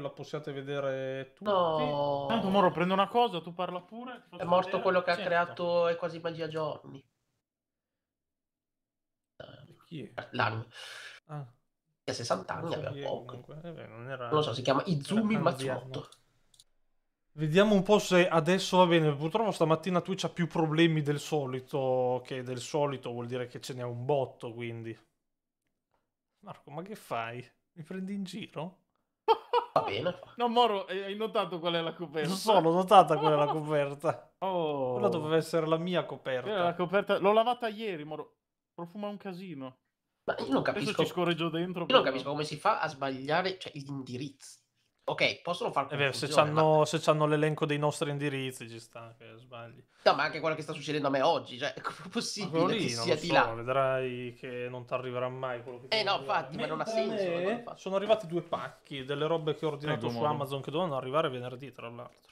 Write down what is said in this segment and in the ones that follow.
la possiate vedere tutti. No. Tanto Moro prendo una cosa, tu parla pure. È morto vedere. quello che ha creato È quasi magia giorni. Chi è? Eh, L'anno. Ah. ha 60 anni, aveva poco. Eh beh, non, era... non lo so, si chiama Izumi Mazzuotto. Vediamo un po' se adesso va bene. Purtroppo stamattina Twitch ha più problemi del solito, che del solito vuol dire che ce n'è un botto, quindi. Marco, ma che fai? Mi prendi in giro? Va bene. No, Moro, hai notato qual è la coperta? Lo so, l'ho notata quella è la coperta. Oh. Quella doveva essere la mia coperta. La coperta... L'ho lavata ieri, Moro. Profuma un casino. Ma io non capisco. Adesso ci scorreggio dentro. Io però... non capisco come si fa a sbagliare cioè, l'indirizzo. Ok, possono far confusione. vero, se c'hanno, ma... se hanno l'elenco dei nostri indirizzi ci sta, che sbagli. No, ma anche quello che sta succedendo a me oggi, cioè, come è possibile lì, che sia di so, là? Vedrai che non ti arriverà mai quello che Eh no, infatti, ma non ha senso. Me... Eh, sono arrivati due pacchi delle robe che ho ordinato ecco, su modo. Amazon che dovevano arrivare venerdì, tra l'altro.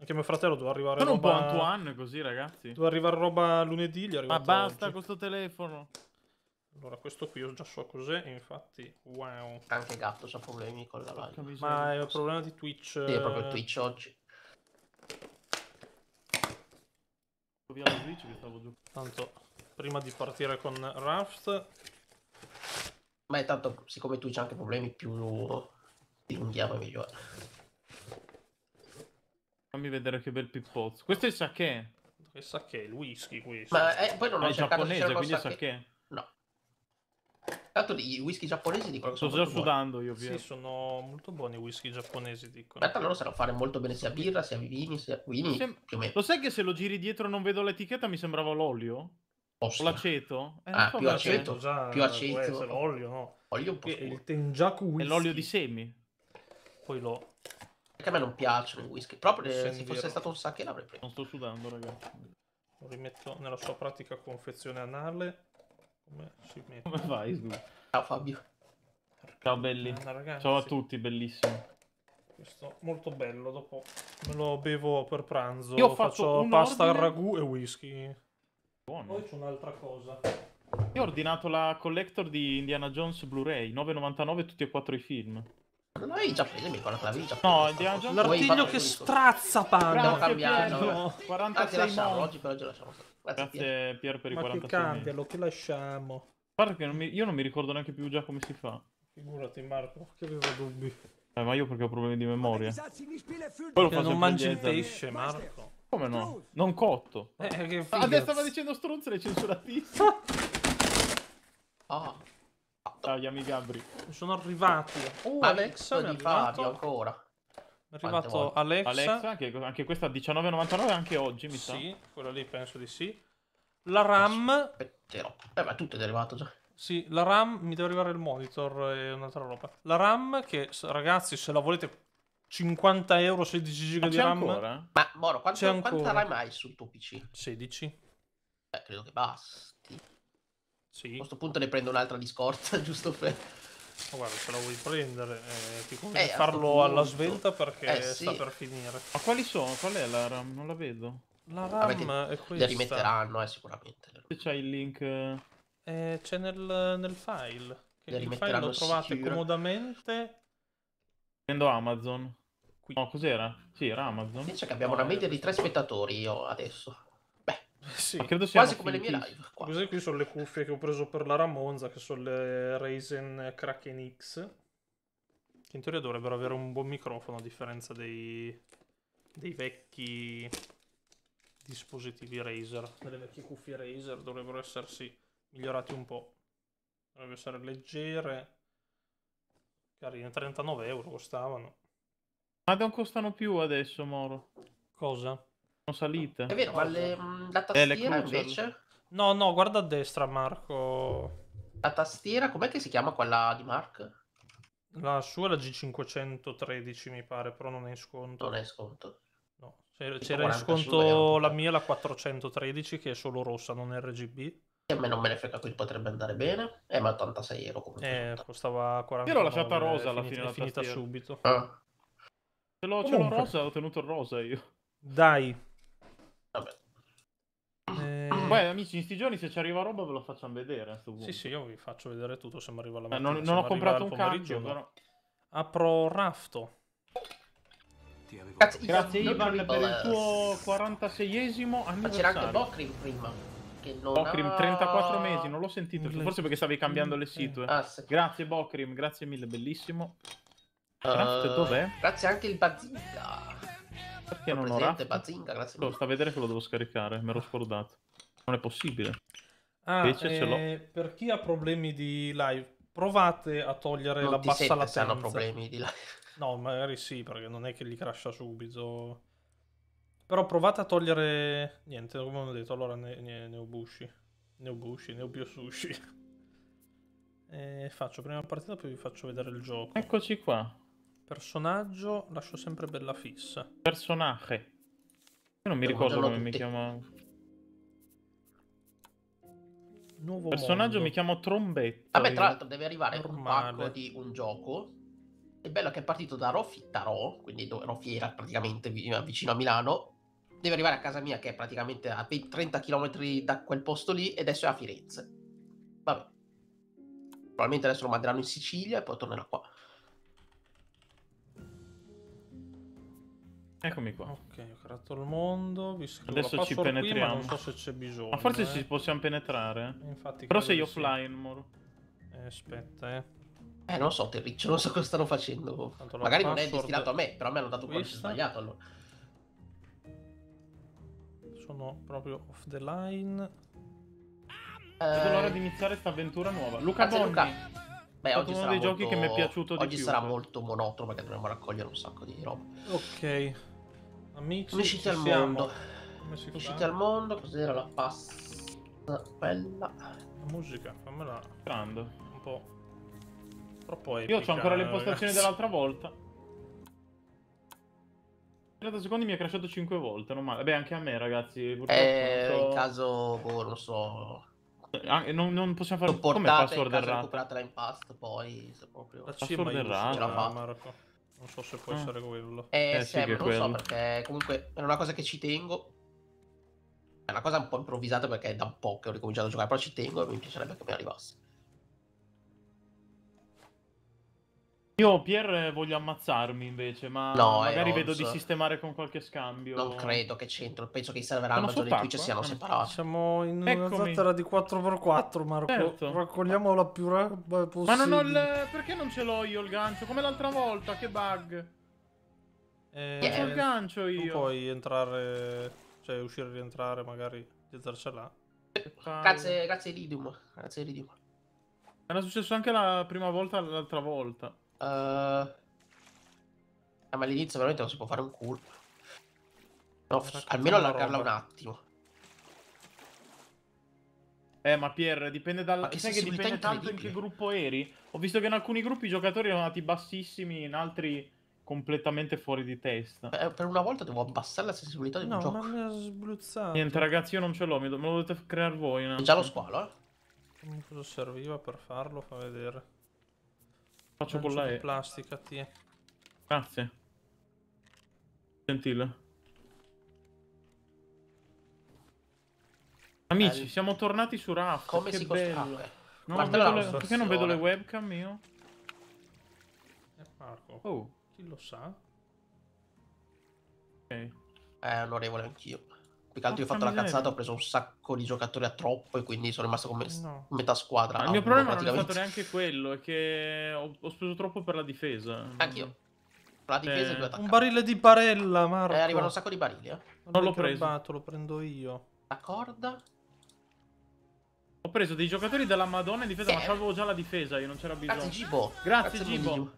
Anche mio fratello doveva arrivare Sono roba... un po' Antoine così, ragazzi. Doveva arrivare roba lunedì, gli è Ma basta questo telefono. Allora, questo qui io già so cos'è, infatti, wow. Anche Gatto ha problemi con la live. Ma è un problema di Twitch. Sì, è proprio eh. Twitch oggi. Proviamo la Twitch che stavo giù. Tanto, prima di partire con Raft... Ma è tanto, siccome Twitch ha anche problemi più... dilunghiamo migliore. Eh. Fammi vedere che bel pippozzo. Questo è il sake. Che sake? Il whisky questo. Ma è, eh, poi non ho è cercato giapponese, quindi sake. sake. Tanto i whisky giapponesi dicono che sono. Sto già sudando buoni. io, Piero. Sì, sono molto buoni i whisky giapponesi, dicono. Aspetta, loro sanno fare molto bene sia birra, sia vini, sia vini. Sem- Lo sai che se lo giri dietro non vedo l'etichetta mi sembrava l'olio? Ossia. O l'aceto? Eh, ah, più aceto, già, più aceto. L'olio, no? Olio un po' scuro. Il tenjaku whisky. È l'olio di semi. Poi lo... Perché a me non piacciono i whisky. Proprio eh, se, se fosse stato un sake l'avrei preso. Non sto sudando, ragazzi. Lo rimetto nella sua pratica confezione anale. Come, Come vai, Sgu? Ciao Fabio. Ciao belli. Ciao a tutti, bellissimo. Questo molto bello, dopo me lo bevo per pranzo. Io faccio pasta ordine... al ragù e whisky. Buono. Poi c'è un'altra cosa. Io ho ordinato la collector di Indiana Jones Blu-ray, 9,99 tutti e quattro i film. Non avevi già preso, con la che l'avevi già preso. No, Indiana Jones. L'artiglio che strazza panda. Stiamo cambiando. 46 ah, eh. oggi, però già lasciamo. Grazie, Pier per i Ma 46 che cambialo, che lasciamo. Guarda che non mi... io non mi ricordo neanche più già come si fa. Figurati Marco, che avevo dubbi. Eh, ma io perché ho problemi di memoria. Poi lo non mangi il pesce, Marco. Come no? Non cotto. Eh, ah, Adesso stava dicendo stronzo, le censuratissime. ah. Tagliami Gabri. Sono arrivati. Oh, Alexa mi è arrivato. ancora. Mi è arrivato Alexa. Alexa anche, anche, questa 19,99 anche oggi, mi sì, sa. Sì, quella lì penso di sì. La RAM... Aspetterò. Eh, ma tutto è arrivato già. Sì, la RAM, mi deve arrivare il monitor e un'altra roba. La RAM, che ragazzi, se la volete 50 euro, 16 giga di RAM. Ancora? Ma Moro, quanto, quanta RAM hai sul tuo PC? 16. Beh, credo che basti. Sì. A questo punto ne prendo un'altra di scorta, giusto per... Oh, guarda, se la vuoi prendere, eh, ti conviene eh, farlo alla svelta perché eh, sì. sta per finire. Ma quali sono? Qual è la RAM? Non la vedo. La RAM Vabbè, è questa. La rimetteranno, eh, sicuramente. C'è il link... Eh, c'è nel, nel, file. Che il file lo trovate sicuro. comodamente... Prendo Amazon. No, cos'era? Sì, era Amazon. Penso che abbiamo no, una media di tre spettatori io adesso. Sì, quasi come le mie live. Queste qui sono le cuffie che ho preso per la Ramonza, che sono le Ryzen Kraken X. Che in teoria dovrebbero avere un buon microfono, a differenza dei, dei vecchi dispositivi Razer. Delle vecchie cuffie Razer dovrebbero essersi migliorati un po'. Dovrebbero essere leggere. Carine, 39 euro costavano. Ma non costano più adesso, Moro. Cosa? salite. È vero, ma mm, eh, le, la tastiera invece? No, no, guarda a destra, Marco. La tastiera, com'è che si chiama quella di Mark? La sua è la G513, mi pare, però non è in sconto. Non è in sconto. No, c'era in sconto la mia, la 413, che è solo rossa, non RGB. E a me non me ne frega, qui potrebbe andare bene. Eh, ma 86 euro comunque. Eh, costava 40 Però l'ho lasciata rosa alla fine, è finita tastiera. subito. Ah. Ce l'ho rosa, ho tenuto il rosa io. Dai. Vabbè. Ah, eh... Ah. Beh, amici, in sti giorni se ci arriva roba ve lo facciamo vedere. A punto. Sì, sì, io vi faccio vedere tutto. Se mi arriva la mattina. Eh, non, non ho comprato un cambio, però. Apro Rafto. Cazzo, Grazie Ivan per il eh, tuo 46esimo anniversario. Ma c'era anche Bokrim prima. Che non Bocrim, ha... 34 mesi, non l'ho sentito. Inglese. Forse perché stavi cambiando le eh. sito. Ah, sì. Grazie Bokrim, grazie mille, bellissimo. Uh... Craft dov'è? Grazie anche il Bazzinga. Perché non ho raffica? Bazinga, grazie mille. Sta a vedere che lo devo scaricare, me l'ho scordato. Non è possibile. Ah, Invece eh, ce l'ho. Eh, per chi ha problemi di live, provate a togliere non la bassa latenza. se hanno problemi di live. No, magari sì, perché non è che li crasha subito. Però provate a togliere... Niente, come ho detto, allora ne, ne, ho busci. ne ho più sushi. E faccio prima partita, poi vi faccio vedere il gioco. Eccoci qua. Personaggio lascio sempre bella fissa. Personaggio. Io non mi Devo ricordo come mi chiamo. Nuovo personaggio mondo. mi chiamo Trombetta. Vabbè, tra l'altro deve arrivare Normale. un pacco di un gioco. Il bello è che è partito da Rofi Tarò, quindi dove Rofi era praticamente eh, vicino a Milano. Deve arrivare a casa mia che è praticamente a 30 km da quel posto lì e adesso è a Firenze. Vabbè. Probabilmente adesso lo manderanno in Sicilia e poi tornerà qua. Eccomi qua. Ok, ho creato il mondo, vi Adesso ci penetriamo. Qui, non so se c'è bisogno. Ma forse eh. ci possiamo penetrare. Infatti, Però sei offline, sì. Moro. Eh, aspetta, eh. Eh, non so, Terriccio, non so cosa stanno facendo. Magari non è destinato a me, però mi hanno dato qualcosa sbagliato allora. Sono proprio off the line. Eh... È l'ora di iniziare questa avventura nuova. Luca Grazie, Bonni. Luca. Beh, oggi uno dei molto... giochi che mi è piaciuto oggi di più. Oggi sarà molto monotono perché dovremmo raccogliere un sacco di roba. Ok. Amici, Amici del siamo. mondo. Amici del mondo, cos'era la pasta? Bella. La musica, fammela. Grande, un po'. Troppo epica, Io ho ancora le impostazioni dell'altra volta. 30 secondi mi è crashato 5 volte, non male. Beh, anche a me, ragazzi. Eh, so... in caso, boh, non so. Ah, non, non, possiamo fare come password errata. recuperatela in past, poi, se proprio... La password errata, Marco. Non so se può ah. essere quello. Eh, eh sì non quello. so perché comunque è una cosa che ci tengo. È una cosa un po' improvvisata perché è da un po' che ho ricominciato a giocare, però ci tengo e mi piacerebbe che mi arrivasse. Io Pier voglio ammazzarmi invece, ma no, eh, magari vedo di sistemare con qualche scambio. Non credo che c'entro, penso che i server Amazon e Twitch siano separati. Siamo in una Eccomi. zattera di 4x4, Marco. Certo. Raccogliamo la più roba possibile. Ma non ho il... perché non ce l'ho io il gancio? Come l'altra volta, che bug. Eh, yeah. Non ho il gancio io. Non puoi entrare, cioè uscire e rientrare magari, dizzarcela. Grazie, grazie Iridium. Grazie Lidium. Era successo anche la prima volta l'altra volta. Uh... Ah, ma all'inizio veramente non si può fare un culo. No, almeno allargarla un attimo. Eh, ma Pier, dipende dal... Ma che Sai che dipende tanto in che gruppo eri? Ho visto che in alcuni gruppi i giocatori erano andati bassissimi, in altri completamente fuori di testa. Beh, per una volta devo abbassare la sensibilità di no, gioco. No, ma sbruzzato. Niente, ragazzi, io non ce l'ho, me lo dovete creare voi. Già lo squalo, eh? Cosa serviva per farlo? Fa vedere. Faccio bollare. plastica, ti. Grazie. Gentile. Amici, Belli. siamo tornati su Raft. Come che si bello. Ah, no, non le... Perché non vedo le webcam io? Eh, Marco. Oh. Chi lo sa? Ok. Eh, onorevole anch'io più che altro io ho fatto la cazzata, ho preso un sacco di giocatori a troppo e quindi sono rimasto come no. metà squadra. Ma il mio problema non è stato neanche quello, è che ho, ho speso troppo per la difesa. Anch'io. La difesa eh. e due attaccati. Un barile di barella, eh, Marco. Eh, arrivano un sacco di barili, eh. Non, non l'ho preso. Rubato, lo prendo io. La corda. Ho preso dei giocatori della Madonna in difesa, eh. ma avevo già la difesa, io non c'era bisogno. Grazie Gibo. Grazie, Grazie Gibo.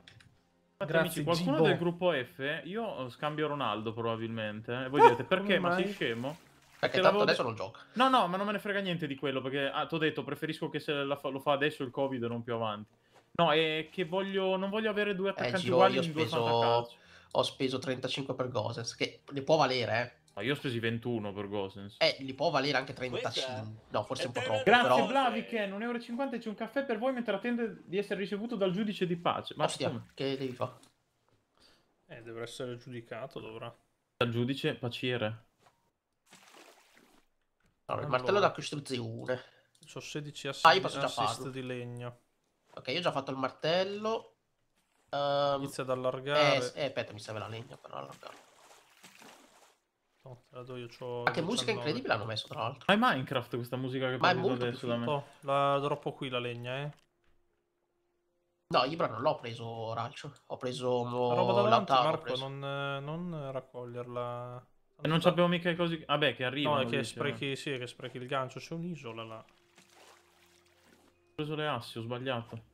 Infatti, Grazie, amici, qualcuno Gimbo. del gruppo F, io eh, scambio Ronaldo probabilmente. E voi direte, perché? Ma sei scemo? Perché tanto adesso non gioca. No, no, ma non me ne frega niente di quello, perché ah, ti ho detto, preferisco che se fa, lo fa adesso il Covid e non più avanti. No, è che voglio, non voglio avere due eh, attaccanti eh, Giro, uguali in speso, due Ho speso 35 per Gosens, che ne può valere, eh. Ma ah, io ho spesi 21 per Gosens. Eh, li può valere anche 35. No, forse è un po' troppo. Grazie, però... Blaviken, 1,50 euro e c'è un caffè per voi mentre attende di essere ricevuto dal giudice di pace. Ma Ostia, che devi fare? Eh, dovrà essere giudicato, dovrà. Dal giudice paciere. Allora, il martello da costruzione. Ho 16 assist, ah, io posso già assist di legno. Ok, io ho già fatto il martello. Um, Inizia ad allargare. Eh, eh aspetta, mi serve la legna per allargare. No, io. C'ho Ma che musica incredibile hanno messo, tra l'altro. Ma è Minecraft questa musica che parli adesso da me. La droppo qui la legna, eh. No, Ibra non l'ho preso Ralcio. Ho preso la roba davanti, Lautaro, Marco, non, non, raccoglierla. E non abbiamo mica le cose. Vabbè, che arriva. No, che dice, eh. sprechi, eh. sì, che sprechi il gancio. C'è un'isola là. Ho preso le assi, ho sbagliato.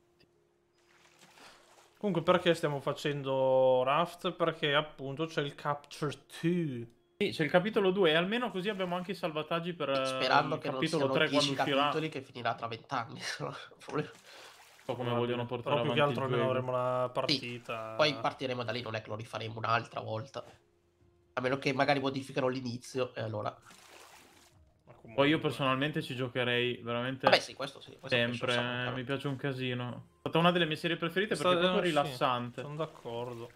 Comunque, perché stiamo facendo raft? Perché appunto c'è il Capture 2 sì, c'è il capitolo 2 e almeno così abbiamo anche i salvataggi per eh, Sperando il che capitolo non 3 quando uscirà. capitoli che finirà tra 20 anni. So come no, vogliono portare Però più che altro almeno avremo la partita. Sì. Poi partiremo da lì, non è che lo rifaremo un'altra volta. A meno che magari modificano l'inizio e allora... Poi io personalmente ci giocherei veramente Beh, sì, questo sì, questo sempre, eh, mi piace un casino. È stata una delle mie serie preferite perché è proprio rilassante. Sì, sono d'accordo.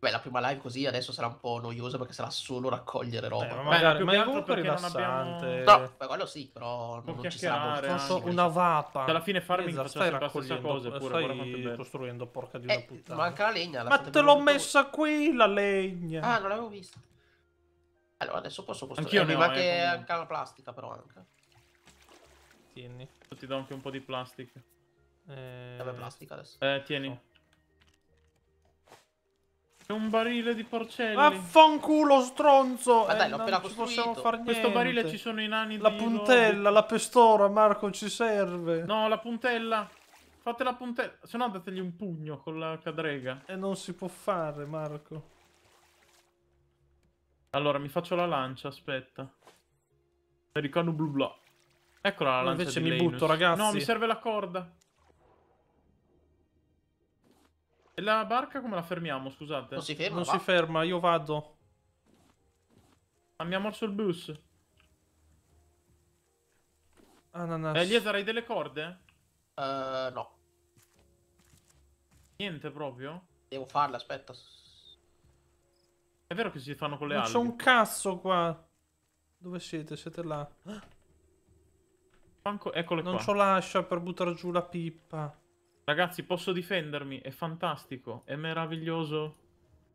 Beh, la prima live così adesso sarà un po' noiosa perché sarà solo raccogliere roba. Beh, ma magari, Beh, ma è comunque rilassante. Abbiamo... No, beh, quello sì, però non, non ci sarà molto. So, una vapa. alla fine farming esatto, stai raccogliendo, cose, pure, stai costruendo, porca di una eh, puttana. Manca la legna. La ma te l'ho messa qui la legna. Ah, non l'avevo vista. Allora, adesso posso costruire. Anch'io prima no, eh, che eh, anche la plastica, però anche. Tieni. Ti do anche un po' di plastica. Eh... Vabbè, plastica adesso. Eh, tieni. No. È un barile di porcelli. Vaffanculo, stronzo! Ma dai, eh, l'ho appena costruito. Questo barile ci sono i nani La puntella, loro. la pestora, Marco, ci serve. No, la puntella. Fate la puntella. Se no dategli un pugno con la cadrega. E non si può fare, Marco. Allora, mi faccio la lancia, aspetta. Americano blu bla. Eccola la lancia Invece mi lei, butto, ragazzi. No, mi serve la corda. E la barca come la fermiamo, scusate? Non si ferma, Non va. si ferma, io vado. Abbiamo morso il bus. Ananas. Eh, Eliezer, hai delle corde? Uh, no. Niente proprio? Devo farle, aspetta. È vero che si fanno con le non alghe. Non c'è un cazzo qua. Dove siete? Siete là. Manco... Eccole non qua. Non c'ho l'ascia per buttare giù la pippa. Ragazzi, posso difendermi, è fantastico, è meraviglioso.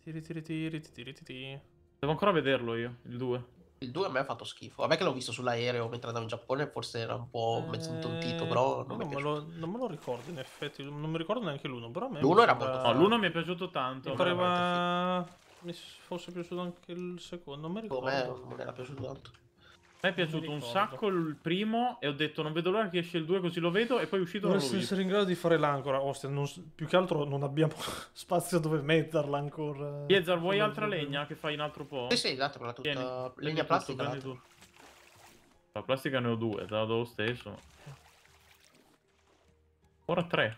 Tiri, tiri, tiri, tiri, tiri. Devo ancora vederlo io, il 2. Il 2 a me ha fatto schifo. A me che l'ho visto sull'aereo mentre andavo in Giappone, forse era un po' eh, mezzo intontito, però non, non, me lo, non, me lo, ricordo in effetti, non mi ricordo neanche l'uno, però a me... L'uno era molto... No, l'uno mi è piaciuto tanto. Mi pareva... Mi fosse piaciuto anche il secondo, non mi boh, ricordo. Come non era piaciuto tanto. A me è piaciuto un sacco il primo e ho detto non vedo l'ora che esce il 2 così lo vedo e poi è uscito non Dovresti essere in grado di fare l'ancora, Ostia, non, più che altro non abbiamo spazio dove metterla ancora. Piezar, vuoi altra legna che fai un altro po'? Sì, sì, l'altro la tutta Tieni, legna plastica. Tutto, tutto. La plastica ne ho due, te la do lo stesso. Ora tre.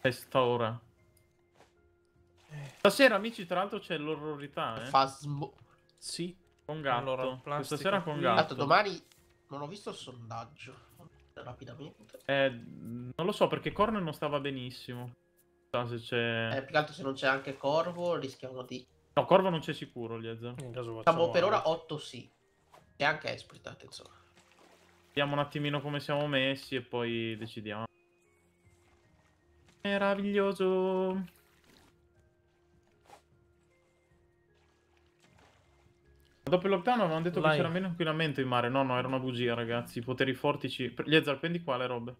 Questa ora. Stasera, amici, tra l'altro c'è l'orrorità, eh. Fasmo... Sì. Con gatto. Allora, Questa con gatto. Tanto domani non ho visto il sondaggio. Rapidamente. Eh, non lo so, perché Corno non stava benissimo. Non so se c'è... Eh, più che altro se non c'è anche Corvo, rischiamo di... No, Corvo non c'è sicuro, gli Liezza. Siamo per ora 8 sì. E anche Esprit, attenzione. Vediamo un attimino come siamo messi e poi decidiamo. Meraviglioso. Dopo il lockdown avevano detto Online. che c'era meno inquinamento in mare. No, no, era una bugia, ragazzi. I poteri forti ci... Gli Ezar, prendi qua le robe.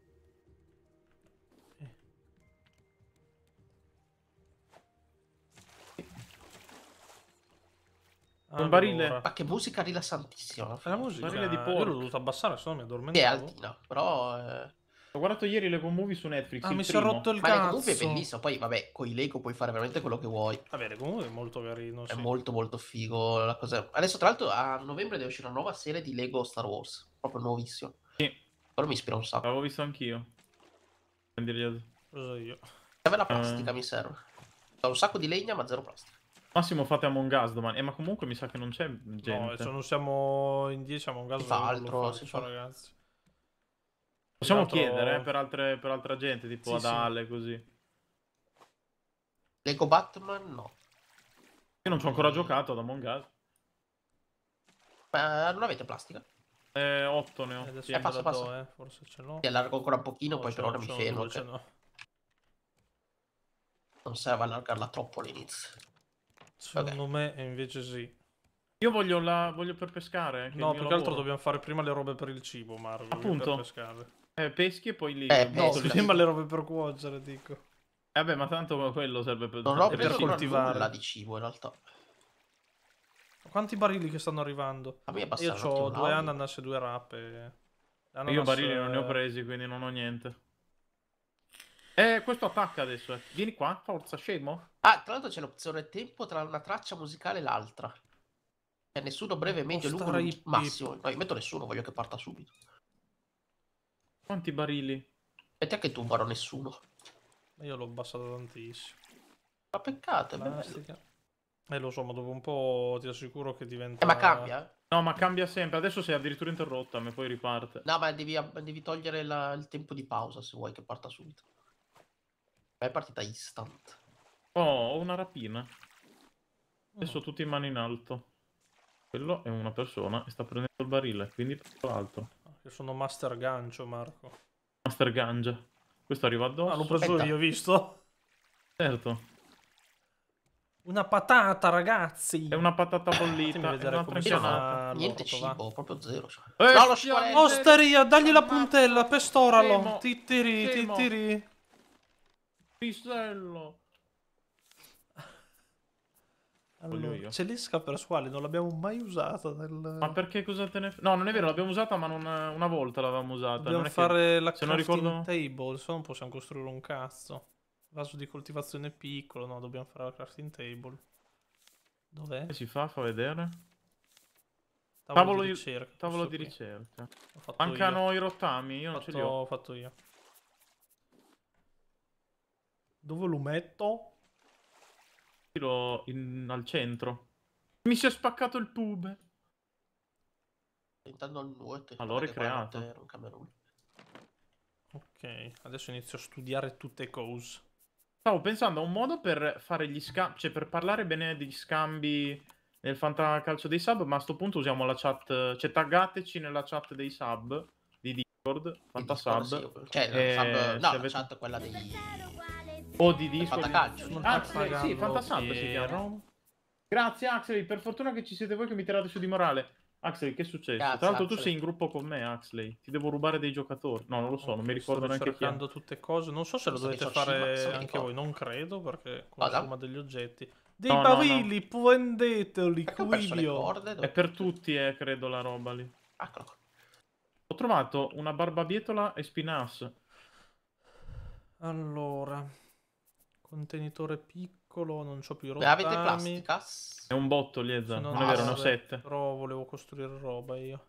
Allora. Un barile. Ma che musica rilassantissima. La musica. Un barile di porco. Io l'ho dovuto abbassare, se no mi addormentavo. Che è altina, però. Eh... Ho guardato ieri Lego Movie su Netflix. Ah, mi sono rotto il cazzo. Ma Lego Movie è bellissimo. Poi, vabbè, con i Lego puoi fare veramente quello che vuoi. Vabbè, Lego Movie è molto carino. È sì. molto, molto figo. La cosa... Adesso, tra l'altro, a novembre deve uscire una nuova serie di Lego Star Wars. Proprio nuovissimo. Sì. Però mi ispira un sacco. L'avevo visto anch'io. Prenderli Cosa io? Serve la eh. plastica, uh... mi serve. Ho un sacco di legna, ma zero plastica. Massimo fate Among Us domani. Eh, ma comunque mi sa che non c'è gente. No, cioè, se non siamo in 10 Among Us... Fa altro, fa, ragazzi. Possiamo altro... Esatto. chiedere eh, per, altre, per, altra gente, tipo sì, ad sì. così. Lego Batman no. Io non ci ho ancora giocato da Among Us. Ma eh, non avete plastica? Eh, 8 ne ho. Eh, adesso sì, passo, passo. Do, eh. Forse ce l'ho. Ti allargo ancora un pochino, oh, poi per ora mi fermo. Okay. No. Non serve allargarla troppo all'inizio. Secondo okay. me invece sì. Io voglio, la... voglio per pescare. no, più che altro dobbiamo fare prima le robe per il cibo, Marvel. Appunto. Per pescare. Eh, peschi e poi li... Eh, no, prima le robe per cuocere, dico. Eh beh, ma tanto quello serve per, non ho per coltivare. nulla di cibo, in realtà. Quanti barili che stanno arrivando? A me è Io ho due ananas e due rape. Ananas... Io barili non ne ho eh, presi, quindi non ho niente. Eh, questo attacca adesso. Eh. Vieni qua, forza, scemo. Ah, tra l'altro c'è l'opzione tempo tra una traccia musicale e l'altra. E cioè, nessuno breve, medio, oh, lungo, massimo. No, io metto nessuno, voglio che parta subito. Quanti barili? E te che tu farò nessuno. Io l'ho abbassato tantissimo. Ma peccato, è Eh lo so, ma dopo un po' ti assicuro che diventa... Eh ma cambia, No, ma cambia sempre. Adesso sei addirittura interrotta, ma poi riparte. No, ma devi, devi togliere la, il tempo di pausa se vuoi che parta subito. Ma è partita instant. Oh, ho una rapina. Mm. Adesso oh. tutti in mano in alto. Quello è una persona e sta prendendo il barile, quindi per l'altro. Io sono Master Gancio, Marco. Master Gangia. Questo arriva addosso. Ah, l'ho preso Aspetta. io, ho visto. Certo. Una patata, ragazzi. È una patata bollita. È una tranciata. Niente cibo, proprio zero. Cioè. Eh, no, lo Osteria, dagli la puntella, pestoralo. Titiri, tittiri. Pistello. Allora, Celisca per squali non l'abbiamo mai usata. Nel... Ma perché cosa te ne No, non è vero, l'abbiamo usata, ma non... una volta l'avevamo usata. Dobbiamo non fare che... la crafting ricordo... table, se no non possiamo costruire un cazzo. Vaso di coltivazione piccolo, no, dobbiamo fare la crafting table. Dov'è? Che si fa? Fa vedere. Tavolo, tavolo di ricerca. Tavolo di ricerca. Mancano io. i rottami, io fatto... non ce li ho. Ho fatto io. Dove lo metto? tiro in, al centro. Mi si è spaccato il pube. Intanto al nuoto. Allora è creato. ok, adesso inizio a studiare tutte cose. Stavo pensando a un modo per fare gli scambi, cioè per parlare bene degli scambi nel fantacalcio dei sub, ma a sto punto usiamo la chat, cioè taggateci nella chat dei sub di Discord, fantasub. Discord, sì. Cioè, eh, sub... no, la avete... chat quella dei... O di disco. Fantacalcio. Di... Axley, sì, Fantasanto si chiama. Grazie Axley, per fortuna che ci siete voi che mi tirate su di morale. Axley, che è successo? Grazie, Tra l'altro Axley. tu sei in gruppo con me, Axley. Ti devo rubare dei giocatori. No, non lo so, non mi ricordo neanche chi. Sto tutte cose. Non so se lo dovete fare cima, anche voi, non credo, perché con Vada. la degli oggetti. Dei no, barili, no, no. prendeteli, Quilio. È per tutti, eh, credo, la roba lì. Eccolo. Ho trovato una barbabietola e spinas. Allora... Contenitore piccolo, non ho più roba. Avete plastica? È un botto, Liezza. Non, non è vero, ne ho 7. Però volevo costruire roba io.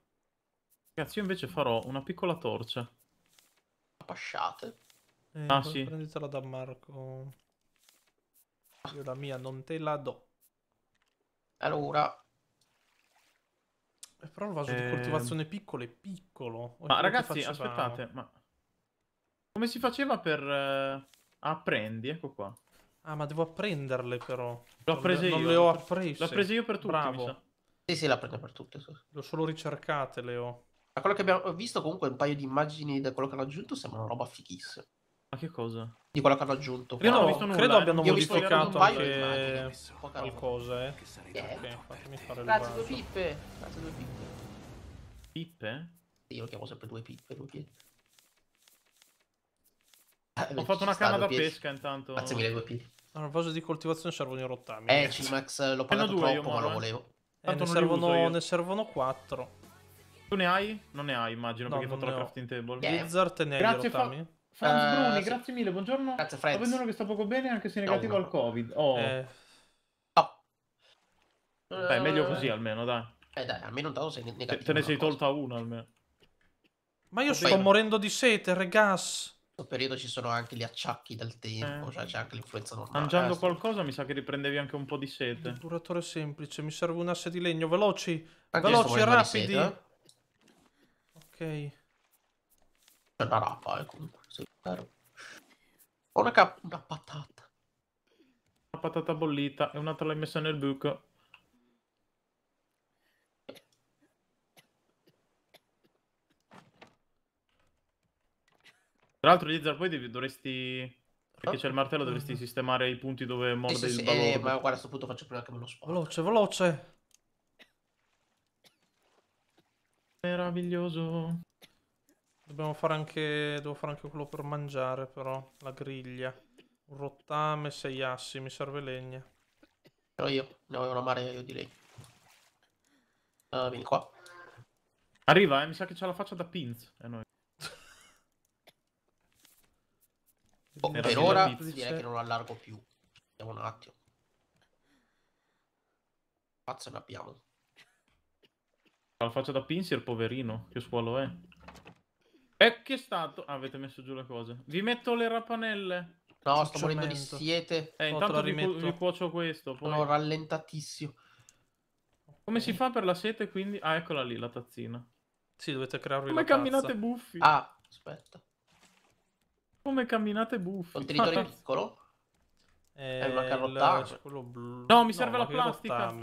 Ragazzi, io invece farò una piccola torcia. Pasciate. Eh, ah, sì. Prendetela da Marco. Io la mia non te la do. Allora, eh, però il vaso eh... di ehm. coltivazione piccolo è piccolo. ma ragazzi, aspettate, ma come si faceva per, eh, Apprendi, ecco qua. Ah, ma devo apprenderle però. L'ho prese io. Non le ho apprese. L'ho prese io per tutti, Bravo. Sì, sì, l'ha presa per tutte. ho solo ricercate, Leo. Da quello che abbiamo visto, comunque, un paio di immagini da quello che hanno aggiunto sembra una roba fighissima. Ma che cosa? Di quello che hanno aggiunto. Io no, non ho visto nulla. Credo eh. abbiano Io modificato anche qualcosa, eh. Yeah. Okay, fatemi fare Grazie, due pippe. Grazie, due pippe. Pippe? io lo chiamo sempre due pippe, due pippe. Ah, ho fatto una canna da pesca intanto. Grazie mille, WP. A proposito di coltivazione servono i rottami. Eh, Cimax l'ho pagato troppo, ma lo volevo. Eh, ne, servono, ne servono 4. Tu ne hai? Non ne hai, immagino, no, perché hai fatto la crafting table. Yeah. Blizzard ne hai Grazie, fa... Franz uh, Bruni, sì. grazie mille, buongiorno. Grazie, Franz. Sto vedendo che sto poco bene, anche se negativo no, al Covid. Oh. Eh. No. Beh, meglio così almeno, dai. Eh dai, almeno tanto sei negativo. Te ne sei tolta una almeno. Ma io sto morendo di sete, regas periodo ci sono anche gli acciacchi del tempo, eh. cioè c'è anche l'influenza normale. Mangiando eh, qualcosa mi sa che riprendevi anche un po' di sete. Un duratore semplice, mi serve un asse di legno, veloci, anche veloci, rapidi. Sete, eh? Ok. C'è una rapa, eh, comunque. Sì, Ho una, una patata. Una patata bollita e un'altra l'hai messa nel buco. Tra l'altro, Lizard, poi dovresti. Perché c'è il martello, dovresti mm. sistemare i punti dove morde sì, sì, il sì, Eh, ma guarda, a questo punto faccio prima che me lo sparo. Veloce, veloce. Meraviglioso. Dobbiamo fare anche. Devo fare anche quello per mangiare, però. La griglia. Un rottame, sei assi, mi serve legna. Però io ne avevo una marea io di lei. Uh, ah, vieni qua. Arriva, eh, mi sa che c'è la faccia da pins. Eh, noi. Oh, per, per ora pizze. direi che non allargo più. Vediamo un attimo. Pazzo ne abbiamo. La faccia da pinsir, poverino. Che squalo è? E eh, che è stato? Ah, avete messo giù le cose. Vi metto le rapanelle. No, sto morendo di siete. Eh, intanto vi, cu vi, cuocio questo. Poi... Sono rallentatissimo. Come si fa per la sete, quindi? Ah, eccola lì, la tazzina. Sì, dovete crearvi Come camminate buffi? Ah, aspetta. Come camminate buffe. Contenitore piccolo? È una carrottata. Il... No, mi serve no, la plastica.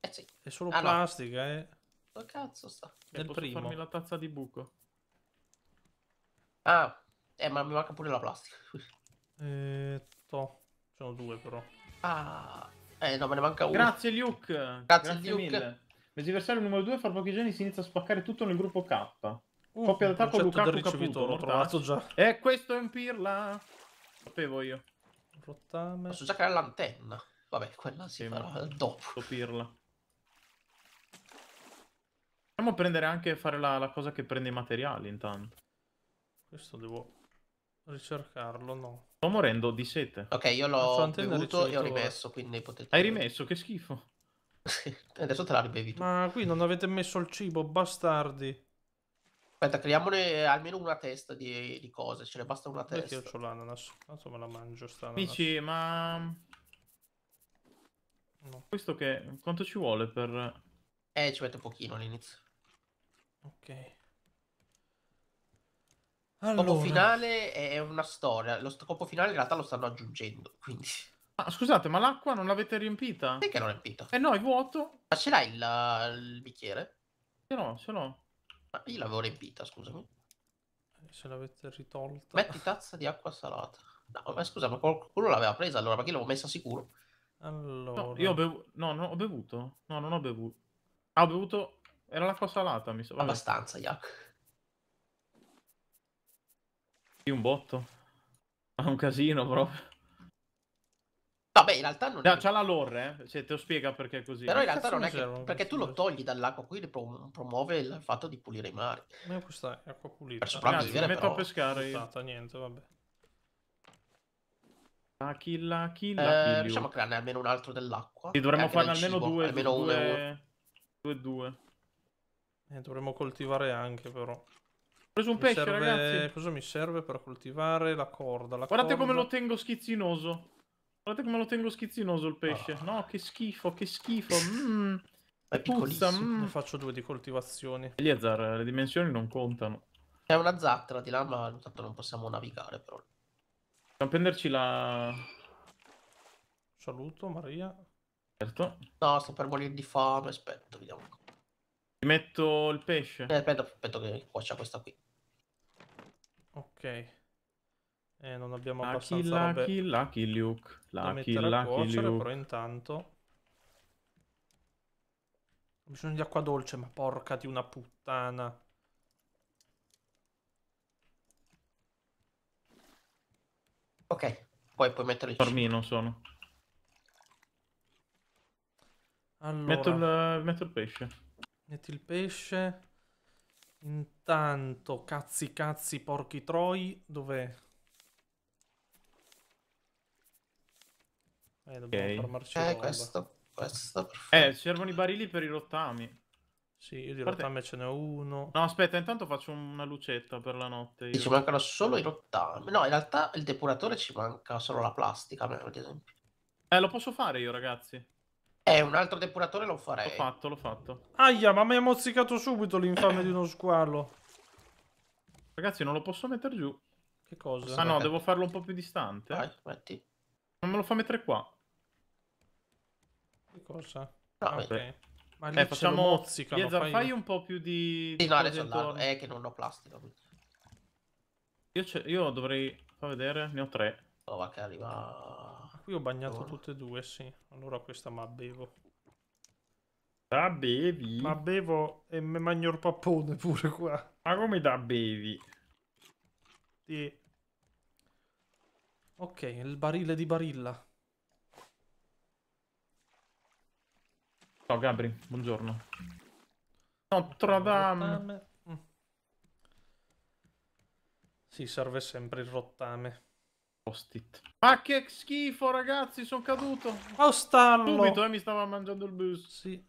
Eh sì. È solo ah, plastica, no. eh. Dove cazzo sta? Del posso primo. farmi la tazza di buco. Ah, eh, ma mi manca pure la plastica. Eh, to. Sono due però. Ah, eh no, me ne manca uno. Grazie Luke. Grazie, Grazie Luke. Mille. Mesiversario numero 2, fra pochi giorni si inizia a spaccare tutto nel gruppo K. Uh, Coppia d'attacco Lukaku Caputo. L'ho trovato già. E questo è un pirla. Sapevo io. Rottame. Posso già l'antenna. Vabbè, quella si sì, farà dopo. Pirla. Possiamo prendere anche fare la, la cosa che prende i materiali intanto. Questo devo ricercarlo, no. Sto morendo di sete. Ok, io l'ho bevuto e ho rimesso, quindi potete... Hai rimesso? Che schifo. Adesso te la ribevi tu. Ma qui non avete messo il cibo, bastardi. Aspetta, creiamone eh, almeno una testa di, di cose, ce ne basta una testa. Perché io ho l'ananas, adesso me la mangio sta Amici, ma... No. Questo che... quanto ci vuole per... Eh, ci mette pochino all'inizio. Ok. Allora... Scopo finale è una storia, lo scopo finale in realtà lo stanno aggiungendo, quindi... Ah, scusate, ma l'acqua non l'avete riempita? Perché non è riempita? Eh no, è vuoto. Ma ce l'hai il, il bicchiere? Ce l'ho, ce l'ho. Ma ah, io l'avevo riempita, scusami. Se l'avete ritolta. Metti tazza di acqua salata. No, ma scusa, ma qualcuno l'aveva presa allora, perché l'avevo messa sicuro. Allora... No, io ho bevuto... No, non ho bevuto. No, non ho bevuto. Ah, ho bevuto... Era l'acqua salata, mi so. Abbastanza, Jack. Sì, un botto. Ma un casino proprio. Vabbè, in realtà non no, è... C'ha la lore, eh? cioè, te lo spiega perché è così. Però in realtà non è che... Perché tu lo togli dall'acqua, qui promuove il fatto di pulire i mari. Ma questa è acqua pulita. Per sopravvivere, Ragazzi, però... a pescare io. Stata, niente, vabbè. La killa, killa, eh, riusciamo a crearne almeno un altro dell'acqua. Sì, dovremmo farne almeno cibo, due, almeno due, due, due, due. Eh, dovremmo coltivare anche, però. Ho preso un mi pesce, serve... ragazzi. Cosa mi serve per coltivare? La corda, la Guardate corda. come lo tengo schizzinoso. Guardate come lo tengo schizzinoso il pesce. Oh. No, che schifo, che schifo. Mm. È puzza, mm. Ne faccio due di coltivazioni. Eliazar, le dimensioni non contano. C'è una zattera di là, ma intanto non possiamo navigare, però. Dobbiamo prenderci la... Saluto, Maria. Certo. No, sto per morire di fame, aspetta, vediamo. Ti metto il pesce? Eh, aspetta, aspetta che cuocia questa qui. Ok. Eh, non abbiamo lucky, abbastanza lucky, robe. kill, lucky Luke. La, la metterò a cuocere, però intanto... Ho bisogno di acqua dolce, ma porca di una puttana. Ok, poi puoi metterli. non sono. Allora, metto, il, metto il pesce. Metti il pesce. Intanto, cazzi cazzi porchi troi, dov'è? Eh, dobbiamo okay. farmarci Eh, questo, questo, Eh, servono i barili per i rottami. Sì, io di Guarda... rottame ce n'è uno. No, aspetta, intanto faccio una lucetta per la notte. Io. Ci mancano solo i rottami. No, in realtà il depuratore ci manca solo la plastica, ad esempio. Eh, lo posso fare io, ragazzi. Eh, un altro depuratore lo farei. L'ho fatto, l'ho fatto. Aia, ma mi ha mozzicato subito l'infame di uno squalo. Ragazzi, non lo posso mettere giù. Che cosa? Ah no, eh. devo farlo un po' più distante. Vai, metti. Non me lo fa mettere qua. Che cosa? No, ah, eh, ok. Ma eh, cioè, facciamo mozzicano, Lieza, fai... fai un po' più di... Sì, no, adesso andavo. È eh, che non ho plastica. Io, io dovrei... Fa vedere, ne ho tre. Oh, va che arriva... Qui ho bagnato Buono. tutte e due, sì. Allora questa ma bevo. Da bevi? Ma bevo e mi mangio il pappone pure qua. Ma come da bevi? Sì. Ok, il barile di Barilla. Ciao Gabri, buongiorno. No, troviamo... Mm. Sì, serve sempre il rottame. Post-it. Ma che schifo, ragazzi, sono caduto. Oh, stallo. Subito, eh, mi stava mangiando il bus. Sì.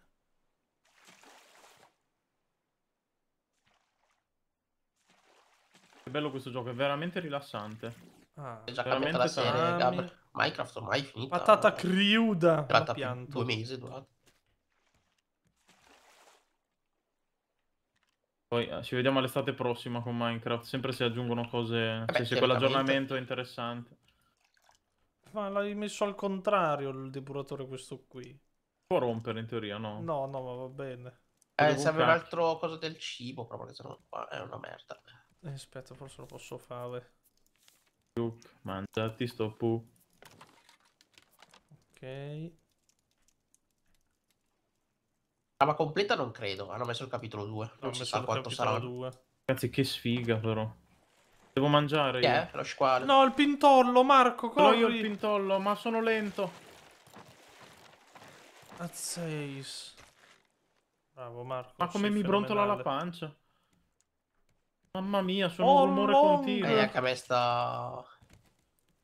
Che bello questo gioco, è veramente rilassante. Ah, è già veramente la serie, Minecraft ormai è finita. Patata no? criuda. due mesi, durata. Poi eh, ci vediamo l'estate prossima con Minecraft, sempre se aggiungono cose, Vabbè, se quell'aggiornamento è interessante. Ma l'hai messo al contrario il depuratore questo qui. Può rompere in teoria, no? No, no, ma va bene. Eh, serve un altro cosa del cibo, proprio che sennò qua eh, è una merda. Eh, aspetta, forse lo posso fare. Mangiati sto pu. Ok trama completa non credo, hanno messo il capitolo 2, non, non si sa quanto sarà. 2. Ragazzi, che sfiga però. Devo mangiare Chi yeah, Lo squalo. No, il pintollo, Marco, corri. No, io il pintollo, ma sono lento. Azzeis. Bravo, Marco. Ma come mi brontola la pancia. Mamma mia, sono oh, un rumore continuo. Eh, anche a me sta...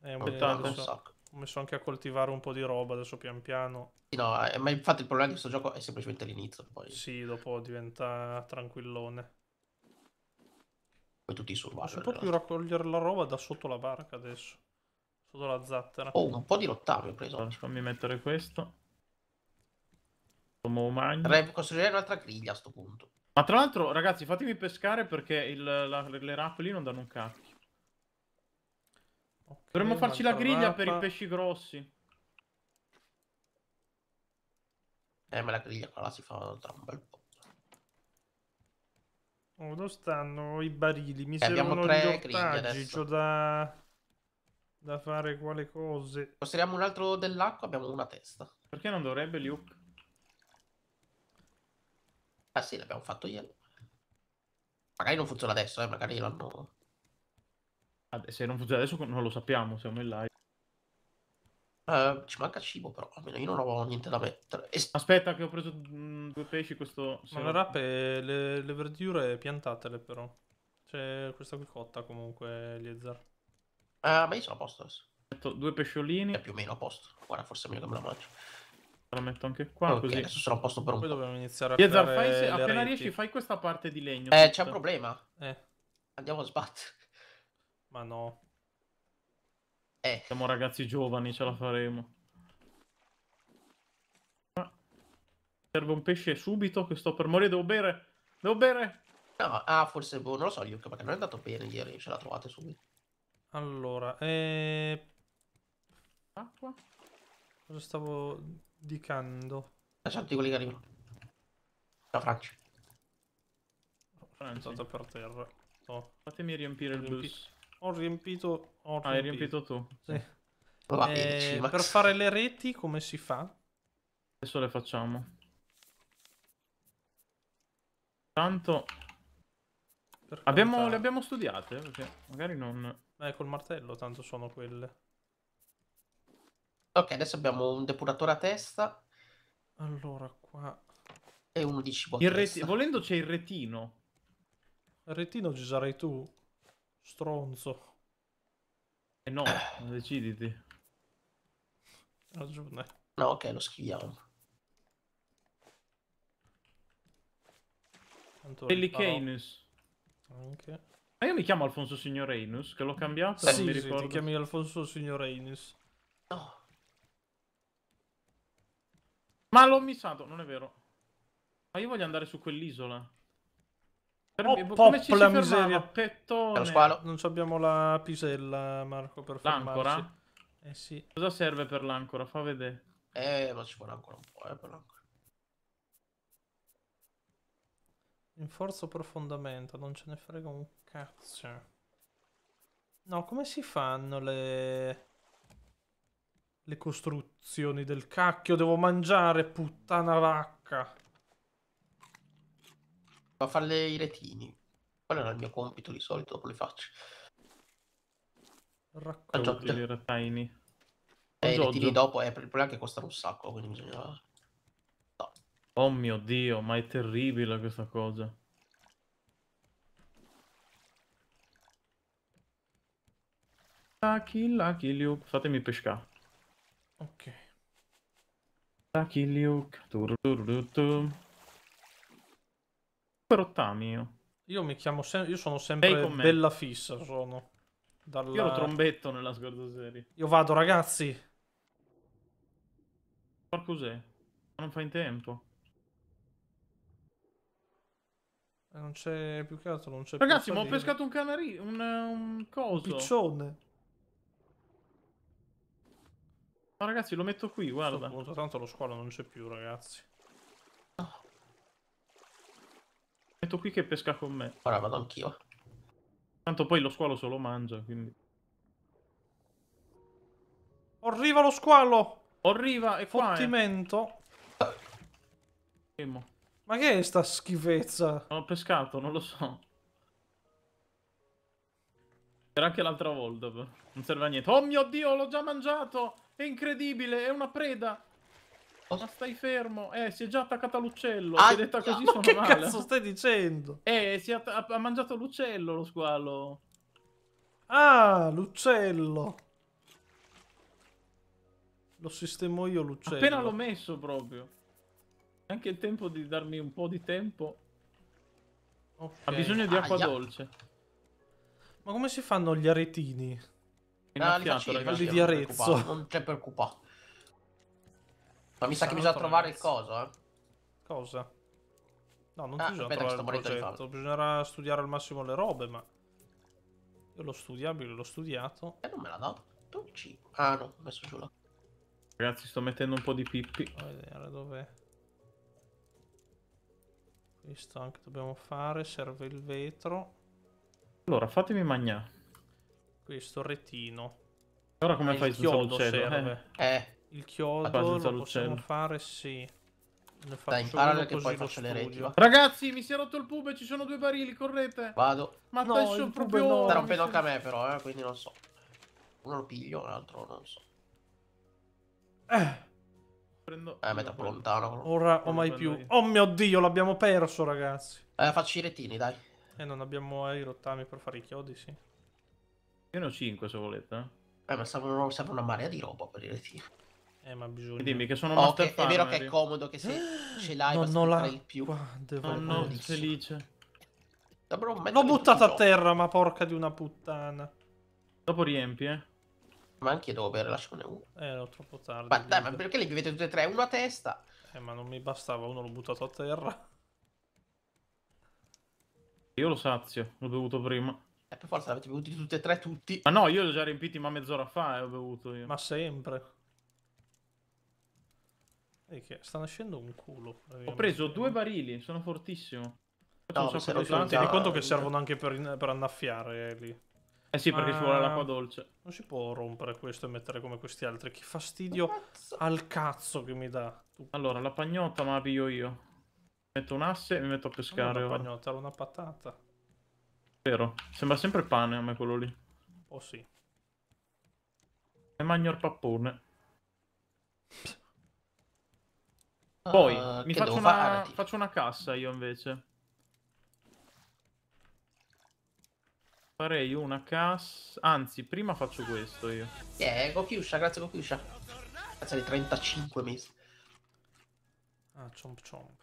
È un, un, un sacco ho messo anche a coltivare un po' di roba adesso pian piano. no, eh, ma infatti il problema di questo gioco è semplicemente l'inizio. Sì, dopo diventa tranquillone. Poi tutti i survival. Non posso più raccogliere la roba da sotto la barca adesso. Sotto la zattera. Oh, un po' di rottame ho preso. Fammi mettere questo. Dovrei costruire un'altra griglia a sto punto. Ma tra l'altro, ragazzi, fatemi pescare perché il, la, le rape lì non danno un cacchio. Dovremmo farci la griglia mappa. per i pesci grossi. Eh, ma la griglia qua la si fa tra un bel po'. Oh, dove stanno i barili? Mi eh, servono gli ortaggi, c'ho da... da fare quale cose. Costruiamo un altro dell'acqua, abbiamo una testa. Perché non dovrebbe, Luke? Ah sì, l'abbiamo fatto ieri. Magari non funziona adesso, eh, magari l'hanno... Se non funziona adesso non lo sappiamo, siamo in live. Uh, ci manca cibo però, almeno io non avevo niente da mettere. E... Aspetta che ho preso mh, mm, due pesci questo... Ma le rape, le, le, verdure piantatele però. C'è questa qui cotta comunque, Liezer. Uh, eh, ma io sono a posto adesso. Metto due pesciolini. È più o meno a posto. Guarda, forse è meglio che me la mangio. La metto anche qua. Okay, così. Adesso sono a posto per un Poi po'. dobbiamo iniziare a Liezer, fare fai se, appena reti. riesci fai questa parte di legno. Eh, c'è un problema. Eh. Andiamo a sbattere. Ma no. Eh. Siamo ragazzi giovani, ce la faremo. Ah. Serve un pesce subito che sto per morire, devo bere. Devo bere. No, ah, forse boh, non lo so, Yuka, perché non è andato bene ieri, ce la trovate subito. Allora, eh... Acqua? Cosa stavo dicando? Lasciati quelli che arrivano. La Francia. Francia è per terra. Oh. Fatemi riempire il bus. Ho riempito. Ho riempito. Ah, hai riempito tu. Sì. Eh, per fare le reti come si fa? Adesso le facciamo. Tanto... Abbiamo, le abbiamo studiate, perché magari non... Beh, col martello tanto sono quelle. Ok, adesso abbiamo un depuratore a testa. Allora, qua... E uno di cibo il testa. Volendo c'è il retino. Il retino ci sarai tu? Stronzo. E eh no, eh. deciditi. Ragione. No, ok, lo schiviamo. Pellicanus. Anche. Ma io mi chiamo Alfonso Signor Signorenus, che l'ho cambiato, sì, non mi sì, ricordo. Sì, ti chiami Alfonso Signor Signorenus. No. Ma l'ho missato, non è vero. Ma io voglio andare su quell'isola. Fermi, oh, come ci la miseria. Pettone. Squalo. Non abbiamo la pisella, Marco, per L'ancora? Eh sì. Cosa serve per l'ancora? Fa vedere. Eh, ma ci vuole ancora un po', eh, per l'ancora. Inforzo profondamento, non ce ne frega un cazzo. No, come si fanno le... Le costruzioni del cacchio? Devo mangiare, puttana vacca a farle i retini. Quello era il mio compito di solito, dopo le facce. Raccogliere i retini. Eh, i retini dopo, eh, il problema è che costano un sacco, quindi bisogna... No. Oh mio Dio, ma è terribile questa cosa. Lucky, Lucky Luke, fatemi pescare. Ok. Lucky Luke. Turururu. Rottami io. Io mi chiamo sempre. Io sono sempre bella fissa. Sono. Dalla... Io lo trombetto nella scorsa serie. Io vado, ragazzi. Porco cos'è? Non fa in tempo. Eh, non c'è più che altro, non c'è Ragazzi, ma ho pescato un canarino, un, un coso. Un piccione. Ma ragazzi, lo metto qui, guarda. tanto lo squalo non c'è più, ragazzi. metto qui che pesca con me. Ora vado anch'io. Tanto poi lo squalo se lo mangia, quindi... Arriva lo squalo! Arriva, è qua, Fottimento. Eh. Ma che è sta schifezza? Non ho pescato, non lo so. Era anche l'altra volta, però. Non serve a niente. Oh mio Dio, l'ho già mangiato! È incredibile, è una preda! Ma stai fermo, eh, si è già attaccata all'uccello. Ah, detta così ma sono che male. cazzo stai dicendo? Eh, si è ha mangiato l'uccello lo squalo. Ah, l'uccello. Lo sistemo io l'uccello. Appena l'ho messo proprio. Anche il tempo di darmi un po' di tempo. Okay. Ha bisogno di acqua Aia. dolce. Ma come si fanno gli aretini? No, ah, li faccio, li faccio, di Arezzo. Non ti preoccupare. Ma mi sa che bisogna trovare il coso, eh. Cosa? No, non ah, bisogna trovare il progetto, bisognerà studiare al massimo le robe, ma... Io l'ho studiabile, l'ho studiato. E eh, non me la do. Tu ci... Ah no, ho messo giù là. Ragazzi, sto mettendo un po' di pippi. A vedere dov'è. Questo anche dobbiamo fare, serve il vetro. Allora, fatemi magna. Questo retino. Ora come eh, fai il chiodo serve? Eh. eh. Il chiodo lo possiamo fare, sì. Ne Dai, imparalo che poi faccio le reti. Ragazzi, mi si è rotto il pub e ci sono due barili, correte. Vado. Ma no, adesso proprio... No. Sta rompendo anche a me però, eh, quindi non so. Uno lo piglio, l'altro non so. Eh. Prendo... Eh, metà lontano. Ora o mai più. Io. Oh mio Dio, l'abbiamo perso, ragazzi. Eh, facci i retini, dai. E eh, non abbiamo eh, i rottami per fare i chiodi, sì. Io ne ho 5, se volete. Eh, eh ma serve una marea di roba per i retini. Eh, ma bisogna. Dimmi che sono oh, che È vero che è comodo che se ce l'hai non, non la... il più. Guarda, no, felice. L'ho buttato a terra, ma porca di una puttana. Dopo riempi, eh. Ma anche dove? Lasciamone uno. Eh, ero troppo tardi. Ma dai, ma perché li bevete tutti e tre? Uno a testa. Eh, ma non mi bastava, uno l'ho buttato a terra. Io lo sazio, l'ho bevuto prima. Eh, per forza l'avete bevuti tutti e tre, tutti. Ma no, io li ho già riempiti ma mezz'ora fa e eh, ho bevuto io. Ma sempre. E che sta nascendo un culo. Ho preso due barili, sono fortissimo. No, so sono tanti, di conto che servono anche per, per annaffiare eh, lì. Eh sì, perché ci vuole l'acqua dolce. Non si può rompere questo e mettere come questi altri. Che fastidio cazzo. al cazzo che mi dà. Allora, la pagnotta ma la piglio io. Metto un asse e mi metto a pescare. Non una pagnotta, era una patata. Vero. Sembra sempre pane a me quello lì. Oh sì. E magno pappone. Poi uh, mi faccio una, faccio una cassa io invece. Farei una cassa... Anzi, prima faccio questo io. Eh, Gokyusha, grazie Gokyusha. Grazie di 35 mesi. Ah, chomp chomp.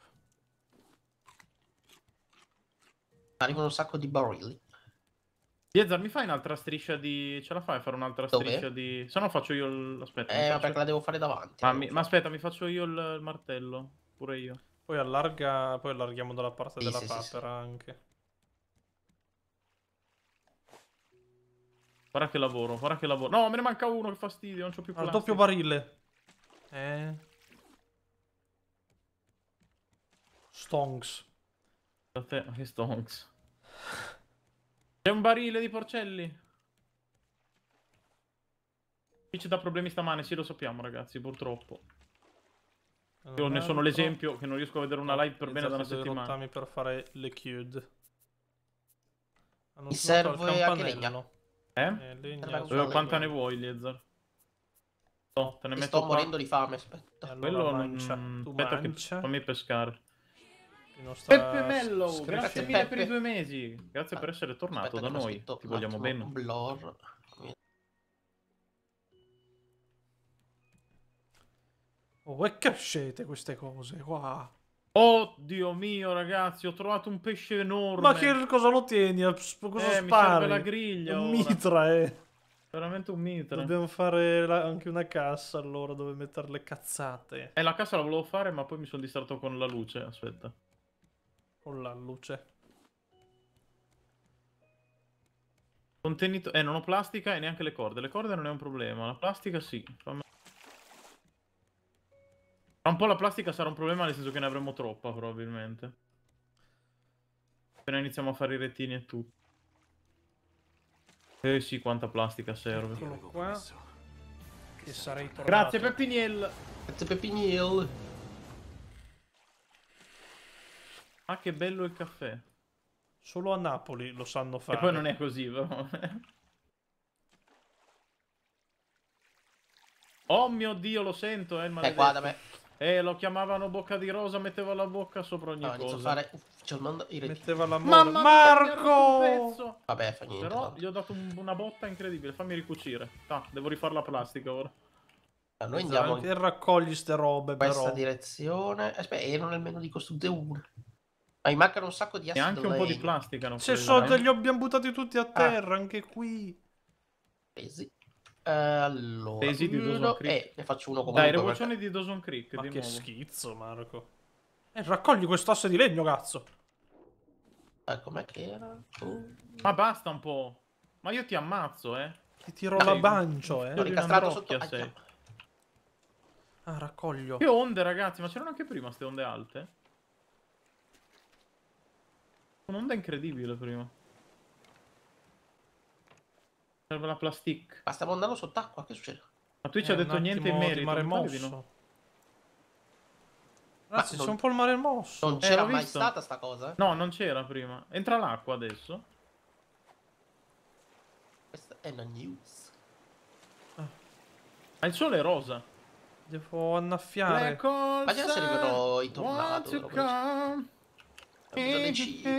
Arrivano un sacco di barili. Yezar, mi fai un'altra striscia di... Ce la fai a fare un'altra striscia Dove? di... Se no faccio io il... Aspetta, eh, faccio... perché la devo fare davanti. Ma, mi... Ma, aspetta, mi faccio io il martello. Pure io. Poi allarga... Poi allarghiamo dalla parte sì, della sì, papera sì, anche. Guarda che lavoro, guarda che lavoro. No, me ne manca uno, che fastidio, non c'ho più plastica. Al doppio barile. Eh. Stonks. Da te, che stonks. C'è un barile di porcelli. Qui c'è da problemi stamane, sì lo sappiamo ragazzi, purtroppo. Allora, Io ne sono l'esempio che non riesco a vedere una live per bene da una settimana. per fare le chiude. Mi serve anche legna. Eh? eh legna. quanta ne vuoi, Lezar? No, te ne metto sto qua. morendo di fame, aspetta. Allora Quello non... Tu aspetta mancia. che fammi pescare. Peppe Mello, grazie mille Peppe. per i due mesi. Grazie ah, per essere tornato aspetta, da noi. Ti vogliamo bene. Blor. Oh, e crescete queste cose qua. Oddio mio, ragazzi, ho trovato un pesce enorme. Ma che cosa lo tieni? Cosa eh, spari? la griglia. Un ora. mitra, eh. Veramente un mitra. Dobbiamo fare la, anche una cassa allora dove mettere le cazzate. Eh, la cassa la volevo fare, ma poi mi sono distratto con la luce. Aspetta. Con la luce. Contenitore... Eh, non ho plastica e neanche le corde. Le corde non è un problema. La plastica sì. Fammi... Tra un po' la plastica sarà un problema, nel senso che ne avremo troppa, probabilmente. Appena iniziamo a fare i rettini e tutto. Eh sì, quanta plastica serve. Eccolo qua. Che sarei tornato. Grazie Peppiniel. Grazie Peppiniel. Ah, che bello il caffè. Solo a Napoli lo sanno fare. E poi non è così, però. oh mio Dio, lo sento, eh, maledetto. qua da me. Eh, lo chiamavano bocca di rosa, metteva la bocca sopra ogni no, cosa. Fare... Metteva la mano. Mamma Marco! Vabbè, fa niente. Però tanto. gli ho dato un, una botta incredibile, fammi ricucire. Ah, devo rifare la plastica ora. No, noi andiamo in... e raccogli ste robe, questa però. direzione. Aspetta, erano nel menu di costruire una. Ma i mancano un sacco di assi. E anche un po' di plastica. Non Se sotto li abbiamo buttati tutti a ah. terra, ah. anche qui. Pesi. Uh, allora, Pesi di Dawson Creek. Eh, ne faccio uno come Dai, revoluzione perché... di Dawson Creek. Ma che nuovo. schizzo, Marco. Eh, raccogli quest'asse di legno, cazzo. Eh, com'è che era? Uh. Ma basta un po'. Ma io ti ammazzo, eh. Ti tiro la bancio, eh. L'ho incastrato sotto. Sei. Ah, raccoglio. Che onde, ragazzi, ma c'erano anche prima queste onde alte? Un'onda incredibile prima. Serve la plastic. Ma stavo andando sott'acqua, che succede? Ma tu ci eh, ha detto niente in merito. Mare mosso. No? Ragazzi, c'è un po' il mare mosso. Non eh, c'era mai visto? stata sta cosa. Eh. No, non c'era prima. Entra l'acqua adesso. Questa è la news. Ah. Ma il sole è rosa. Devo annaffiare. Ma già servivano i tornado. Abusate cibo.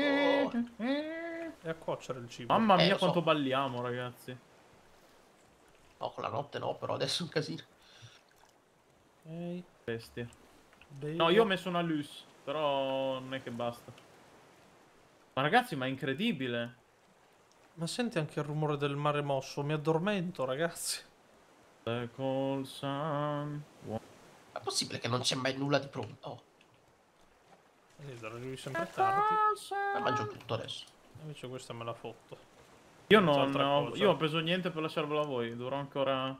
E a cuocere il cibo. Mamma eh, mia eh, quanto so. balliamo, ragazzi. No, con la notte no, però adesso è un casino. Ehi, bestie. No, io ho messo una luce, però non è che basta. Ma ragazzi, ma è incredibile. Ma senti anche il rumore del mare mosso, mi addormento ragazzi. The eh, È possibile che non c'è mai nulla di pronto? Oh. Quindi darò lui sempre tardi. La eh, mangio tutto adesso. Invece questa me la fotto. Io non, non ho, io ho preso niente per lasciarvelo a voi, dovrò ancora...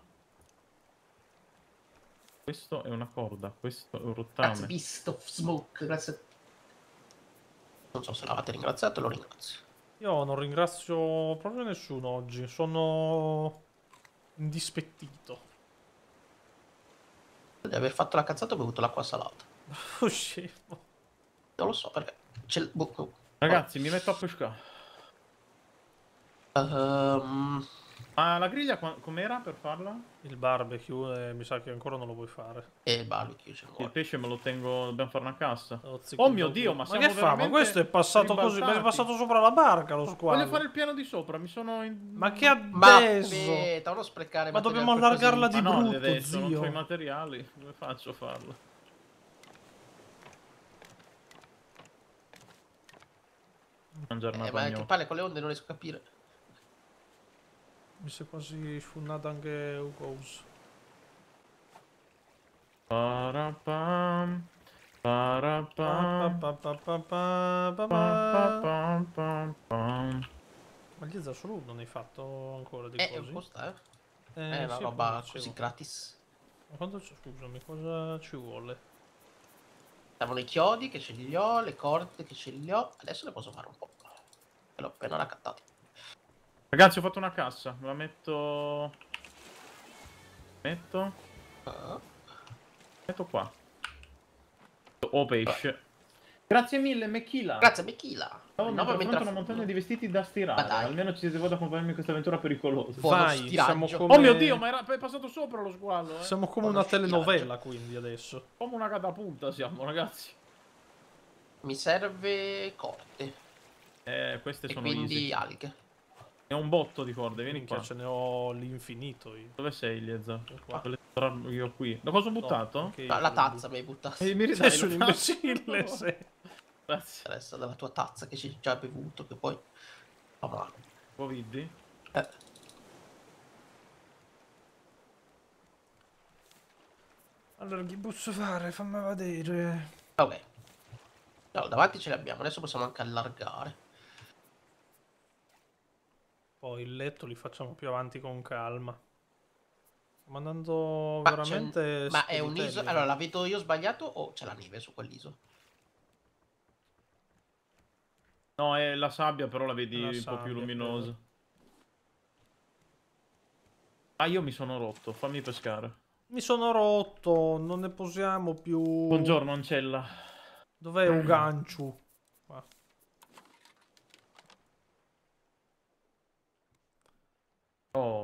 Questo è una corda, questo è un rottame. visto, smoke, grazie. Non so se l'avete ringraziato, lo ringrazio. Io non ringrazio proprio nessuno oggi, sono indispettito. Di aver fatto la cazzata ho bevuto l'acqua salata. Oh, scemo. Non lo so perché. Boh, boh. Ragazzi, oh. mi metto a pescare. Um... Ma la griglia com'era per farla? Il barbecue, eh, mi sa che ancora non lo vuoi fare. E il barbecue ce Il pesce me lo tengo, dobbiamo fare una cassa. Oh mio dio, ma, ma che fa? Ma questo è passato ribaltati. così, è passato sopra la barca lo squadro. Voglio fare il piano di sopra, mi sono... In... Ma che adesso? Ma, ma dobbiamo allargarla di ma no, brutto, adesso, zio. non ho i materiali, come faccio a farlo? mangiare una eh, bagno. ma che palle con le onde non riesco a capire. Mi sei quasi sfunnato anche Ugos. Parapam. Parapam. Ma gli Zashrud non hai fatto ancora di eh, cose? Costa, eh, eh, eh, una sì, roba così gratis. Ma quanto, scusami, cosa ci vuole? Stavano i chiodi che ce li ho, le corde che ce li ho. Adesso le posso fare un po'. Che l'ho appena raccattato. Ragazzi, ho fatto una cassa. la metto... Metto... Uh. Metto qua. O pesce. Grazie mille, Mechila. Grazie, Mechila. Ho no, una montagna di vestiti da stirare. Almeno ci siete voi ad accompagnarmi in questa avventura pericolosa. Vai, siamo oh come... Oh mio Dio, ma era passato sopra lo squalo. Eh? Siamo come Buono una stiraggio. telenovela, quindi, adesso. Come una catapulta siamo, ragazzi. Mi serve corte. Eh, queste e sono quindi easy. alghe. Ne ho un botto di corde, vieni Minchia, qua. ce ne ho l'infinito io. Dove sei, Liezza? Ah, quelle che qui. Lo cosa ho buttato? No, okay, la, la tazza mi hai buttato. E eh, mi cioè, ridai un imbecille, sì. Grazie. Adesso la tua tazza che ci hai già bevuto, che poi... Fa male. Covid? Eh. Allora, che posso fare? Fammi vedere. Ok. No, davanti ce l'abbiamo, adesso possiamo anche allargare. Poi il letto li facciamo più avanti con calma. Stiamo andando ma veramente... Un... Ma è un'isola... Eh. Allora, la vedo io sbagliato o c'è la neve su quell'isola? No, è la sabbia, però la vedi la un sabbia, po' più luminosa. Però... Ah, io mi sono rotto, fammi pescare. Mi sono rotto, non ne possiamo più. Buongiorno, Ancella. Dov'è Uganchu?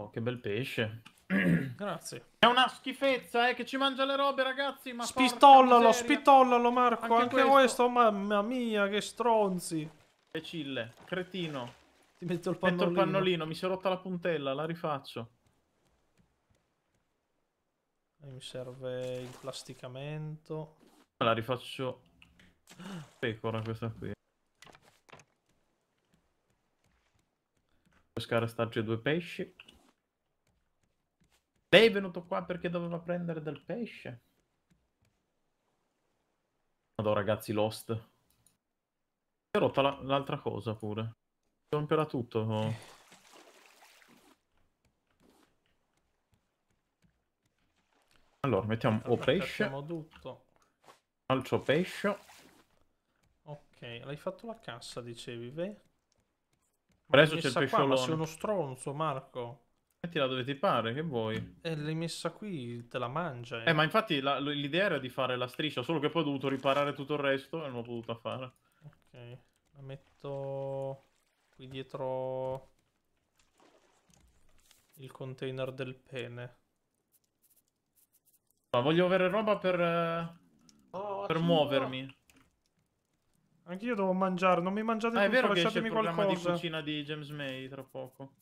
che bel pesce. Grazie. È una schifezza, eh, che ci mangia le robe, ragazzi, ma Spistollalo, spistollalo, Marco, anche, anche questo. questo. mamma mia, che stronzi. Becille, cretino. Ti metto il pannolino. Metto il pannolino, mi si è rotta la puntella, la rifaccio. E eh, mi serve il plasticamento. La rifaccio pecora questa qui. Pescare stagge due pesci. Lei è venuto qua perché doveva prendere del pesce? Madonna ragazzi, Lost. Si è rotta l'altra la cosa pure. Si romperà tutto. No? Oh. Allora, mettiamo allora, o pesce. tutto. Altro pesce. Ok, l'hai fatto la cassa, dicevi, ve? Preso c'è il pesciolone. Qua, ma sei uno stronzo, Marco mettila dove ti pare, che vuoi. E l'hai messa qui, te la mangia. Eh, eh ma infatti l'idea era di fare la striscia, solo che poi ho dovuto riparare tutto il resto e non l'ho potuta fare. Ok, la metto qui dietro il container del pene. Ma voglio avere roba per, eh, oh, per muovermi. Anch'io devo mangiare, non mi mangiate ah, più, è vero che c'è il qualcosa. di cucina di James May tra poco.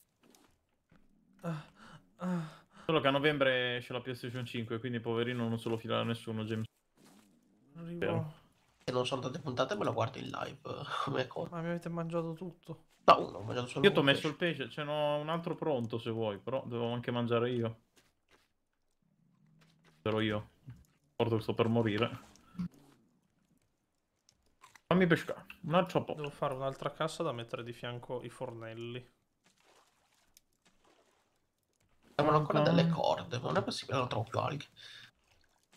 Solo che a novembre esce la PlayStation 5, quindi poverino non se lo filerà nessuno, James. Arrivo. Se non sono tante puntate me la guardo in live. Ma mi avete mangiato tutto. No, uno, ho mangiato solo Io ti ho messo il pesce, ce n'ho un altro pronto se vuoi, però devo anche mangiare io. Però io. Porto sto per morire. Fammi pescare, un altro po'. Devo fare un'altra cassa da mettere di fianco i fornelli. Servono ancora no. delle corde, non è possibile, non trovo alghe.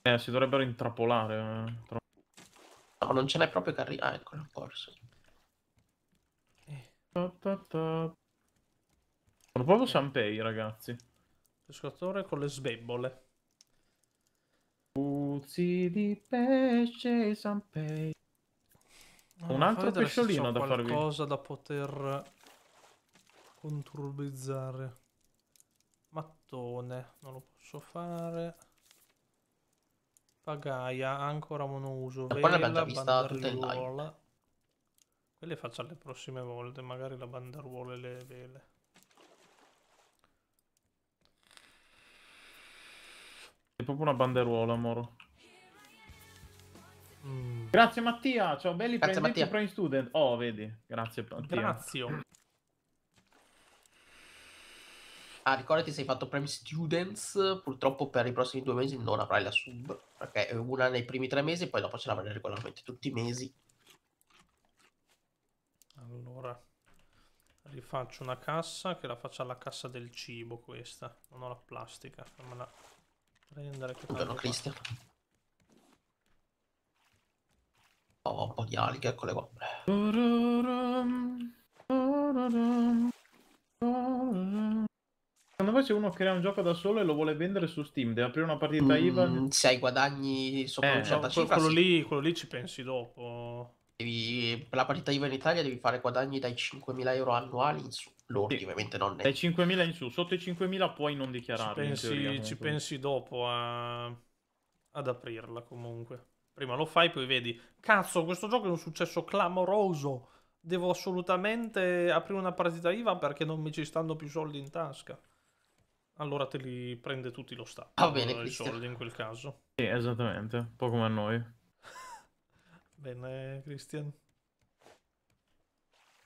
Eh, si dovrebbero intrappolare. Eh. Tro... No, non ce n'è proprio che arriva. Ah, eccolo, forse. Eh. Ta, ta, ta. Sono proprio Sanpei, ragazzi. Pescatore con le sbebbole. Puzzi di pesce, Sanpei. Ah, Un altro pesciolino da farvi. qualcosa da poter conturbizzare bastone, non lo posso fare. Pagaia, ancora monouso, vela, bandaruola. Quelle faccio le prossime volte, magari la banderuola e le vele. È proprio una banderuola, Moro. Mm. Grazie Mattia, ciao belli, Grazie, prendi Mattia. student. Oh, vedi, grazie Mattia. Grazie. Ah, ricordati se hai fatto Prime Students, purtroppo per i prossimi due mesi non avrai la sub, perché una nei primi tre mesi poi dopo ce l'avrai regolarmente tutti i mesi. Allora, rifaccio una cassa, che la faccia alla cassa del cibo questa, non ho la plastica, fammela prendere. Che Buongiorno Cristian. Oh, un po' di alghe, eccole qua. Secondo me se uno crea un gioco da solo e lo vuole vendere su Steam, deve aprire una partita mm, IVA? Se hai guadagni sopra eh, una certa cifra... Quello, sì. lì, quello lì ci pensi dopo. Devi, per la partita IVA in Italia devi fare guadagni dai 5.000 euro annuali in su. Lordi, sì. ovviamente non... È. Dai 5.000 in su, sotto i 5.000 puoi non dichiararlo. Ci pensi, teoria, ci pensi dopo a... ad aprirla comunque. Prima lo fai, poi vedi, cazzo, questo gioco è un successo clamoroso. Devo assolutamente aprire una partita IVA perché non mi ci stanno più soldi in tasca allora te li prende tutti lo Stato. Ah, va bene, i soldi in quel caso. Sì, esattamente, un po' come a noi. bene, Christian.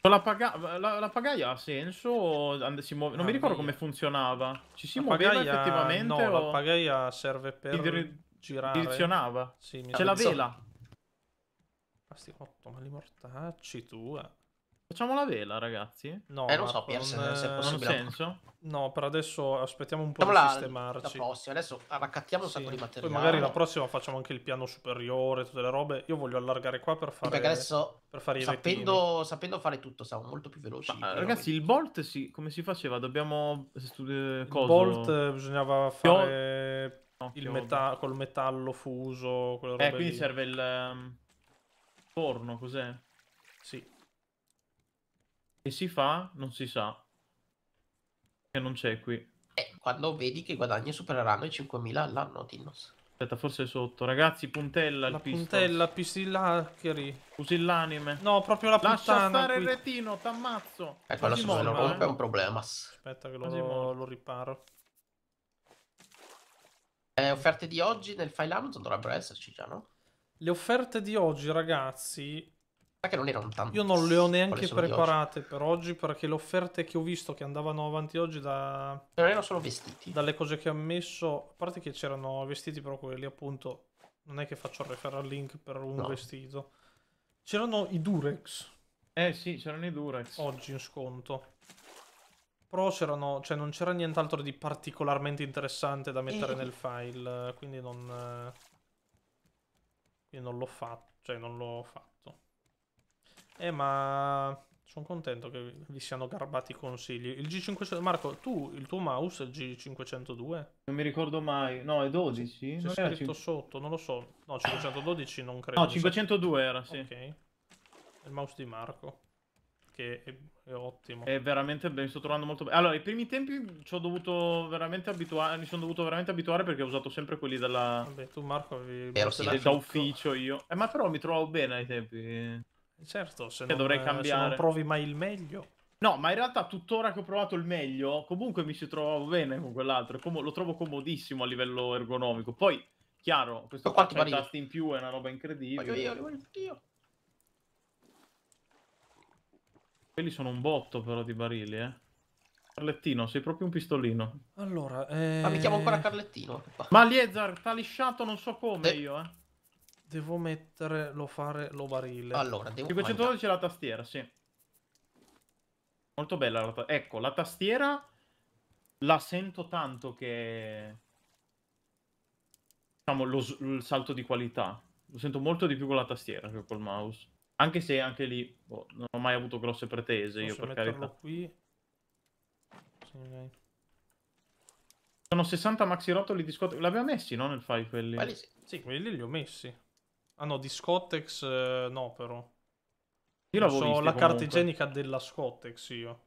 La, paga- la, la, pagaia ha senso? Si muove... Non ah, mi ricordo mia. come funzionava. Ci si la muoveva pagaia... effettivamente? No, o... la pagaia serve per dir- girare. Direzionava. Sì, C'è la vela. Pasti ah, 8, ma li mortacci tu, eh. Facciamo la vela, ragazzi? No, eh, non so, Pier, se, se è possibile. senso? No, per adesso aspettiamo un po' Facciamo di sistemarci. La prossima, adesso raccattiamo sì. un sacco di materiale. Poi magari la prossima facciamo anche il piano superiore, tutte le robe. Io voglio allargare qua per fare... Perché adesso, per fare sapendo, sapendo, fare tutto, siamo molto più veloci. Ma, ragazzi, il Bolt si, come si faceva? Dobbiamo... Studi... Cosa? Bolt eh, bisognava fare... No, il meta... col metallo fuso, Eh, quindi lì. serve il... Um... Ehm, Forno, cos'è? Sì. Che si fa? Non si sa. Che non c'è qui. Eh, quando vedi che i guadagni supereranno i 5.000 all'anno, Dinos. Aspetta, forse è sotto. Ragazzi, puntella la puntella, usi l'anime No, proprio la Lascia puntana. Lascia stare qui. il retino, t'ammazzo. Eh, quello se lo rompe è eh. un problema. Aspetta che lo, lo riparo. Le offerte di oggi nel file Amazon dovrebbero esserci già, no? Le offerte di oggi, ragazzi, che non erano tante. Io non le ho neanche preparate per oggi perché le offerte che ho visto che andavano avanti oggi da... Eh, non erano solo vestiti. Dalle cose che ha messo, a parte che c'erano vestiti però quelli appunto, non è che faccio il referral link per un no. vestito. C'erano i Durex. Eh sì, c'erano i Durex. Oggi in sconto. Però c'erano, cioè non c'era nient'altro di particolarmente interessante da mettere e... Eh. nel file, quindi non... Quindi eh, non l'ho fatto, cioè non l'ho fatto. Eh, ma sono contento che vi siano garbati i consigli. Il G500, Marco, tu il tuo mouse è il G502? Non mi ricordo mai. No, è 12? C'è non scritto 5... sotto, non lo so. No, 512 non credo. No, 502 era, sì. Ok. Il mouse di Marco. Che è, è ottimo. È veramente bene, sto trovando molto bene. Allora, i primi tempi ci ho dovuto veramente abituare, mi sono dovuto veramente abituare perché ho usato sempre quelli della... Vabbè, tu Marco avevi... Ero sì, da ufficio io. Eh, ma però mi trovavo bene ai tempi. Certo, se non, dovrei cambiare. Eh, se non provi mai il meglio. No, ma in realtà tuttora che ho provato il meglio, comunque mi ci trovavo bene con quell'altro. Com- lo trovo comodissimo a livello ergonomico. Poi, chiaro, questo qua tasti in più è una roba incredibile. Voglio io, voglio io. Quelli sono un botto però di barili, eh. Carlettino, sei proprio un pistolino. Allora, eh... Ma mi chiamo ancora eh, Carlettino. Ma Liezar, t'ha lisciato non so come eh. io, eh. Devo mettere lo fare lo barile. Allora, devo 512 la tastiera, sì. Molto bella la tastiera. Ecco, la tastiera la sento tanto che diciamo lo, il salto di qualità. Lo sento molto di più con la tastiera che col mouse. Anche se anche lì boh, non ho mai avuto grosse pretese Posso io per carità. qui. Sono 60 maxi rotoli di squadra. L'avevo messi, no? Nel file quelli. Quelli sì. sì, quelli li ho messi. Ah no, di Scottex eh, no però. Io l'avevo so, la carta igienica della Scottex io.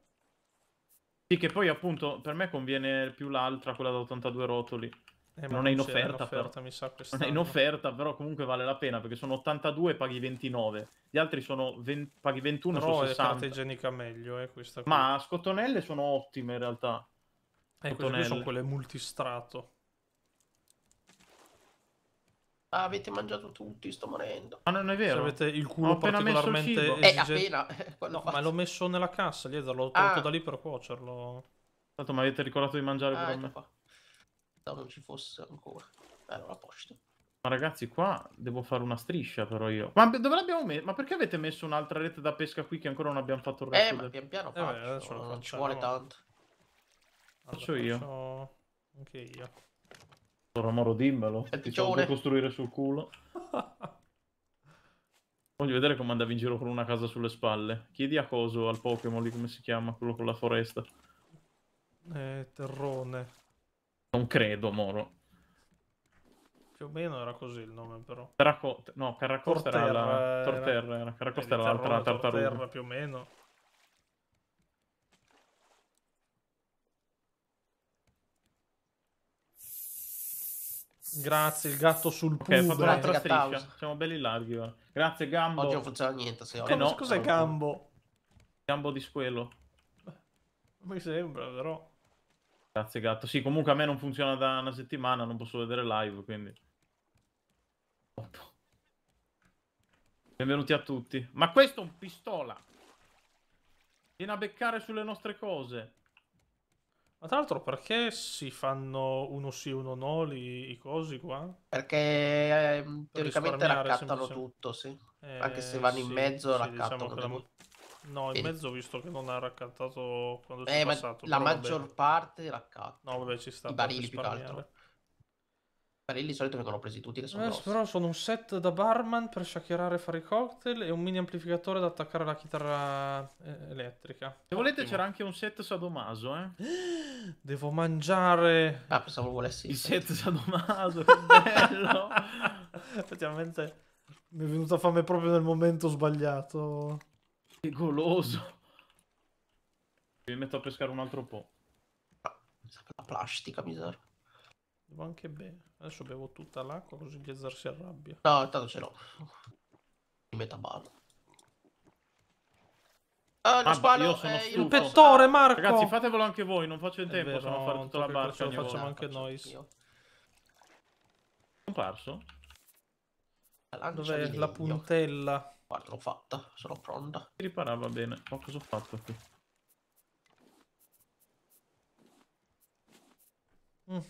Sì, che poi appunto per me conviene più l'altra, quella da 82 rotoli. Eh, non, è in offerta, offerta mi sa non è in offerta, però comunque vale la pena perché sono 82 e paghi 29. Gli altri sono 20, paghi 21 però su 60. Però è carta igienica meglio, eh, questa qui. Ma scottonelle sono ottime in realtà. Eh, sono quelle multistrato. Ah, avete mangiato tutti, sto morendo. Ma ah, non è vero. Se avete il culo ho particolarmente messo il eh, appena. no, ma l'ho messo nella cassa, dietro, l'ho tolto ah. da lì per cuocerlo. Tanto mi avete ricordato di mangiare ah, per ecco me. Qua. non ci fosse ancora. Allora, posto. Ma ragazzi, qua devo fare una striscia però io. Ma dove l'abbiamo messo? Ma perché avete messo un'altra rete da pesca qui che ancora non abbiamo fatto il resto? Eh, ma pian piano eh faccio. Beh, non facciamo. ci vuole tanto. Allora, faccio io. Faccio... Anche io. Moro dimmelo. Ti vuoi costruire sul culo. Voglio vedere come andavi in giro con una casa sulle spalle. Chiedi a coso al Pokémon lì come si chiama, quello con la foresta. Eh, terrone. Non credo, Moro. Più o meno era così il nome, però. Terraco... No, Caracosta era la... Torterra era. Caracosta era l'altra tartaruga. Torterra, più o meno. Grazie, il gatto sul pub. Ok, fatto un'altra striscia. Siamo belli larghi, va. Grazie, Gambo. Oggi non funziona niente, se Eh no, cos'è Gambo? Gambo di squello. Eh, mi sembra, però. Grazie, gatto. Sì, comunque a me non funziona da una settimana, non posso vedere live, quindi... Benvenuti a tutti. Ma questo è un pistola! Viene a beccare sulle nostre cose. Ma tra l'altro perché si fanno uno sì, e uno no li, i cosi qua? Perché eh, teoricamente raccattano tutto, sì. Eh, Anche se vanno sì, in mezzo sì, raccattano diciamo la... No, in Vedi. mezzo visto che non ha raccattato quando eh, è passato. La maggior vabbè. parte raccatta. No, vabbè, ci sta. I barili più che altro. Lì di solito vengono presi tutti che sono eh, Però sono un set da barman per shakerare e fare i cocktail e un mini amplificatore da attaccare alla chitarra eh, elettrica. Se Ottimo. volete c'era anche un set sadomaso, eh. Devo mangiare... Ah, pensavo volessi... Il set, sadomaso, che bello! Effettivamente mi è venuta fame proprio nel momento sbagliato. Che goloso. Mi metto a pescare un altro po'. Ah, la plastica, miseria. Va anche bene. Adesso bevo tutta l'acqua così Gezzar si arrabbia. No, intanto ce l'ho. In metaballo. Ah, ah lo squalo, eh, il pettore, Marco! Ragazzi, fatevelo anche voi, non faccio in tempo vero, sono a fare tutta la barca. Lo facciamo anche noi. Comparso? Dov'è la puntella? Guarda, l'ho fatta, sono pronta. Si riparava bene, ma cosa ho fatto qui? Mm.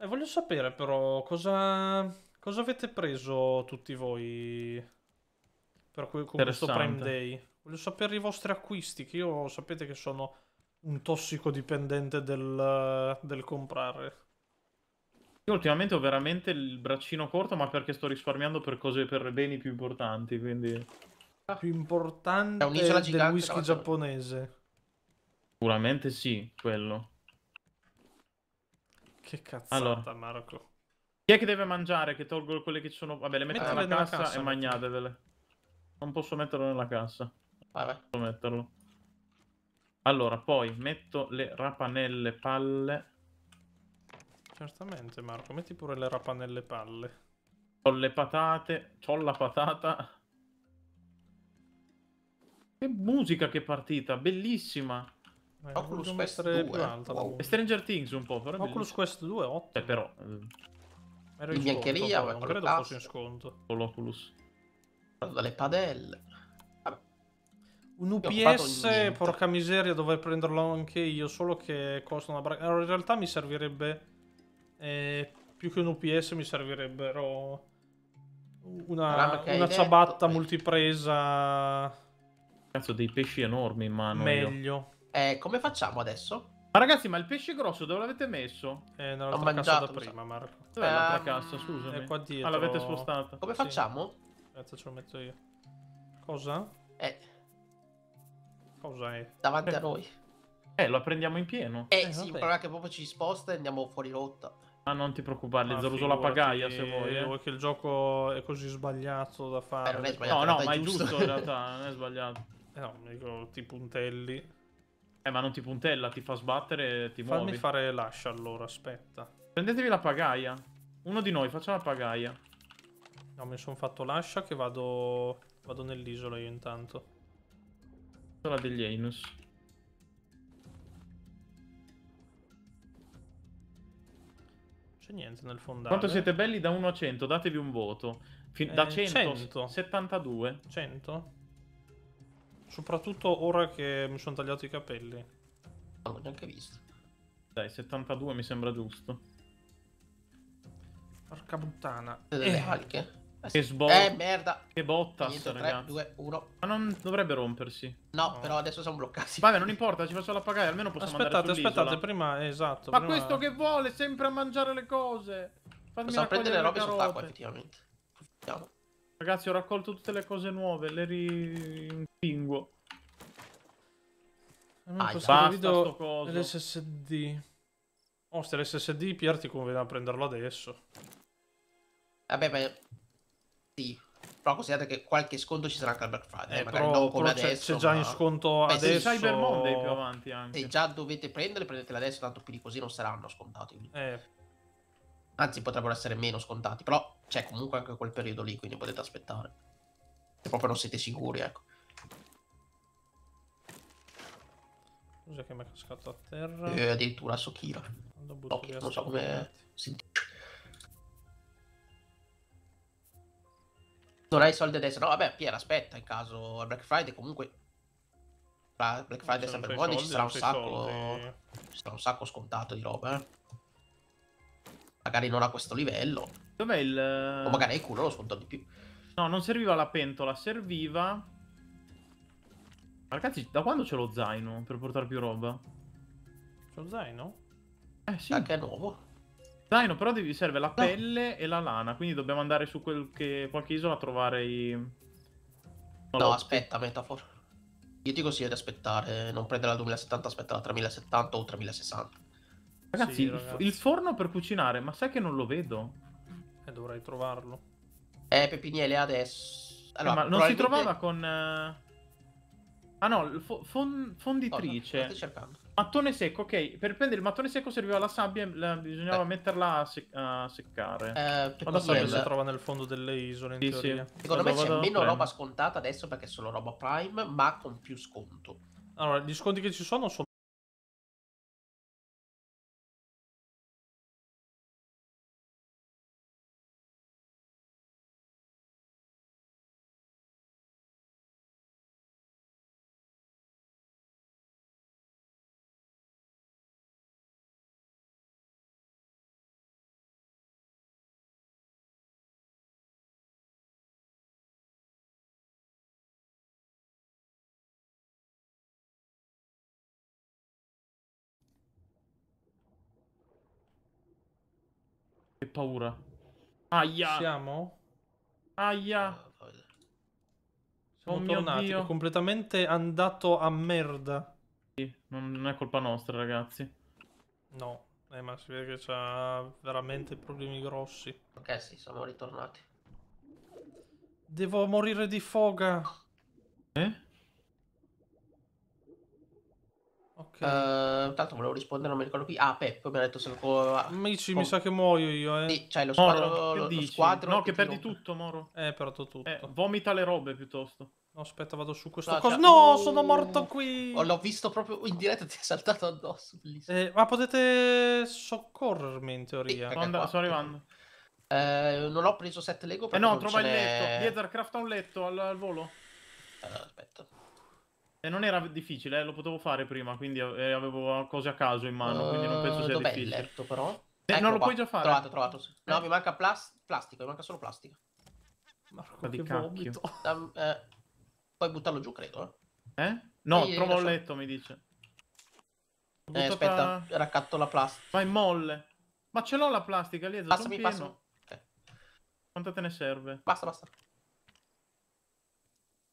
E eh, voglio sapere però cosa, cosa avete preso tutti voi per cui, con questo Prime Day. Voglio sapere i vostri acquisti, che io sapete che sono un tossicodipendente del, del comprare. Io ultimamente ho veramente il braccino corto, ma perché sto risparmiando per cose per beni più importanti, quindi... Ah. Più importante è del whisky giapponese. Sicuramente sì, quello. Che cazzata, allora. Marco. Chi è che deve mangiare? Che tolgo quelle che sono... Vabbè, le metto nella, nella cassa, cassa e magnatevele. Non posso metterlo nella cassa. Vai, vai. Posso metterlo. Allora, poi metto le rapanelle palle. Certamente, Marco. Metti pure le rapanelle palle. Ho le patate. Ho la patata. Che musica che è partita. Bellissima. Eh, Oculus Quest 2 più alta, wow. e Stranger Things un po' però Oculus Quest 2 8 eh, però eh, ero in biancheria non credo tasse. fosse in sconto con l'Oculus dalle padelle un UPS porca miseria dovrei prenderlo anche io solo che costa una braccia. allora, in realtà mi servirebbe eh, più che un UPS mi servirebbero una, una ciabatta detto, multipresa cazzo dei pesci enormi in mano meglio io. Eh, come facciamo adesso? Ma ragazzi, ma il pesce grosso dove l'avete messo? Eh, nella mangiato, cassa da prima, Marco. Dov'è um, l'altra ehm, cassa, scusami? È qua dietro. Ah, l'avete spostata. Come sì. facciamo? Adesso ce lo metto io. Cosa? Eh. Cosa è? Davanti eh. a noi. Eh, la prendiamo in pieno. Eh, eh sì, il problema è che proprio ci sposta e andiamo fuori rotta. Ma ah, non ti preoccupare, ah, Zeruso la pagaia se vuoi. Eh. Vuoi che il gioco è così sbagliato da fare? Eh, non è sbagliato, no, no, ma è giusto in realtà, non è sbagliato. Eh no, dico, ti puntelli. Eh, ma non ti puntella, ti fa sbattere e ti Fammi muovi. Fammi fare l'ascia allora, aspetta. Prendetevi la pagaia. Uno di noi, faccia la pagaia. No, mi sono fatto l'ascia che vado... Vado nell'isola io intanto. Isola degli Anus. C'è niente nel fondale. Quanto siete belli da 1 a 100? Datevi un voto. Fin eh, da 100, 100, 72. 100? Soprattutto ora che mi sono tagliato i capelli. Non l'ho neanche visto. Dai, 72 mi sembra giusto. Porca puttana. delle eh. alche. Eh, che sbotta. Eh, merda. Che botta, Niente, 3, 2, 1. Ma non dovrebbe rompersi. No, no, però adesso siamo bloccati. Vabbè, non importa, ci faccio la pagare, almeno possiamo aspettate, Aspettate, prima, eh, esatto. Ma prima... questo che vuole, sempre a mangiare le cose. Fammi possiamo prendere le robe su carota. effettivamente. Vediamo. Ragazzi, ho raccolto tutte le cose nuove, le rimpingo. Non ah, posso l'SSD. Oh, se l'SSD, Pier, ti conviene prenderlo adesso. Vabbè, ma... Sì. Però considerate che qualche sconto ci sarà anche al Black Friday. Eh, magari però, non come adesso. C'è già ma... in sconto Beh, adesso. C'è Cyber Monday più avanti anche. Se già dovete prendere, prendetela adesso, tanto più di così non saranno scontati. Eh, Anzi, potrebbero essere meno scontati, però c'è comunque anche quel periodo lì, quindi potete aspettare. Se proprio non siete sicuri, ecco. Scusa che mi è cascato a terra. E eh, addirittura Sokira. Occhio, non so come Non hai soldi adesso? No, vabbè, Pier, aspetta, in caso Black Friday comunque... Ah, Black Friday e Cyber Monday ci sarà un sacco... Soldi. Ci sarà un sacco scontato di roba, eh magari non a questo livello. Dov'è il... O magari il culo lo sconto di più. No, non serviva la pentola, serviva... Ragazzi, da quando c'è lo zaino per portare più roba? C'è lo zaino? Eh sì. Anche è nuovo. Zaino, però devi serve la pelle no. e la lana, quindi dobbiamo andare su che... qualche isola a trovare i... Nolotti. No, aspetta, Metafor. Io ti consiglio di aspettare, non prendere la 2070, aspetta la 3070 o 3060. Ragazzi, sì, il, ragazzi. il forno per cucinare, ma sai che non lo vedo? Eh, dovrei trovarlo. Eh, Pepiniele adesso. Eh, allora, eh, ma non si trovava con... Uh... Ah no, fon fonditrice. Oh, no, mattone secco, ok. Per prendere il mattone secco serviva la sabbia, la... bisognava eh. metterla a, sec a seccare. Eh, Ma la sabbia si trova nel fondo delle isole, in sì, teoria. Sì. Secondo me c'è meno prima. roba scontata adesso perché è solo roba prime, ma con più sconto. Allora, gli sconti che ci sono sono paura. Aia. Siamo? Aia. Ah, siamo oh tornati. Dio. È completamente andato a merda. Sì, non è colpa nostra, ragazzi. No. Eh, ma si vede che c'ha veramente problemi grossi. Ok, sì, siamo ritornati. Devo morire di foga. Eh? Ok. Uh, eh, tanto volevo rispondere, non mi ricordo qui. Ah, Peppo mi ha detto se lo. Amici, con... mi sa che muoio io, eh. Sì, cioè lo squadro. lo, lo squadro no, che perdi tutto, Moro. Eh, però tutto. Eh, vomita le robe piuttosto. No, aspetta, vado su questo no, cioè... No, uh, sono morto qui! Oh, l'ho visto proprio in diretta, ti è saltato addosso. Eh, ma potete soccorrermi in teoria. Sì, Onda, sto arrivando. Eh, non ho preso set Lego Eh no, trova il letto. Nethercraft crafta un letto al, al volo. Allora, eh, aspetta. E non era difficile, eh, lo potevo fare prima, quindi eh, avevo cose a caso in mano, uh, quindi non penso sia eh, difficile. L'erto, però? Eh, ecco non lo qua. puoi già fare. Trovato, trovato. No, eh. mi manca plas- plastico, mi manca solo plastica. Marco, di cacchio. Um, eh, puoi buttarlo giù, credo. Eh? No, Ehi, trovo il letto, mi dice. Eh, aspetta, raccatto la plastica. Ma è molle. Ma ce l'ho la plastica lì, è Passami, pieno. passami. Okay. Quanta te ne serve? Basta, basta.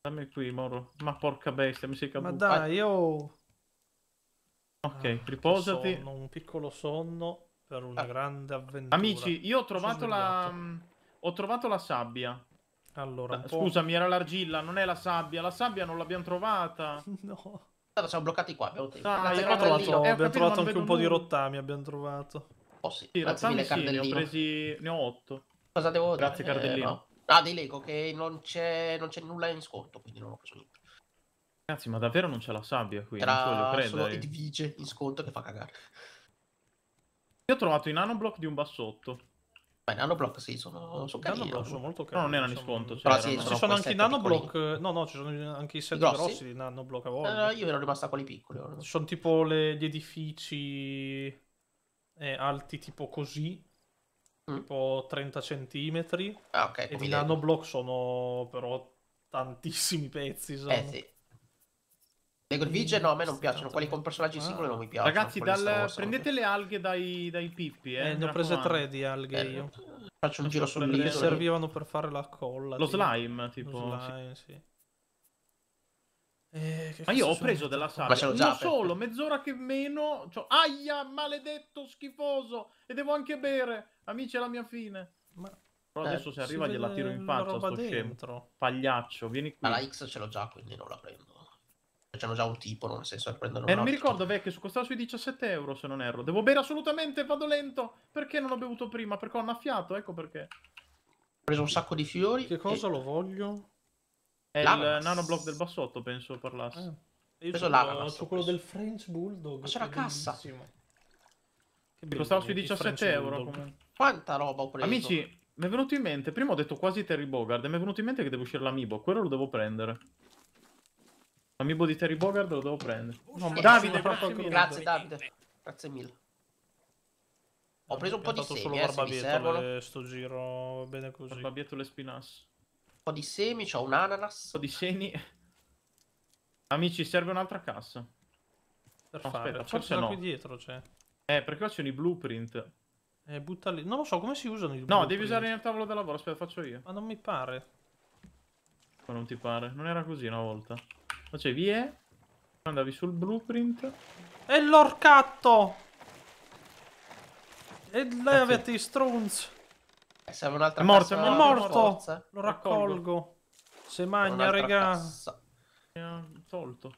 Dammi qui, Moro. Ma porca bestia, mi sei caduto. Ma dai, io... Ok, ah, riposati. Sono un piccolo sonno per una ah. grande avventura. Amici, io ho trovato la... Mm, ho trovato la sabbia. Allora, da, Scusami, era l'argilla, non è la sabbia. La sabbia non l'abbiamo trovata. no. Siamo bloccati qua. Abbiamo, Dai, abbiamo trovato, eh, abbiamo trovato anche un po' di rottami. Abbiamo trovato. Oh sì, sì, sì ne ho presi. Ne ho otto. Cosa devo Grazie, Cardellino. Eh, no. Ah, di Lego che non c'è, nulla in sconto, quindi non ho preso niente. Ragazzi, ma davvero non c'è la sabbia qui? Era non voglio credere. solo Edvige in sconto che fa cagare. Io ho trovato i nanoblock di un bassotto. Beh, i nanoblock sì, sono, sono carini. Nanoblock sono molto carini. No, non erano in sconto. Cioè, sì, ci sono anche i nanoblock. Piccoli. No, no, ci sono anche i set grossi? grossi di nanoblock a volte. Eh, io ero rimasta quelli piccoli. Sono tipo le, gli edifici eh, alti tipo così, Mm. tipo 30 centimetri. Ah, ok. E di nanoblock sono però tantissimi pezzi. Sono. Eh sì. Le Gorvigie no, a me non piacciono, quelli con personaggi ah. singoli non mi piacciono. Ragazzi, dal... prendete le alghe dai, dai pippi, eh. eh ne ho prese tre di alghe eh, io. Faccio un giro Mi servivano per fare la colla. Lo tipo. slime, tipo. Lo slime, sì. sì. Eh, ma io ho preso della sabbia uno solo, mezz'ora che meno. Cioè, aia, maledetto, schifoso. E devo anche bere. Amici, è la mia fine. Ma... Però eh, adesso se arriva gliela tiro in faccia sto dentro. scemo. Pagliaccio, vieni qui. Ma la X ce l'ho già, quindi non la prendo. Cioè, c'hanno già un tipo, non nel senso per prendere eh, un Eh, non mi ricordo, vecchio, su costava sui 17 euro, se non erro. Devo bere assolutamente, vado lento. Perché non ho bevuto prima? Perché ho annaffiato, ecco perché. Ho preso un sacco di fiori. Che cosa e... lo voglio? È il nanoblock del bassotto, penso, parlasse. Eh. Ah. Io preso l'ananas. Su quello del French Bulldog. Ma c'è la cassa. Bellissimo. che costava sui 17 euro, comunque. Quanta roba ho preso. Amici, mi è venuto in mente, prima ho detto quasi Terry Bogard, e mi è venuto in mente che deve uscire l'amibo, quello lo devo prendere. L'amibo di Terry Bogard lo devo prendere. No, eh, Davide, grazie, mille. grazie Davide. Grazie mille. Ho preso ho un po' di semi, solo eh, sto giro bene così. Barbabietole spinasse. Un po' di semi, c'ho un ananas. Un po' di semi. Amici, serve un'altra cassa. Per no, fare. aspetta, forse no. qui dietro c'è. Eh, perché qua c'è i blueprint. Eh, butta lì. Non lo so come si usano i No, devi usare nel tavolo da lavoro, aspetta, faccio io. Ma non mi pare. Ma non ti pare? Non era così una volta. Facevi E, andavi sul blueprint. E l'orcatto! E lei ah, avete strunz. Eh, serve un'altra È morto, è morto. Lo raccolgo. Se magna, regà. Tolto.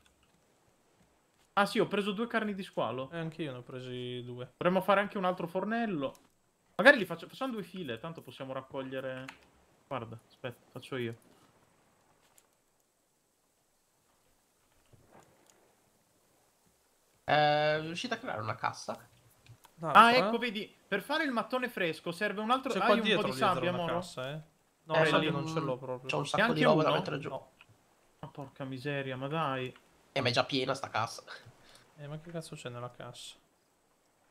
Ah sì, ho preso due carni di squalo. E eh, anche io ne ho presi due. Dovremmo fare anche un altro fornello. Magari li faccio... facciamo due file, tanto possiamo raccogliere... Guarda, aspetta, faccio io. Eh, riuscite a creare una cassa? Ah, eh. ecco, vedi, per fare il mattone fresco serve un altro... Hai un po' di sabbia, Moro? Cassa, eh? No, eh, sabbia non ce l'ho mm, proprio. C'ho un sacco di roba uno? da mettere giù. Ma no. oh, porca miseria, ma dai. E eh, ma è già piena sta cassa. Eh, ma che cazzo c'è nella cassa?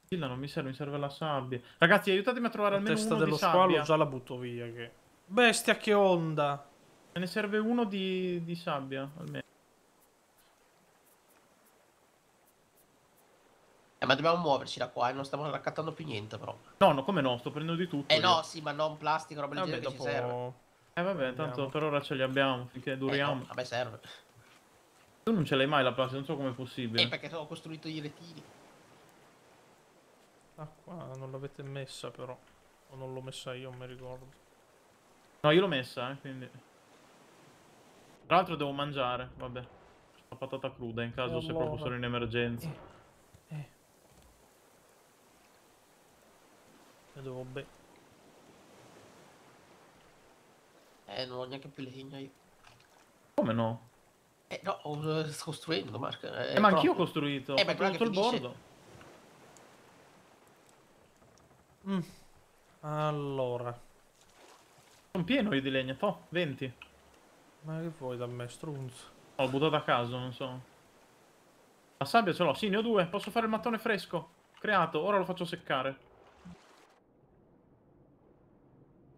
Sì, non mi serve, mi serve la sabbia. Ragazzi, aiutatemi a trovare la almeno testa uno dello di squalo sabbia. già la butto via, che... Bestia, che onda! Me ne serve uno di, di sabbia, almeno. Eh, ma dobbiamo muoverci da qua, eh? non stiamo raccattando più niente, però. No, no, come no? Sto prendendo di tutto. Eh io. no, sì, ma non plastica, roba leggera dopo... che ci serve. Eh vabbè, tanto per ora ce li abbiamo, finché duriamo. Eh, no, vabbè, serve. Tu non ce l'hai mai la plastica, non so com'è possibile. Eh, perché ho costruito gli retini. Ah, qua non l'avete messa però. O non l'ho messa io, non mi ricordo. No, io l'ho messa, eh, quindi... Tra l'altro devo mangiare, vabbè. La patata cruda, in caso eh, se proprio sono in emergenza. Eh. eh. E devo be... Eh, non ho neanche più legna io. Come no? Eh, no, eh, sto costruendo, Mark. Eh, eh ma ecco. anch'io ho costruito. Eh, ma ho tutto il bordo. Mm. Allora. Sono pieno io di legna, to, 20. Ma che vuoi da me, strunzo? Ho buttato a caso, non so. La sabbia ce l'ho, sì, ne ho due. Posso fare il mattone fresco. Creato, ora lo faccio seccare.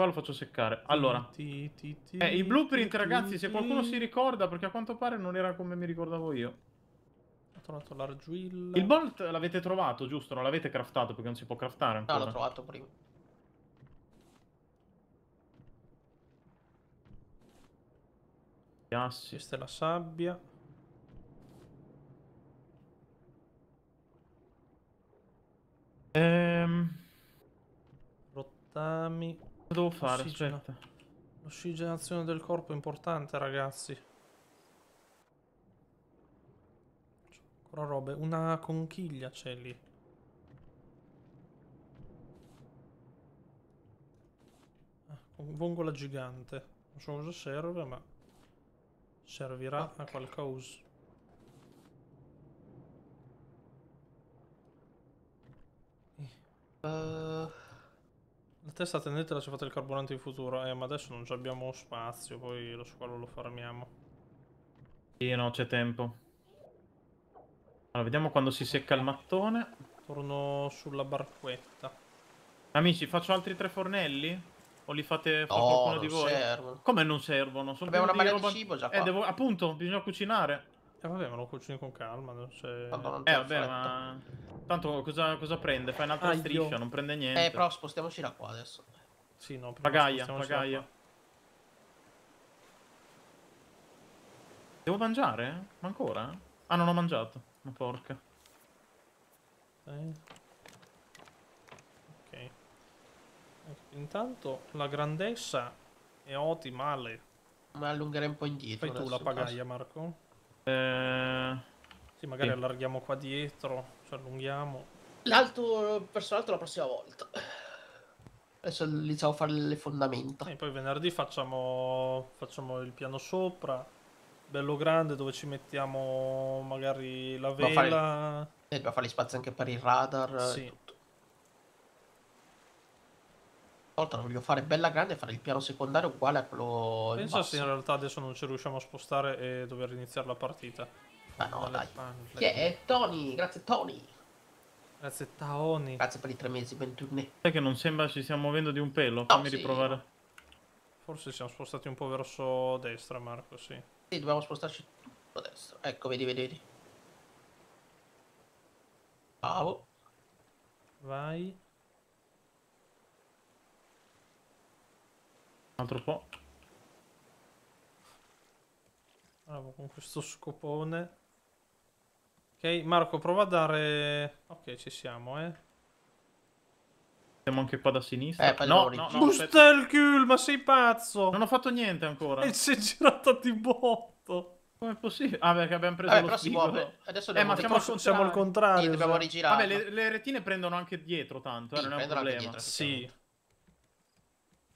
Qua lo faccio seccare. Allora, ti, ti, ti, eh, i blueprint, ragazzi, se qualcuno si ricorda, perché a quanto pare non era come mi ricordavo io. Ho trovato l'argilla. Il bolt l'avete trovato, giusto? Non l'avete craftato perché non si può craftare ancora. No, l'ho trovato prima. Assi. Questa è la sabbia. Ehm... Rottami devo fare? Aspetta. L'ossigenazione del corpo è importante, ragazzi. C'è Ancora robe. Una conchiglia c'è lì. Ah, un vongola gigante. Non so cosa serve, ma servirà ah. a qualcosa. Uh... La testa tendente la ci fate il carburante in futuro. Eh, ma adesso non abbiamo spazio, poi lo squalo lo farmiamo. Sì, no, c'è tempo. Allora, vediamo quando si secca il mattone. Torno sulla barquetta. Amici, faccio altri tre fornelli? O li fate no, qualcuno di voi? Servono. Come non servono? Sono Abbiamo una marea roba... di cibo già eh, qua. Eh, devo... appunto, bisogna cucinare. Eh vabbè, ma lo cucini con calma. Non c'è... eh vabbè, ma... Tanto cosa, cosa, prende? Fai un'altra ah, striscia, non prende niente. Eh, però spostiamoci da qua adesso. Sì, no, Pagaia, pagaia. Devo mangiare? Ma ancora? Ah, non ho mangiato. Ma porca. Eh. Ok. Ecco, intanto la grandezza è ottima, Ale. Ma allungherei un po' indietro. Fai tu la pagaia, caso. Marco. Eh... Sì, magari sì. allarghiamo qua dietro, ci allunghiamo. L'alto verso l'alto la prossima volta. Adesso iniziamo a fare le fondamenta. E poi venerdì facciamo, facciamo il piano sopra, bello grande, dove ci mettiamo magari la vela. Dobbiamo fare, eh, dobbiamo fare spazi anche per il radar. Eh, sì. volta la voglio fare bella grande e fare il piano secondario uguale a quello pensa se in realtà adesso non ci riusciamo a spostare e dover iniziare la partita ma no dai Che è Tony grazie Tony grazie Taoni grazie per i tre mesi bentorni sai che non sembra ci stiamo muovendo di un pelo no, fammi sì. riprovare forse siamo spostati un po' verso destra Marco sì sì dobbiamo spostarci tutto a destra ecco vedi vedi vedi bravo vai altro po'. Bravo, con questo scopone. Ok, Marco, prova a dare... Ok, ci siamo, eh. Siamo anche qua da sinistra. Eh, no, no, no, Busta il cul, ma sei pazzo! Non ho fatto niente ancora. E si è girata di botto. Come è possibile? Ah, perché abbiamo preso Vabbè, lo spigolo. Adesso eh, ma siamo al, siamo al contrario. Sì, dobbiamo esatto. rigirare. Vabbè, le, le, retine prendono anche dietro tanto, eh, non è un problema. Dietro, sì.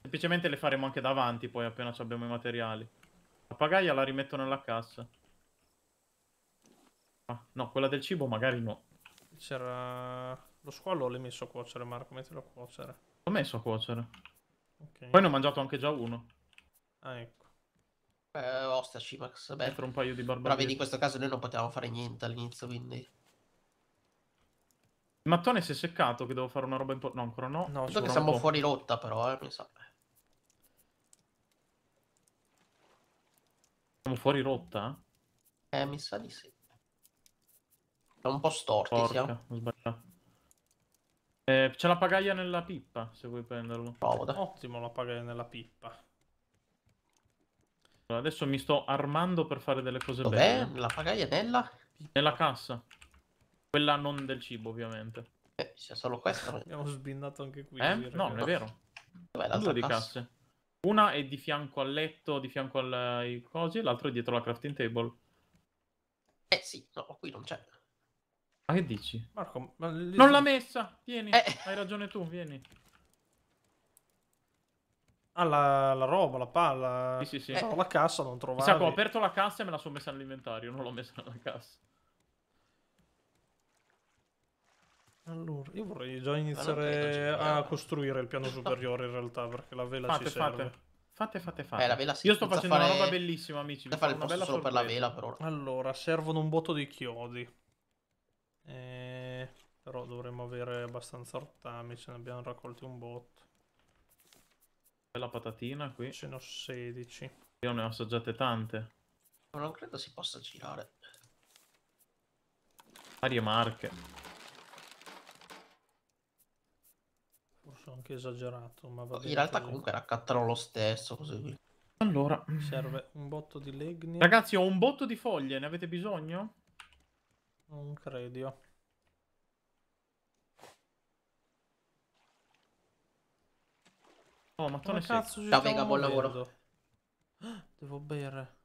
Semplicemente le faremo anche davanti poi appena abbiamo i materiali. La pagaia la rimetto nella cassa. Ah, no, quella del cibo magari no. C'era... Lo squallo l'hai messo a cuocere, Marco, mettilo a cuocere. L'ho messo a cuocere. Okay. Poi ne ho mangiato anche già uno. Ah, ecco. Eh, ostia, Cimax, Beh, Dentro un paio di barbarie. Però vedi, in questo caso noi non potevamo fare niente all'inizio, quindi... Il mattone si è seccato che devo fare una roba importante. No, ancora no. No, che siamo fuori rotta però, eh, mi sa. Siamo fuori rotta? Eh, mi sa di sì. Siamo un po' storti, Porca, siamo. Eh, c'è la pagaia nella pippa, se vuoi prenderlo. Provo, Ottimo la pagaia nella pippa. Allora, adesso mi sto armando per fare delle cose Dov belle. Dov'è? La pagaia nella? Nella cassa. Quella non del cibo, ovviamente. Eh, c'è solo questa. Abbiamo sbindato anche qui. Eh? No, non è vero. Dov'è l'altra Due di casse. Una è di fianco al letto, di fianco ai eh, cosi, l'altra è dietro la crafting table. Eh sì, no, qui non c'è. Ma che dici? Marco, ma Non l'ha messa! Vieni, eh. hai ragione tu, vieni. Ah, la, la roba, la palla. Sì, sì, sì. Eh. La cassa non trovavo. Sì, ho aperto la cassa e me la sono messa all'inventario, non l'ho messa nella cassa. Allora, io vorrei già iniziare a costruire il piano superiore in realtà, perché la vela fate, ci serve. Fate. Fate, fate, fate. Eh, la vela si Io sto facendo fare... una roba bellissima, amici. Da fare il posto solo per la vela, però. Allora, servono un botto di chiodi. Eh, però dovremmo avere abbastanza ortami, ce ne abbiamo raccolti un botto. La patatina qui. Ce ne ho 16. Io ne ho assaggiate tante. Ma non credo si possa girare. Varie marche. Forse anche esagerato, ma va bene. In realtà così. comunque raccattano lo stesso, così qui. Allora, serve un botto di legni. Ragazzi, ho un botto di foglie, ne avete bisogno? Non credo. Oh, ma tu cazzo ci Ciao, Vega, buon lavoro. Devo bere.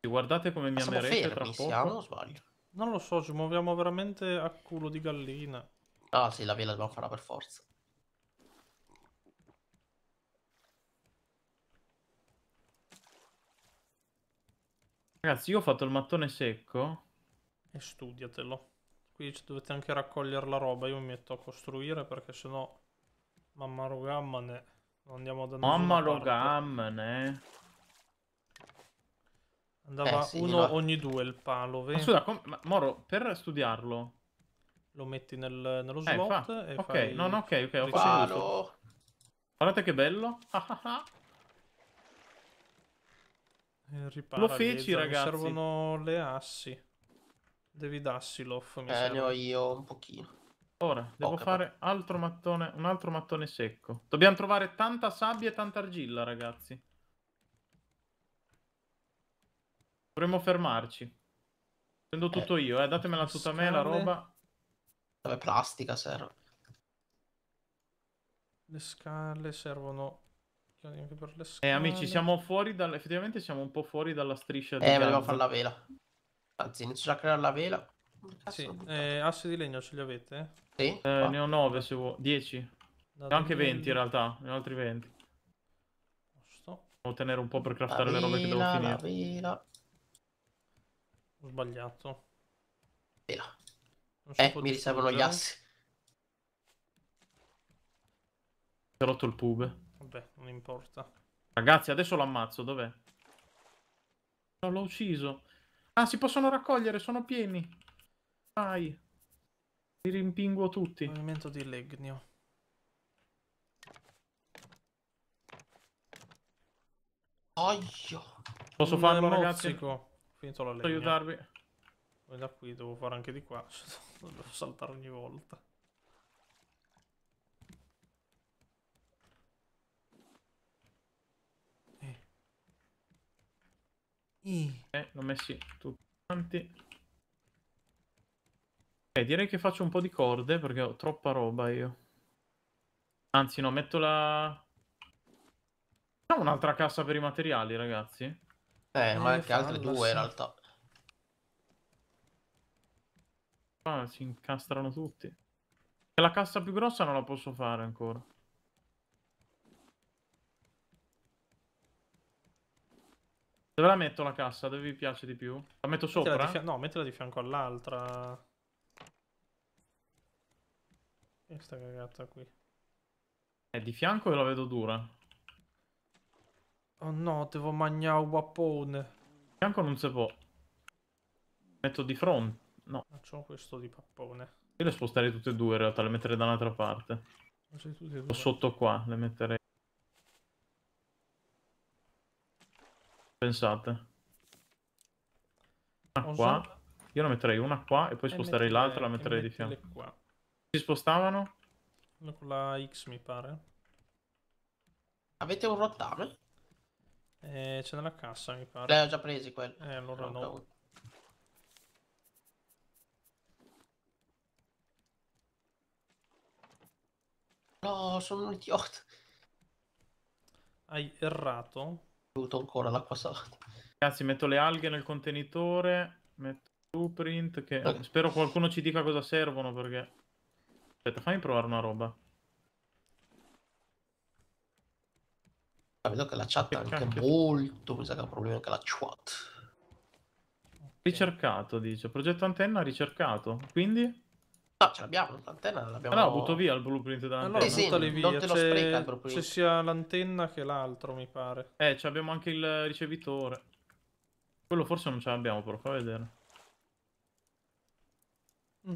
Guardate come mi amerete fermi, tra poco. Siamo, non sbaglio. Non lo so, ci muoviamo veramente a culo di gallina. Ah sì, la vela dobbiamo farla per forza. Ragazzi, io ho fatto il mattone secco. E studiatelo. Qui dovete anche raccogliere la roba. Io mi metto a costruire perché sennò... Mamma rogammane. Non andiamo da Mamma rogammane. Andava eh, sì, uno va. ogni due il palo. Vedi? Ma scusa, Moro, per studiarlo, lo metti nel, nello eh, slot. Eh, ok, fai... no, no, ok, ok. Ho fatto Guardate che bello. Ah, ah, ah. Eh, ripara, lo feci, Lieza. ragazzi. Mi servono le assi. Devi darsi l'off. Mi eh, serve. ne ho io un pochino. Ora, devo Poca, fare altro mattone, un altro mattone secco. Dobbiamo trovare tanta sabbia e tanta argilla, ragazzi. Dovremmo fermarci. Prendo tutto eh, io, eh. Datemela tutta a me la roba. Vabbè, plastica serve. Le scale servono per le scale. Eh, amici, siamo fuori dal... Effettivamente siamo un po' fuori dalla striscia eh, di volevo fare la vela. Anzi, inizio a creare la vela. Sì, eh, asse di legno ce li avete? Sì. Eh, ne ho 9 se vuoi. 10. Ne ho anche 20 in realtà, ne ho altri 20. Posto. Devo tenere un po' per craftare vela, le robe che devo finire. La vela. Ho sbagliato. Vela. Eh, mi servono gli assi. Si è rotto il pube. Vabbè, non importa. Ragazzi, adesso lo ammazzo, dov'è? No, l'ho ucciso. Ah, si possono raccogliere, sono pieni. Vai. Li rimpinguo tutti. Movimento di legno. Oio. Posso farlo, ragazzi? Mozzico. Posso aiutarvi? E da qui devo fare anche di qua, devo saltare ogni volta. Eh, eh l'ho messi tutti quanti. Eh, direi che faccio un po' di corde perché ho troppa roba io. Anzi, no, metto la... Facciamo un'altra cassa per i materiali, ragazzi. Eh, eh ma anche altre due in realtà. qua si incastrano tutti. E la cassa più grossa non la posso fare ancora. Dove la metto la cassa? Dove vi piace di più? La metto sopra? Mettila eh? no, mettila di fianco all'altra. Questa cagata qui. Eh, di fianco la vedo dura. Oh no, devo mangiare un wappone. Di fianco non si può. Metto di fronte. No, facciamo questo di pappone. Io le sposterei tutte e due in realtà, le metterei da un'altra parte. O sotto qua, le metterei. Pensate. Una Oso. qua. Io la metterei una qua e poi eh, sposterei l'altra e la metterei di fianco. Qua. Si spostavano? Con la X mi pare. Avete un rottame? Eh, c'è nella cassa mi pare. ho già presi quello. Eh, allora no. no. No, sono un idiota. Hai errato. Ho ancora l'acqua salata. Ragazzi, metto le alghe nel contenitore, metto il blueprint, che okay. Eh. spero qualcuno ci dica cosa servono, perché... Aspetta, fammi provare una roba. Ah, vedo che la chat è anche cacchio. molto, mi sa che ha un problema anche la chat. Ricercato, dice. Progetto antenna ricercato. Quindi? No, ah, ce l'abbiamo, l'antenna l'abbiamo... Ah no, butto via il blueprint ah, dell'antenna. Allora, sì, buttali sì, via. Non te lo spreca il blueprint. C'è sia l'antenna che l'altro, mi pare. Eh, abbiamo anche il ricevitore. Quello forse non ce l'abbiamo, però fa vedere. Mm.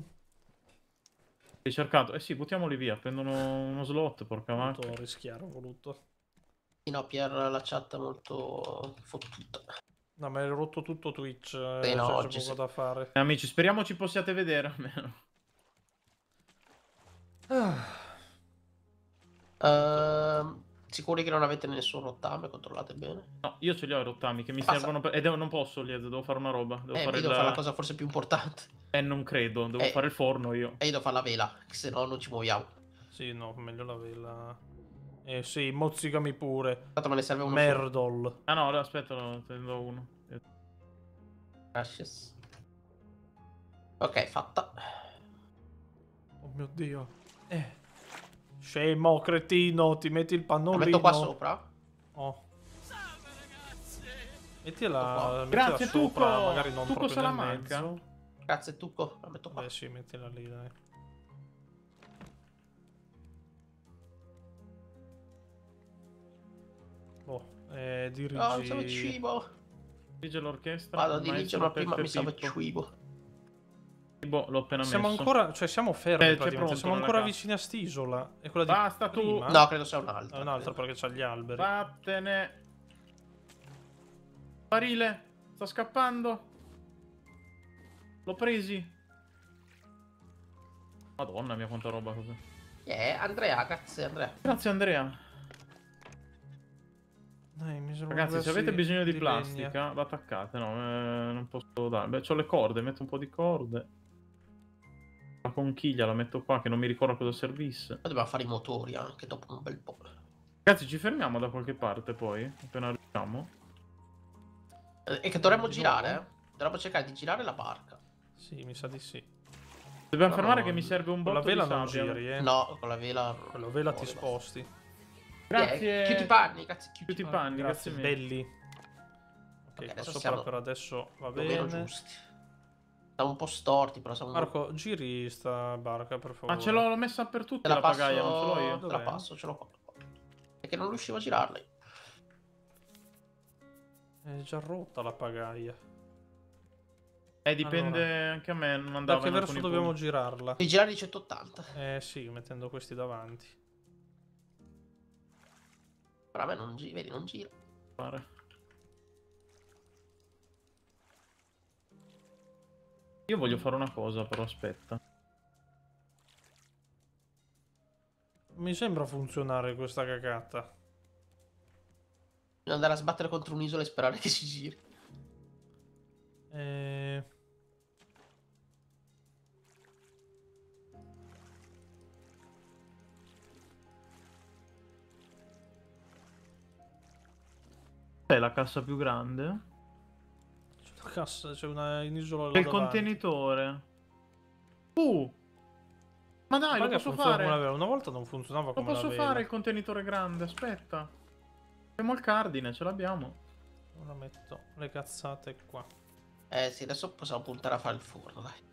Hai cercato? Eh sì, buttiamoli via, prendono uno slot, porca vacca. Molto rischiare, ho voluto. Sì, no, Pier la chat è molto fottuta. No, ma hai rotto tutto Twitch, eh, no, cioè, c'è poco sì. da fare. Eh, amici, speriamo ci possiate vedere almeno. Uh, sicuri che non avete nessun rottame? Controllate bene. No, io ce li ho i rottami che mi Passa. Ah, servono. Per... E devo, non posso, Lied, devo fare una roba. Devo, eh, fare, devo la... fare la cosa forse più importante. Eh, non credo, devo eh, fare il forno io. E io devo fare la vela, se no non ci muoviamo. Sì, no, meglio la vela. Eh sì, mozzicami pure. Tanto me ne serve uno. Merdol. Ah no, aspetta, no, te ne do uno. Ashes. Ok, fatta. Oh mio dio. Eh. Scemo, cretino, ti metti il pannolino. La metto qua sopra? Oh. Mettila, mettila Grazie, sopra, Tucco! magari non Tucco Salamanca. Mezzo. Grazie, Tucco. La metto qua. Eh sì, mettila lì, dai. Oh, eh, dirigi... Oh, mi serve cibo! Dirige l'orchestra. Vado a dirigere, ma prima mi serve cibo. Boh, l'ho appena siamo messo. Ancora, cioè, siamo fermi. Eh, pronto, siamo ancora vicini a st'isola. E quella Basta di tu. No, credo sia un'altra. È un'altra perché c'ha gli alberi. Vattene. Barile. Sto scappando. L'ho presi. Madonna mia, quanta roba così. Yeah, Andrea, grazie Andrea. Grazie Andrea. Dai, Ragazzi, se avete bisogno di, di plastica, legna. l'attaccate, no? Eh, non posso dare. Beh, ho le corde, metto un po' di corde. La conchiglia la metto qua che non mi ricordo cosa servisse. Ma dobbiamo fare i motori anche dopo un bel po'. Ragazzi, ci fermiamo da qualche parte poi, appena arriviamo. Eh, e che dovremmo di girare, nuovo. Dovremmo cercare di girare la barca. Sì, mi sa di sì. Dobbiamo fermare no, che mi serve un botto di sabbia. Con la vela non giri, eh? No, con la vela... Con la vela ti sposti. Grazie. Eh, chiudi i panni, grazie. Chiudi i panni, grazie, grazie belli. Ok, okay adesso sopra siamo... per adesso va bene. giusti un po' storti, però sono... Marco, giri sta barca, per favore. Ma ce l'ho messa per tutti la, la passo... pagaia, non ce l'ho io. Te la passo, ce l'ho qua. che non riuscivo a girarla È già rotta la pagaia. Eh, dipende allora, anche a me, non andava Da che verso dobbiamo punti. girarla? Devi girare 180. Eh sì, mettendo questi davanti. Però a me non, gi vedi, non gira. Pare. Io voglio fare una cosa però, aspetta. Mi sembra funzionare questa cacata. Andare a sbattere contro un'isola e sperare che si giri. Eh... È la cassa più grande cassa, c'è una un'isola Il contenitore. Uh! Ma dai, Ma lo posso fare. Una volta non funzionava lo come Lo posso fare il contenitore grande, aspetta. Abbiamo il cardine, ce l'abbiamo. Ora metto le cazzate qua. Eh sì, adesso possiamo puntare a fare il furro, dai.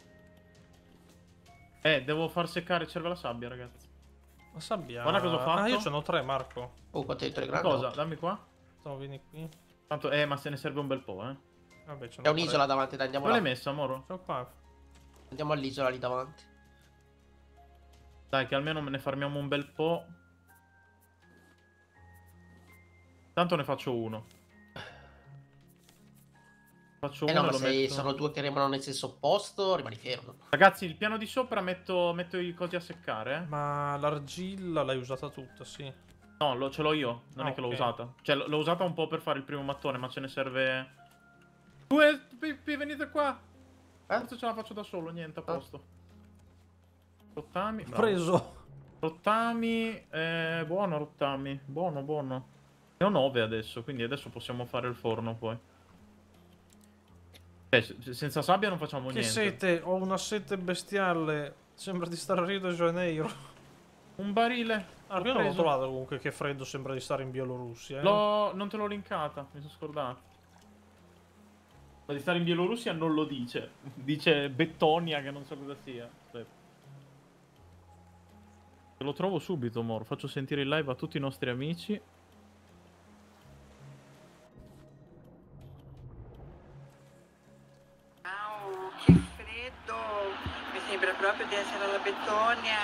Eh, devo far seccare il cervello la sabbia, ragazzi. La sabbia? Guarda cosa ho fatto. Ah, io ce n'ho tre, Marco. Oh, contenitore grande. Cosa? Dammi qua. No, vieni qui. Tanto, eh, ma se ne serve un bel po', eh. Vabbè, c'è un'isola davanti, dai, andiamo Dove là. l'hai messo, amoro? Sono qua. Andiamo all'isola lì davanti. Dai, che almeno me ne farmiamo un bel po'. Tanto ne faccio uno. Faccio eh uno no, se metto... sono due che rimangono nel stesso posto, rimani fermo. Ragazzi, il piano di sopra metto, metto i cosi a seccare. Eh. Ma l'argilla l'hai usata tutta, sì. No, lo, ce l'ho io, non ah, è che l'ho ah, usata. Cioè, l'ho usata un po' per fare il primo mattone, ma ce ne serve... Due, Pippi, venite qua. Eh? Forse ce la faccio da solo, niente, a ah. posto. Rottami. Bravo. Preso. Rottami. Eh, buono, rottami. Buono, buono. Ne ho 9 adesso, quindi adesso possiamo fare il forno poi. Eh, senza sabbia non facciamo che niente. Che sete, ho una sete bestiale. Sembra di stare a Rio de Janeiro. Un barile. Ah, io non l'ho trovato comunque che freddo sembra di stare in Bielorussia. Eh? Non te l'ho linkata, mi sono scordato. Ma di stare in Bielorussia non lo dice. Dice Bettonia che non so cosa sia. Aspetta. lo trovo subito, Mor. Faccio sentire in live a tutti i nostri amici. Wow, che freddo! Mi sembra proprio di essere alla Bettonia.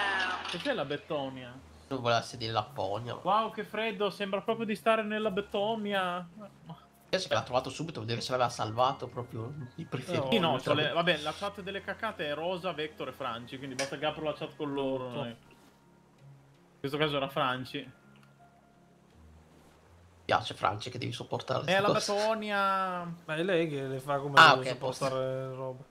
Che c'è la Bettonia? Non volessi dire Lapponia. Wow, che freddo! Sembra proprio di stare nella Bettonia. Ma penso che l'ha trovato subito, vuol dire che se l'aveva salvato proprio i preferiti. no, no cioè, le... vabbè, la chat delle cacate è Rosa, Vector e Franci, quindi basta che apro la chat con loro. No. In questo caso era Franci. Piace Franci che devi sopportare. È eh, la Batonia. Ma è lei che le fa come ah, okay, sopportare roba.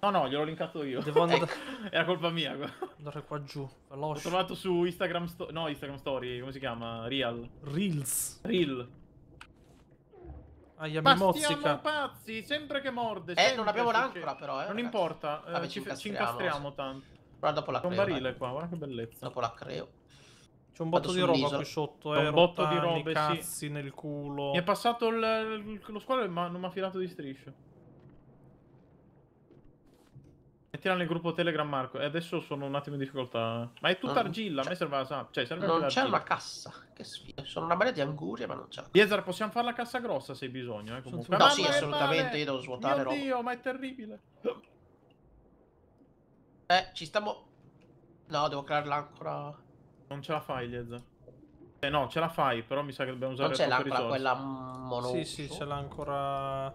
No, no, gliel'ho linkato io. Devo andare... Ecco, era colpa mia. Andare qua giù. L'ho trovato su Instagram Story. No, Instagram Story, come si chiama? Real. Reels. Reel. Aia, mi mozzica. pazzi, sempre che morde. Eh, non abbiamo l'ancora però, eh. Non ragazzi. importa, Vabbè, eh, ci, ci, incastriamo tanto. Guarda dopo la creo. C'è un barile vai. qua, guarda che bellezza. Dopo la creo. C'è un botto di roba qui sotto, eh. Un botto di roba, cazzi sì. nel culo. Mi è passato il, lo squalo e non mi ha filato di striscio. Mettila nel gruppo Telegram Marco. E adesso sono un attimo in difficoltà. Ma è tutta argilla, a me serve la sabbia. Cioè, serve non c'è una cassa. Che sfida. Sono una marea di angurie, ma non c'è. Diezar, possiamo fare la cassa grossa se hai bisogno. Eh, comunque. No, sì, assolutamente. Male. Io devo svuotare Mio roba. Dio, ma è terribile. Eh, ci stiamo... No, devo creare l'ancora. Non ce la fai, Diezar. Eh no, ce la fai, però mi sa che dobbiamo usare... Non c'è l'ancora quella mono... Sì, sì, ce l'ha ancora...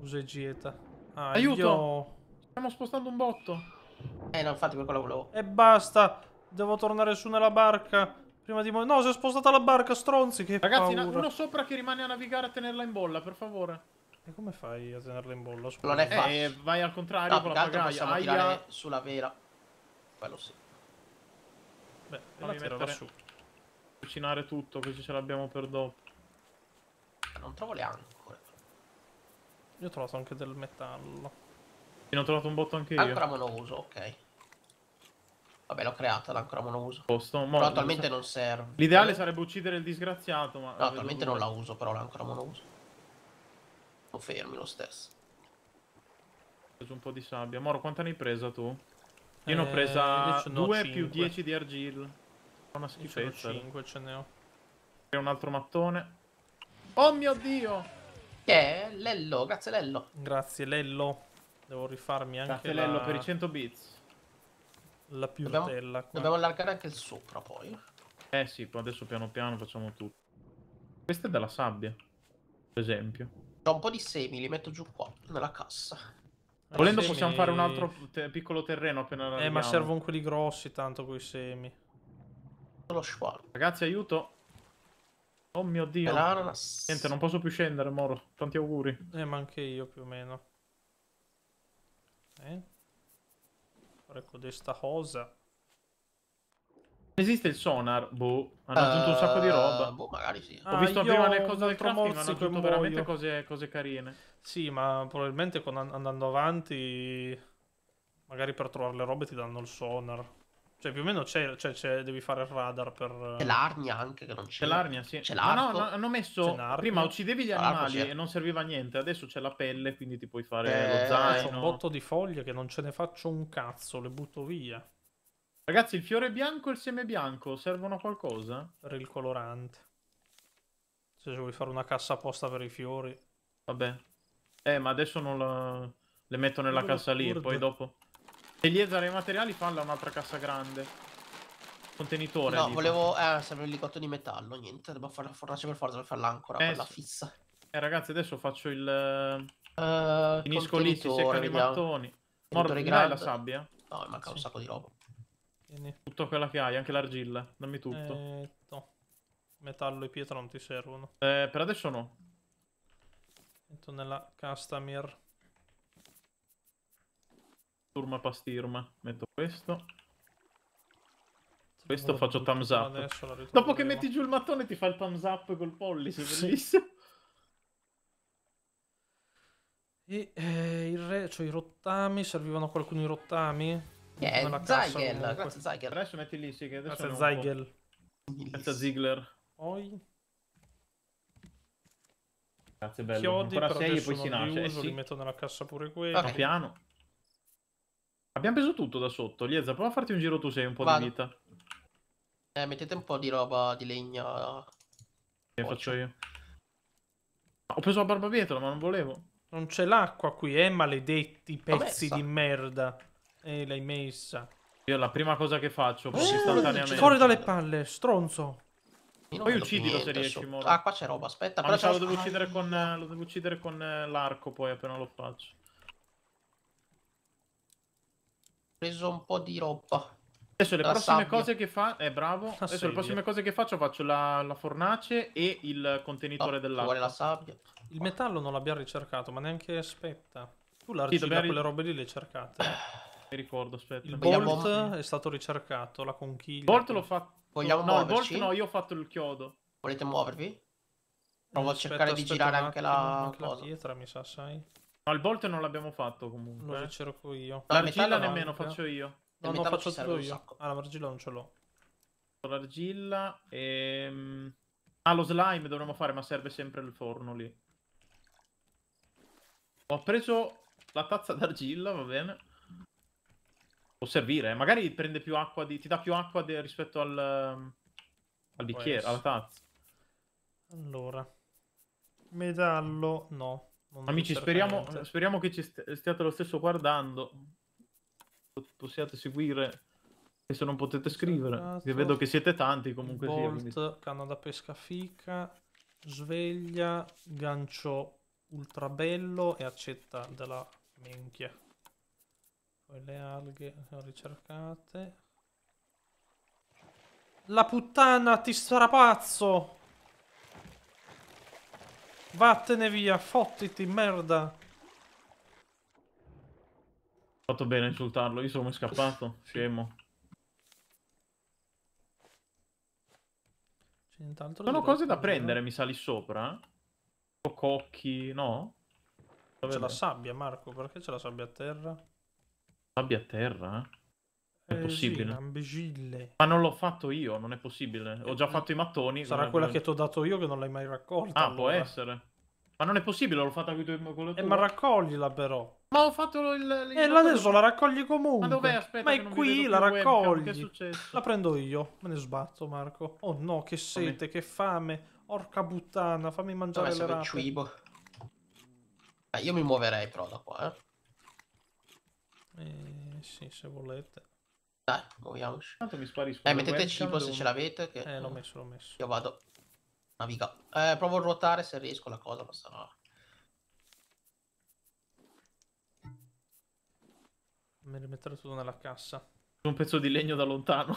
Usa e geta. Ah, Aiuto! Io... Stiamo spostando un botto. Eh no, infatti per quello volevo. E basta. Devo tornare su nella barca. Prima di morire. No, si è spostata la barca, stronzi. Che Ragazzi, paura. uno sopra che rimane a navigare a tenerla in bolla, per favore. E come fai a tenerla in bolla? Scusa. Non è facile. Eh, vai al contrario no, con la pagaia. possiamo Aia. tirare sulla vela. Quello sì. Beh, e la tira lassù. Cucinare tutto, così ce l'abbiamo per dopo. Non trovo le ancore. Io ho trovato anche del metallo. Ne ho trovato un botto anche io. Ancora monouso, ok. Vabbè, l'ho creata l'ancora monouso. Posto, mo, però attualmente non, serve. L'ideale eh. sarebbe uccidere il disgraziato, ma... No, attualmente non la uso, però l'ancora monouso. Lo fermi lo stesso. Ho preso un po' di sabbia. Moro, quanta ne hai presa tu? Io eh, ne ho eh, presa 2 più 10 di argilla. Una schifezza. 5 ce ne ho. E un altro mattone. Oh mio Dio! Che è? Lello, grazie Lello. Grazie Lello. Devo rifarmi anche Cartelello la... per i 100 bits. La piurtella dobbiamo, Dobbiamo allargare anche il sopra poi. Eh sì, poi adesso piano piano facciamo tutto. Questa è della sabbia, per esempio. Ho un po' di semi, li metto giù qua, nella cassa. Eh, Volendo semi... possiamo fare un altro te piccolo terreno appena arriviamo. Eh, ma servono quelli grossi tanto quei semi. Lo squalo. Ragazzi, aiuto. Oh mio Dio. Niente, non posso più scendere, Moro. Tanti auguri. Eh, ma anche io più o meno. Fare eh? codesta ecco, cosa. Esiste il sonar? Boh, hanno aggiunto un sacco di roba. Boh, magari sì. Ho ah, visto prima le cose del crafting, hanno aggiunto veramente cose, cose, carine. Sì, ma probabilmente andando avanti, magari per trovare le robe ti danno il sonar. Cioè, più o meno c'è, cioè, c'è, devi fare il radar per. Eh, c'è l'arnia anche che non c'è. C'è l'arnia, sì. C'è l'arco. No, no, hanno messo. Prima uccidevi gli animali e non serviva a niente. Adesso c'è la pelle, quindi ti puoi fare eh, lo zaino. C'è un botto di foglie che non ce ne faccio un cazzo, le butto via. Ragazzi, il fiore bianco e il seme bianco servono a qualcosa? Per il colorante. Se vuoi fare una cassa apposta per i fiori. Vabbè. Eh, ma adesso non la... le metto nella Dove cassa lì e poi dopo. Se liezare i materiali falla un'altra cassa grande. Contenitore. No, tipo. volevo. Eh, serve un licotto di metallo, niente. Devo fare la fornace per forza, devo fare l'ancora, eh, quella fissa. Eh, ragazzi, adesso faccio il. Uh, Finisco lì, si seccano i mattoni. Morto dai la sabbia. No, manca sì. un sacco di roba. Tutto quella che hai, anche l'argilla. Dammi tutto. Eh, no. Metallo e pietra non ti servono. Eh, per adesso no. Metto nella castamir. Turma pastirma. Metto questo. Questo faccio thumbs up. Dopo che metti giù il mattone ti fa il thumbs up col pollice, sì. bellissimo. E eh, il re, cioè i rottami, servivano qualcuno i rottami? Yeah, Zeigel, grazie Adesso metti lì, sì, che adesso Grazie Zeigel. Grazie Ziggler. Poi... Grazie bello, Chiodi, ancora 6 e poi si nasce. eh, sì. Li metto nella cassa pure qui. Okay. Piano. Abbiamo preso tutto da sotto. Liezza, prova a farti un giro tu se hai un po' Vado. di vita. Eh, mettete un po' di roba di legna. Che Poi. faccio io? Ho preso la barbabietola, ma non volevo. Non c'è l'acqua qui, eh, maledetti pezzi di merda. Eh, l'hai messa. Io la prima cosa che faccio, proprio sì, eh, istantaneamente. Fuori dalle palle, stronzo. Poi uccidilo se riesci, Moro. Ah, qua c'è roba, aspetta. Ma però lo devo uccidere con eh, l'arco poi appena lo faccio. preso un po' di roba. Adesso le prossime sabbia. cose che fa... Eh, bravo. Adesso Assedia. le prossime cose che faccio faccio la, la fornace e il contenitore ah, dell'acqua. la sabbia. Il metallo non l'abbiamo ricercato, ma neanche aspetta. Tu l'argilla, sì, dobbiamo... quelle robe lì le cercate. Mi ricordo, aspetta. Il Vogliamo... bolt è stato ricercato, la conchiglia. Bolt l'ho fatto... Vogliamo no, muoverci? il bolt no, io ho fatto il chiodo. Volete muovervi? Provo aspetta, a cercare di girare anche, anche la... Anche la pietra, mi sa, sai? No, il bolt non l'abbiamo fatto comunque. Non eh. ce l'ho io. No, L'argilla nemmeno manca. Eh. faccio io. No, no, faccio solo io. Ah, la l'argilla non ce l'ho. L'argilla e... Ehm, ah, lo slime dovremmo fare, ma serve sempre il forno lì. Ho preso la tazza d'argilla, va bene. Può servire, eh. magari prende più acqua, di... ti dà più acqua di... rispetto al, ehm, al bicchiere, alla tazza. Allora, medallo no. Non Amici, speriamo, speriamo, che ci stiate lo stesso guardando. Possiate seguire. E se non potete scrivere, che esatto. vedo che siete tanti comunque. Bolt, sia, canna da pesca fica, sveglia, gancio ultra bello e accetta della minchia. Poi le alghe le ho ricercate. La puttana, ti strapazzo! Vattene via, fottiti, merda. Ho fatto bene a insultarlo, io sono scappato, scemo. Sono cose da prendere, mi sali sopra? Eh. O Cocchi, no? C'è la sabbia, Marco, perché c'è la sabbia a terra? Sabbia a terra? Eh. È eh, possibile. Sì, ma non l'ho fatto io, non è possibile. Ho già eh, fatto i mattoni. Sarà quella che ti ho dato io che non l'hai mai raccolta. Ah, allora. può essere. Ma non è possibile, l'ho fatta qui quello tuo. Eh, ma raccoglila però. Ma ho fatto il... il eh, adesso la raccogli comunque. Ma dov'è? Aspetta, ma è qui, la raccogli. Webcam. Che è successo? La prendo io. Me ne sbatto, Marco. Oh no, che sete, che fame. Orca puttana, fammi mangiare Dove le rape. cibo. Eh, io mi muoverei però da qua, eh. Eh, sì, se volete. Dai, muoviamoci. Tanto mi spari Eh, mettete il cibo se ce l'avete. Che... Eh, l'ho messo, l'ho messo. Io vado. Naviga. Eh, provo a ruotare se riesco la cosa, ma sarà... Me ne metterò tutto nella cassa. Un pezzo di legno da lontano.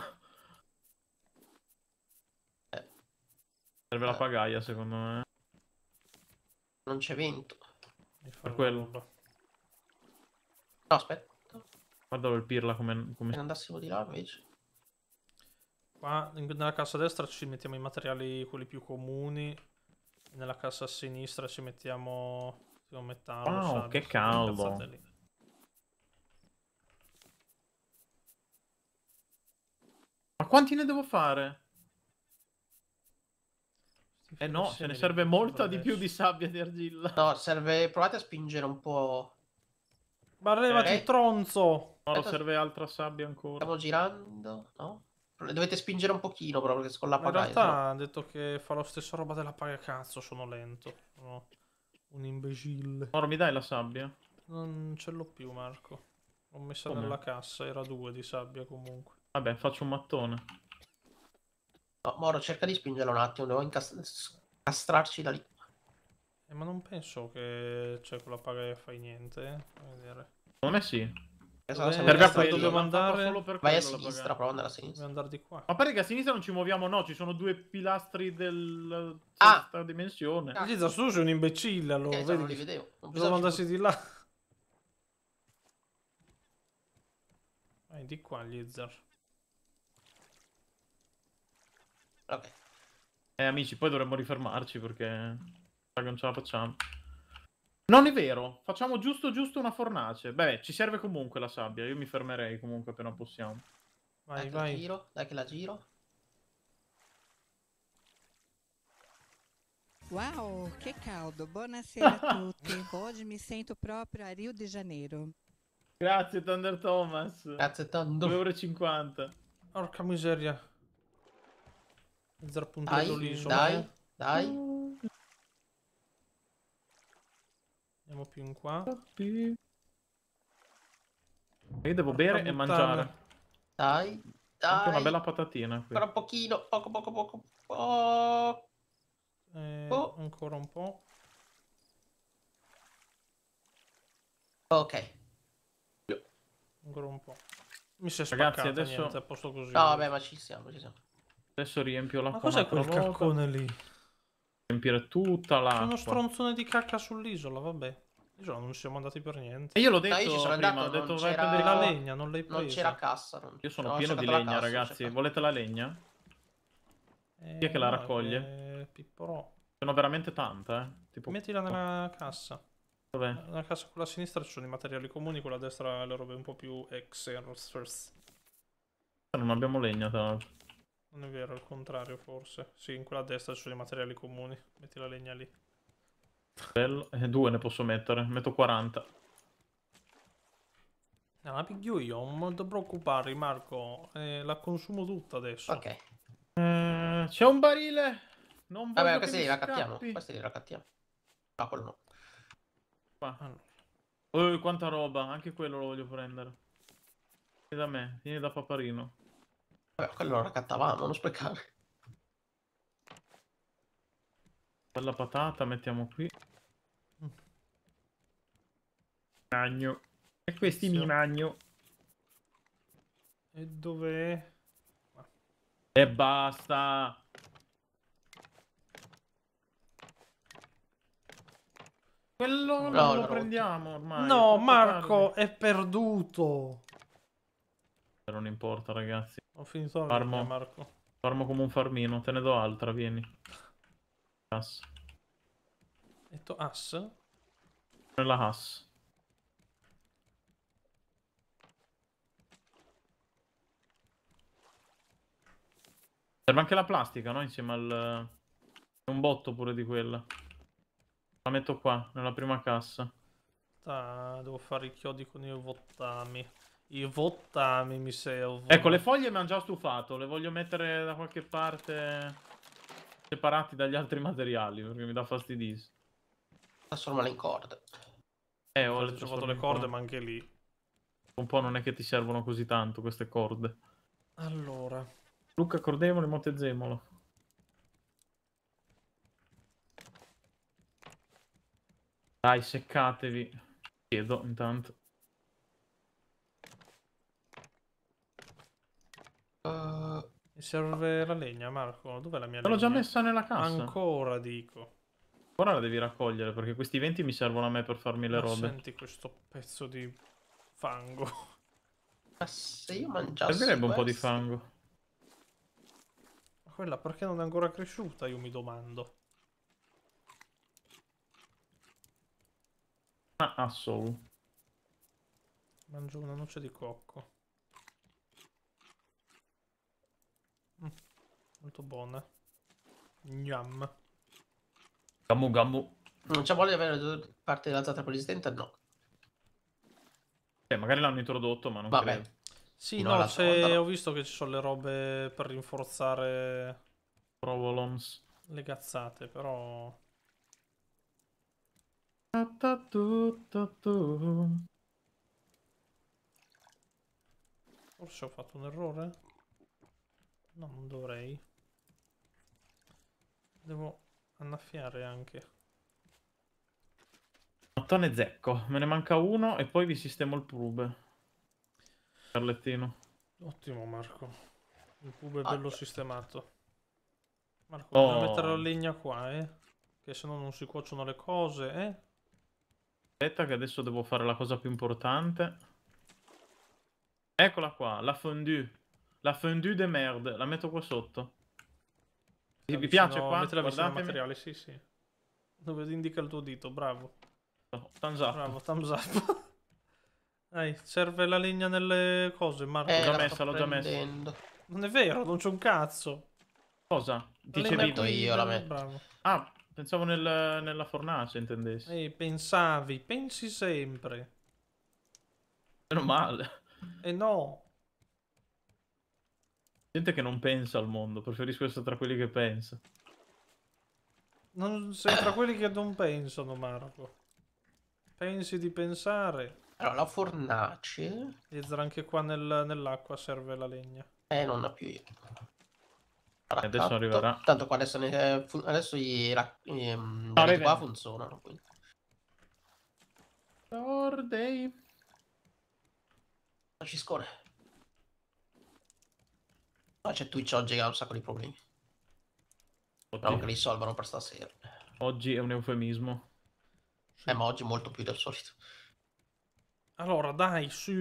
Eh. Serve eh. la pagaia, secondo me. Non c'è vento. Per quello. No, aspetta. Guardalo il pirla come... come... Se andassimo di là invece. Qua nella cassa destra ci mettiamo i materiali quelli più comuni. Nella cassa sinistra ci mettiamo... Tipo metallo, wow, sabbia, che caldo! Ma quanti ne devo fare? Eh no, ce ne serve molta di più di sabbia di argilla. No, serve... provate a spingere un po'. Ma levati eh. tronzo! Ora serve altra sabbia ancora. Stiamo girando, no? Dovete spingere un pochino proprio perché con la paga. In realtà ha detto che fa la stessa roba della paga cazzo, sono lento. No. Un imbecille. Ora mi dai la sabbia? Non ce l'ho più Marco. L'ho messa Come? nella cassa, era due di sabbia comunque. Vabbè, faccio un mattone. No, Moro, cerca di spingerlo un attimo, devo incastrarci da lì. Eh, ma non penso che c'è cioè, quella paga che fai niente. Eh. Secondo si? Esatto, eh, serve a quello. Dobbiamo andare solo per Vai a sinistra, prova andare a sinistra. Dobbiamo andare di qua. Ma pare che a sinistra non ci muoviamo, no, ci sono due pilastri del ah. sesta dimensione. Ah, sì, da su sei un imbecille, allora, eh, vedi. Non li vedevo. Non Dobbiamo andarsi di là. Vai eh, di qua, Lizard. Ok. Eh, amici, poi dovremmo rifermarci perché... Non ce la facciamo. Non è vero, facciamo giusto giusto una fornace. Beh, ci serve comunque la sabbia, io mi fermerei comunque appena possiamo. Vai, dai vai. giro, dai che la giro. Wow, che caldo! Buonasera a tutti. Oggi mi sento proprio a Rio de Janeiro. Grazie Thunder Thomas. Grazie Thunder. 2,50 euro. 50. Porca miseria. Zero puntato dai, lì, Dai, dai. fermo più in qua. Io devo bere e mangiare. Dai, dai. Anche una bella patatina. Qui. Però pochino, poco, poco, poco, poco. Eh, oh. Ancora un po'. Ok. Ancora un po'. Mi sei è Ragazzi, adesso... niente, a posto così. No, vabbè, ma ci siamo, ci siamo. Adesso riempio la Ma cos'è quel volta. caccone lì? Riempire tutta l'acqua. C'è uno stronzone di cacca sull'isola, vabbè. Giuro, non siamo andati per niente. E io l'ho detto, io prima, andato, ho detto vai a prendere la legna, non l'hai presa. Non c'era cassa. Non io sono no, pieno di legna, cassa, ragazzi. Volete la legna? Eh, Chi è che la raccoglie? Eh, Pipporò. Sono veramente tanta, eh. Tipo... Mettila nella cassa. Dov'è? Nella cassa quella a sinistra ci sono i materiali comuni, quella a destra le robe un po' più exers. Non abbiamo legna, tra l'altro. Non è vero, al contrario, forse. Sì, in quella a destra ci sono i materiali comuni. Metti la legna lì. Bello. E eh, due ne posso mettere, metto 40. No, la piglio io, non ti preoccupare Marco, eh, la consumo tutta adesso. Ok. Eh, c'è un barile? Non Vabbè, questi li raccattiamo, questi li raccattiamo. Ah, quello no. Qua. Allora. Oh, quanta roba, anche quello lo voglio prendere. Vieni da me, vieni da paparino. Vabbè, quello lo raccattavamo, non sprecare. Bella patata, mettiamo qui. Magno. E questi sì. mi magno. E dov'è? E basta. Quello no, non lo prendiamo ormai. No, è Marco tardi. è perduto. Eh, non importa, ragazzi. Ho finito la farmo, Marco. Farmo come un farmino, te ne do altra, vieni. As. Detto as? Nella as. Serve anche la plastica, no? Insieme al... Eh, un botto pure di quella. La metto qua, nella prima cassa. Ah, devo fare i chiodi con i vottami. I vottami mi servono. Ecco, le foglie mi hanno già stufato. Le voglio mettere da qualche parte separati dagli altri materiali perché mi dà fastidio. Trasforma le corde. Eh, ho trovato le corde, ma anche lì. Un po' non è che ti servono così tanto queste corde. Allora. Luca Cordevole, motezemolo. Dai, seccatevi. Chiedo intanto. Uh... Mi serve la legna, Marco. Dov'è la mia legna? L'ho già messa nella cassa. Ancora, dico. Ora la devi raccogliere, perché questi venti mi servono a me per farmi le Ma robe. Senti questo pezzo di fango. Ma se io mangiassi Servirebbe un po' di fango. Ma quella perché non è ancora cresciuta, io mi domando. Ah, assolo. Ah, Mangio una noce di cocco. Molto buona. Gnam. Gammu gammu. Non c'è voglia di avere parte della zatta resistente? No. Eh, magari l'hanno introdotto, ma non Vabbè. credo. Sì, no, no ho visto che ci sono le robe per rinforzare... Provolons. Le cazzate, però... Forse ho fatto un errore? No, non dovrei. Devo annaffiare anche. Mattone zecco. Me ne manca uno e poi vi sistemo il pube. Carlettino. Ottimo, Marco. Il pube è ah, bello sistemato. Marco, oh. mettere la legna qua, eh? Che se no non si cuociono le cose, eh? Aspetta che adesso devo fare la cosa più importante. Eccola qua, la fondue. La fondue de merde, la metto qua sotto. Vi sì, piace qua? Mettila vicino al materiale, sì, sì. Dove indica il tuo dito, bravo. Oh, thumbs up. Bravo, thumbs up. Dai, serve la legna nelle cose, Marco. Eh, l'ho già messa, l'ho già messa. Non è vero, non c'è un cazzo. Cosa? Dicevi io, io la metto. Bravo. Ah, pensavo nel, nella fornace, intendessi. Ehi, pensavi, pensi sempre. Meno male. E eh no. Gente che non pensa al mondo, preferisco essere tra quelli che pensa. Non sei tra quelli che non pensano, Marco. Pensi di pensare. Allora, la fornace... Ezra, anche qua nel, nell'acqua serve la legna. Eh, non ha più io. Allora, adesso tanto, arriverà. Tanto qua adesso, ne, eh, adesso gli, gli, no, gli qua funzionano, quindi. Lord Ci scorre. Ma c'è Twitch oggi che ha un sacco di problemi. Speriamo che li risolvano per stasera. Oggi è un eufemismo. Eh, ma oggi molto più del solito. Allora, dai, su.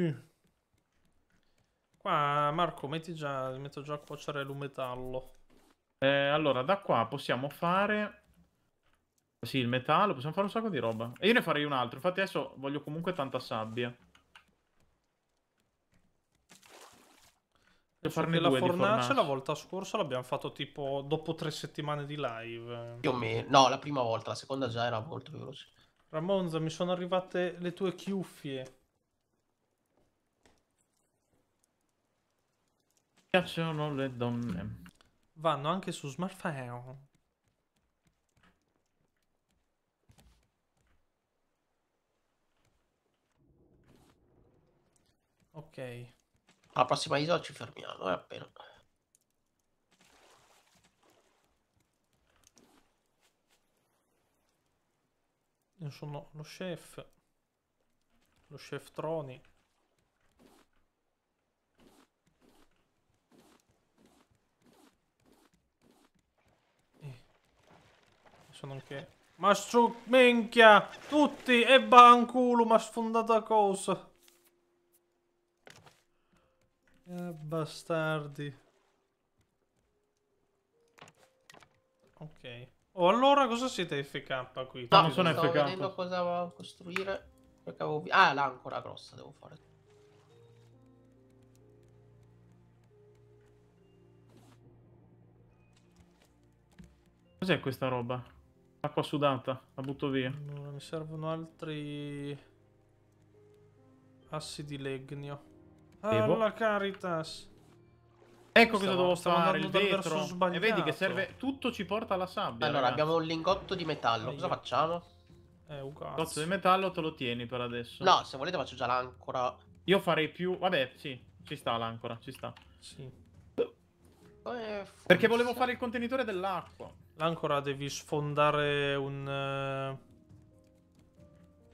Qua, Marco, metti già, metto già a cuocere l'umetallo. Eh, allora, da qua possiamo fare... Sì, il metallo, possiamo fare un sacco di roba. E io ne farei un altro, infatti adesso voglio comunque tanta sabbia. Per farne la fornace, la volta scorsa l'abbiamo fatto tipo dopo tre settimane di live. Più o meno. No, la prima volta, la seconda già era molto veloce. Ramonza, mi sono arrivate le tue chiuffie. Mi piacciono le donne. Vanno anche su smartphone. Ok. Alla prossima isola ci fermiamo, eh, appena. Io sono lo chef. Lo chef Troni. Eh. Sono anche... Ma su... Minchia! Tutti! E banculo! Ma sfondata cosa! Eh, bastardi. Ok. Oh, allora cosa siete FK qui? No, non sono FK. Stavo vedendo cosa costruire. Avevo... Ah, l'ancora grossa devo fare. Cos'è questa roba? Acqua sudata, la butto via. Allora, mi servono altri assi di legno sapevo. Alla Caritas. Ecco cosa dovevo fare, il vetro. E vedi che serve... Tutto ci porta alla sabbia. Allora, ragazzi. abbiamo un lingotto di metallo. Cosa facciamo? Eh, un cazzo. Cozzo di metallo te lo tieni per adesso. No, se volete faccio già l'ancora. Io farei più... Vabbè, sì. Ci sta l'ancora, ci sta. Sì. Eh, Perché volevo fare il contenitore dell'acqua. L'ancora devi sfondare un... Uh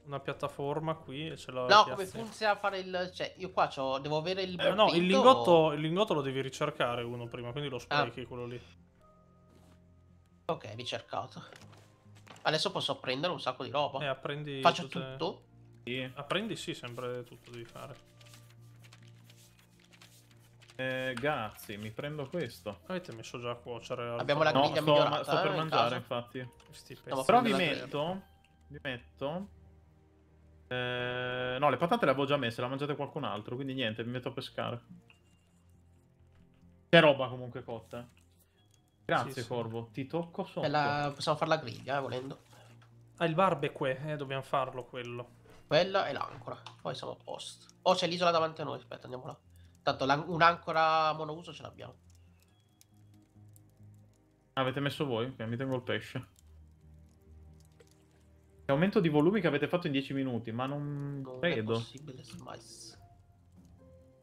una piattaforma qui e ce la No, come funziona fare il... Cioè, io qua devo avere il... Eh, no, il lingotto, o... il lingotto, lo devi ricercare uno prima, quindi lo ah. sprechi ah. quello lì. Ok, ricercato. Adesso posso prendere un sacco di roba. Eh, apprendi... Faccio tutte... tutto? Sì. Apprendi sì, sempre tutto devi fare. Eh, grazie, mi prendo questo. Avete messo già a cuocere? Abbiamo la griglia no, migliorata. Sto, sto per mangiare, infatti. No, Però vi metto, vi metto eh, no, le patate le avevo già messe, le ha mangiate qualcun altro, quindi niente, mi metto a pescare. Che roba comunque cotta. Grazie, sì, Corvo. Sì. Ti tocco sotto. Eh, la... Possiamo fare la griglia, eh, volendo. Ah, il barbeque, eh, dobbiamo farlo quello. Quella e l'ancora. Poi siamo a posto. Oh, c'è l'isola davanti a noi. Aspetta, andiamo là. Tanto un'ancora monouso ce l'abbiamo. Avete messo voi? Ok, mi tengo il pesce aumento di volumi che avete fatto in 10 minuti, ma non, non credo. È possibile, Smice.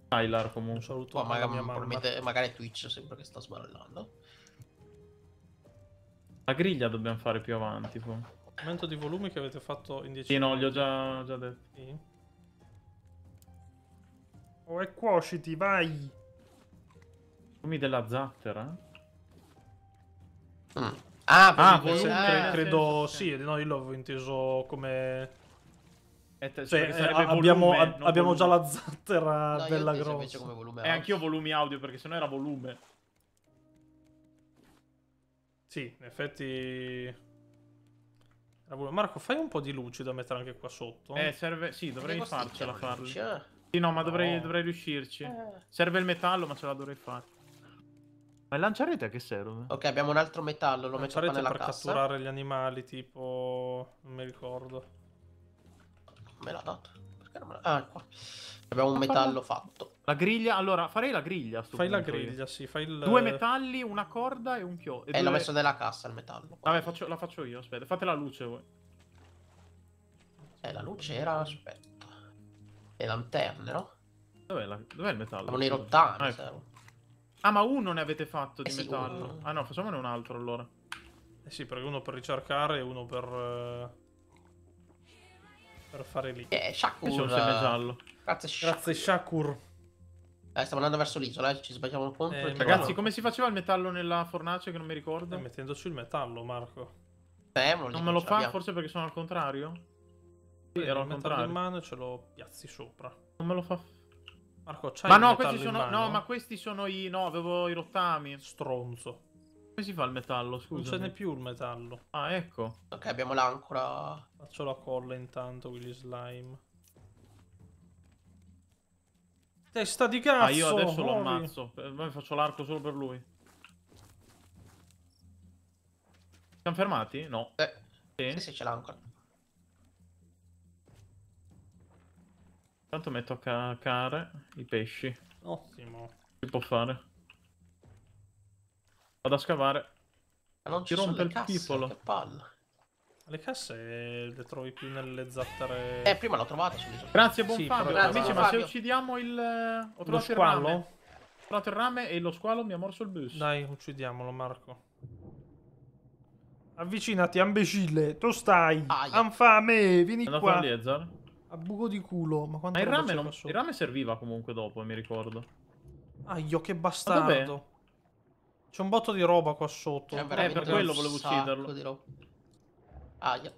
Tyler comunque. Un saluto oh, ma magari, magari Twitch sempre che sta sballando. La griglia dobbiamo fare più avanti. Poi. Aumento di volumi che avete fatto in 10 sì, minuti. Sì, no, li ho già, già detto. Sì. Oh, e cuociti, vai! Volumi della zattera? Mm. Ah, ah col- cre- ah, credo sì, no, io l'avevo inteso come... Eh, te, cioè, cioè, abbiamo, volume, ab- abbiamo già la zattera no, bella grossa. E eh, anch'io volumi audio perché sennò era volume. Sì, in effetti... Marco, fai un po' di luce da mettere anche qua sotto. Eh, serve... Sì, dovrei farcela farli. Cioè, sì, no, ma no. Dovrei, dovrei riuscirci. Eh. Serve il metallo, ma ce la dovrei fare. Ma il lanciarete a che serve? Ok, abbiamo un altro metallo, lo metto qua nella per cassa. catturare gli animali, tipo... non mi ricordo. Me l'ha dato? Perché non me l'ha... Ah, qua. Abbiamo un Ma metallo farlo... fatto. La griglia, allora, farei la griglia. Fai la griglia, io. sì, fai il... Due metalli, una corda e un chiodo. E eh, due... l'ho messo nella cassa il metallo. Qua. Vabbè, faccio... la faccio io, aspetta. Fate la luce voi. Eh, la luce era... aspetta. Le lanterne, no? Dov'è, la... Dov il metallo? Sono i rottami, ah, ecco. Ah, ma uno ne avete fatto di eh metallo. Uno. Ah no, facciamone un altro allora. Eh sì, perché uno per ricercare e uno per... Eh, per fare lì. Eh, Shakur. Io sono sempre Grazie Shakur. Grazie Shakur. Eh, stiamo andando verso l'isola, eh, ci sbagliamo contro. Eh, ragazzi, no. come si faceva il metallo nella fornace che non mi ricordo? Eh, mettendoci il metallo, Marco. Eh, non, non me lo fa abbiamo. forse perché sono al contrario? Sì, ero al contrario. Ho in mano e ce lo piazzi sopra. Non me lo fa Marco, c'hai Ma no, questi sono. No, ma questi sono i. No, avevo i rottami. Stronzo. Come si fa il metallo? Scusa. Non ce n'è più il metallo. Ah, ecco. Ok, abbiamo l'ancora. Faccio la colla intanto con gli slime. Testa di cazzo! ah, io adesso lo ammazzo. Poi eh, faccio l'arco solo per lui. Siamo fermati? No. Eh. Sì, sì, sì ce l'ha ancora. Intanto metto a cacare i pesci. Ottimo. Si può fare. Vado a scavare. Ma non ci rompe il casse, pipolo. Che palla. Le casse le trovi più nelle zattere. Eh, prima l'ho trovata sull'isola. Grazie, buon sì, Fabio. Grazie, Amici, ma Fabio. se uccidiamo il. Eh, ho trovato lo squalo. Il rame. Ho trovato il rame e lo squalo mi ha morso il bus. Dai, uccidiamolo, Marco. Avvicinati, imbecille. tu stai. Aia. Anfame, vieni Andato qua. Andato a buco di culo. Ma, quanto ma il, rame non... il rame serviva comunque dopo, mi ricordo. Aio, ah, che bastardo. C'è un botto di roba qua sotto. Eh, eh per quello volevo ucciderlo. Aia.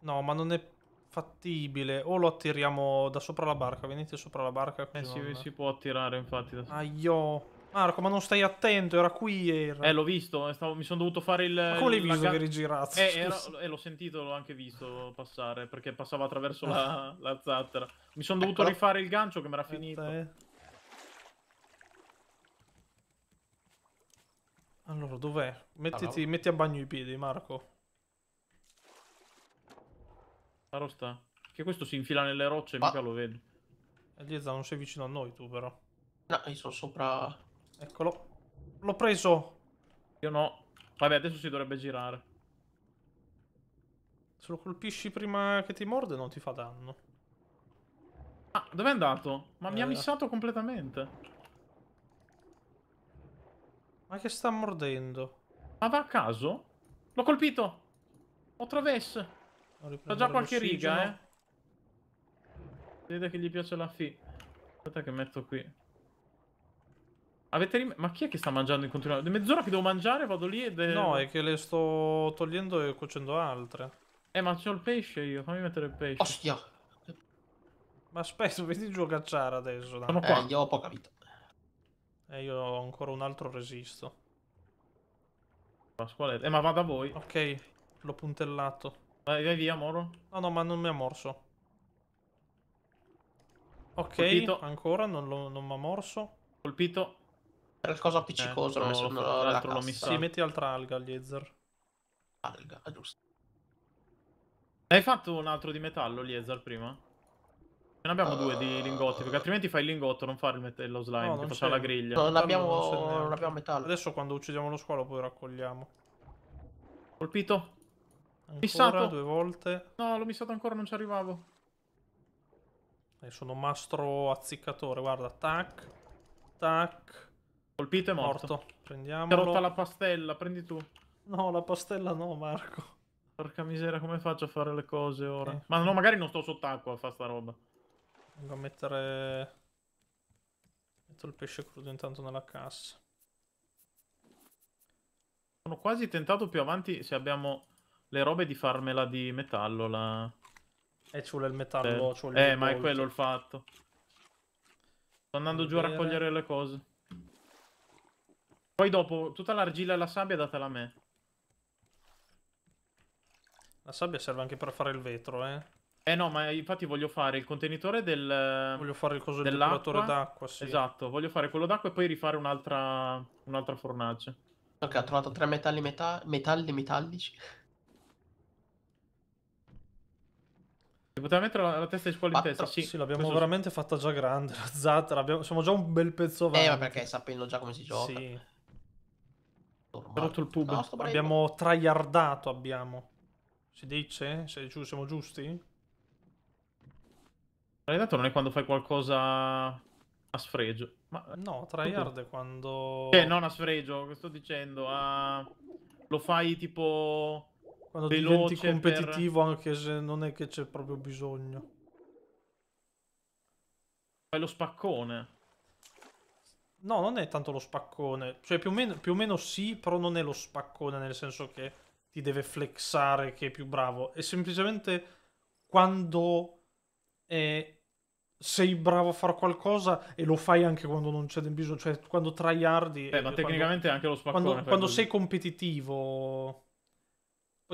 No, ma non è fattibile. O lo attiriamo da sopra la barca. Venite sopra la barca. Eh, si, si può attirare, infatti. Da... Aio. Marco, ma non stai attento, era qui era. Eh, l'ho visto, eh, stavo, mi sono dovuto fare il... Ma come l'hai visto la... che rigirato? Eh, era, eh l'ho sentito, l'ho anche visto passare, perché passava attraverso la, la zattera. Mi sono dovuto ecco. rifare il gancio che mi era finito. Eh. Allora, dov'è? Mettiti, ah, metti a bagno i piedi, Marco. Caro sta. Che questo si infila nelle rocce, ma... mica lo vedo. Eliza, non sei vicino a noi tu, però. No, io sono sopra... Eccolo. L'ho preso. Io no. Vabbè, adesso si dovrebbe girare. Se lo colpisci prima che ti morde non ti fa danno. Ah, dov'è andato? Ma eh, mi ha eh. missato completamente. Ma che sta mordendo? Ma va a caso? L'ho colpito! Ho traverse! Ho già qualche riga, eh. Vede che gli piace la fi. Aspetta che metto qui. Avete Ma chi è che sta mangiando in continuazione? Mezz'ora che devo mangiare, vado lì e. è... No, è che le sto togliendo e cuocendo altre. Eh, ma c'ho il pesce io, fammi mettere il pesce. Ostia! Ma aspetta, vedi giù a cacciare adesso. Dai. Sono qua. Eh, io ho poca vita. Eh, io ho ancora un altro resisto. Pasquale, Eh, ma vada voi. Ok, l'ho puntellato. Vai, vai via, Moro. No, no, ma non mi ha morso. Ok, Colpito. ancora, non, non mi ha morso. Colpito. Qualcosa appiccicoso, eh, non so, l'altro l'ho messo. Sì, metti altra alga, Liezer. Alga, giusto. Hai fatto un altro di metallo, Liezer, prima? Ne abbiamo uh... due di eh, lingotti, perché altrimenti fai il lingotto, non fare lo slime no, che la griglia. No, non abbiamo, non, non abbiamo metallo. Adesso quando uccidiamo lo squalo poi raccogliamo. Colpito. Ancora, missato. due volte. No, l'ho missato ancora, non ci arrivavo. Eh, sono un mastro azziccatore, guarda, tac, tac. Colpito è morto. morto. Prendiamolo. Ti ha rotta la pastella, prendi tu. No, la pastella no, Marco. Porca miseria, come faccio a fare le cose ora? Okay. Eh. Ma no, magari non sto sott'acqua a fare sta roba. Vengo a mettere... Metto il pesce crudo intanto nella cassa. Sono quasi tentato più avanti se abbiamo le robe di farmela di metallo, la... E eh, ci vuole il metallo, eh, eh il eh ma è quello il fatto. Sto andando Devo giù a raccogliere le cose. Poi dopo, tutta l'argilla e la sabbia datela a me. La sabbia serve anche per fare il vetro, eh. Eh no, ma infatti voglio fare il contenitore del... Voglio fare il coso del depuratore d'acqua, sì. Esatto, voglio fare quello d'acqua e poi rifare un'altra un'altra fornace. Ok, ho trovato tre metalli, meta... metalli metallici. Ti poteva mettere la, la testa di scuola in testa? Sì, sì l'abbiamo veramente fatta già grande, la zattera. Abbiamo... Siamo già un bel pezzo avanti. Eh, ma perché sapendo già come si gioca. Sì. Ha rotto il pub. No, abbiamo tryhardato, abbiamo. Si dice? siamo giusti? Traiardato non è quando fai qualcosa a sfregio. Ma... No, tryhard è quando... Eh, non a sfregio, sto dicendo? A... Lo fai tipo... Quando diventi competitivo per... anche se non è che c'è proprio bisogno. Fai lo spaccone. No, non è tanto lo spaccone. Cioè, più o, meno, più o meno sì, però non è lo spaccone, nel senso che ti deve flexare che è più bravo. È semplicemente quando eh, sei bravo a fare qualcosa e lo fai anche quando non c'è bisogno, cioè quando tryhardi. Beh, ma tecnicamente quando, anche lo spaccone. Quando, quando sei competitivo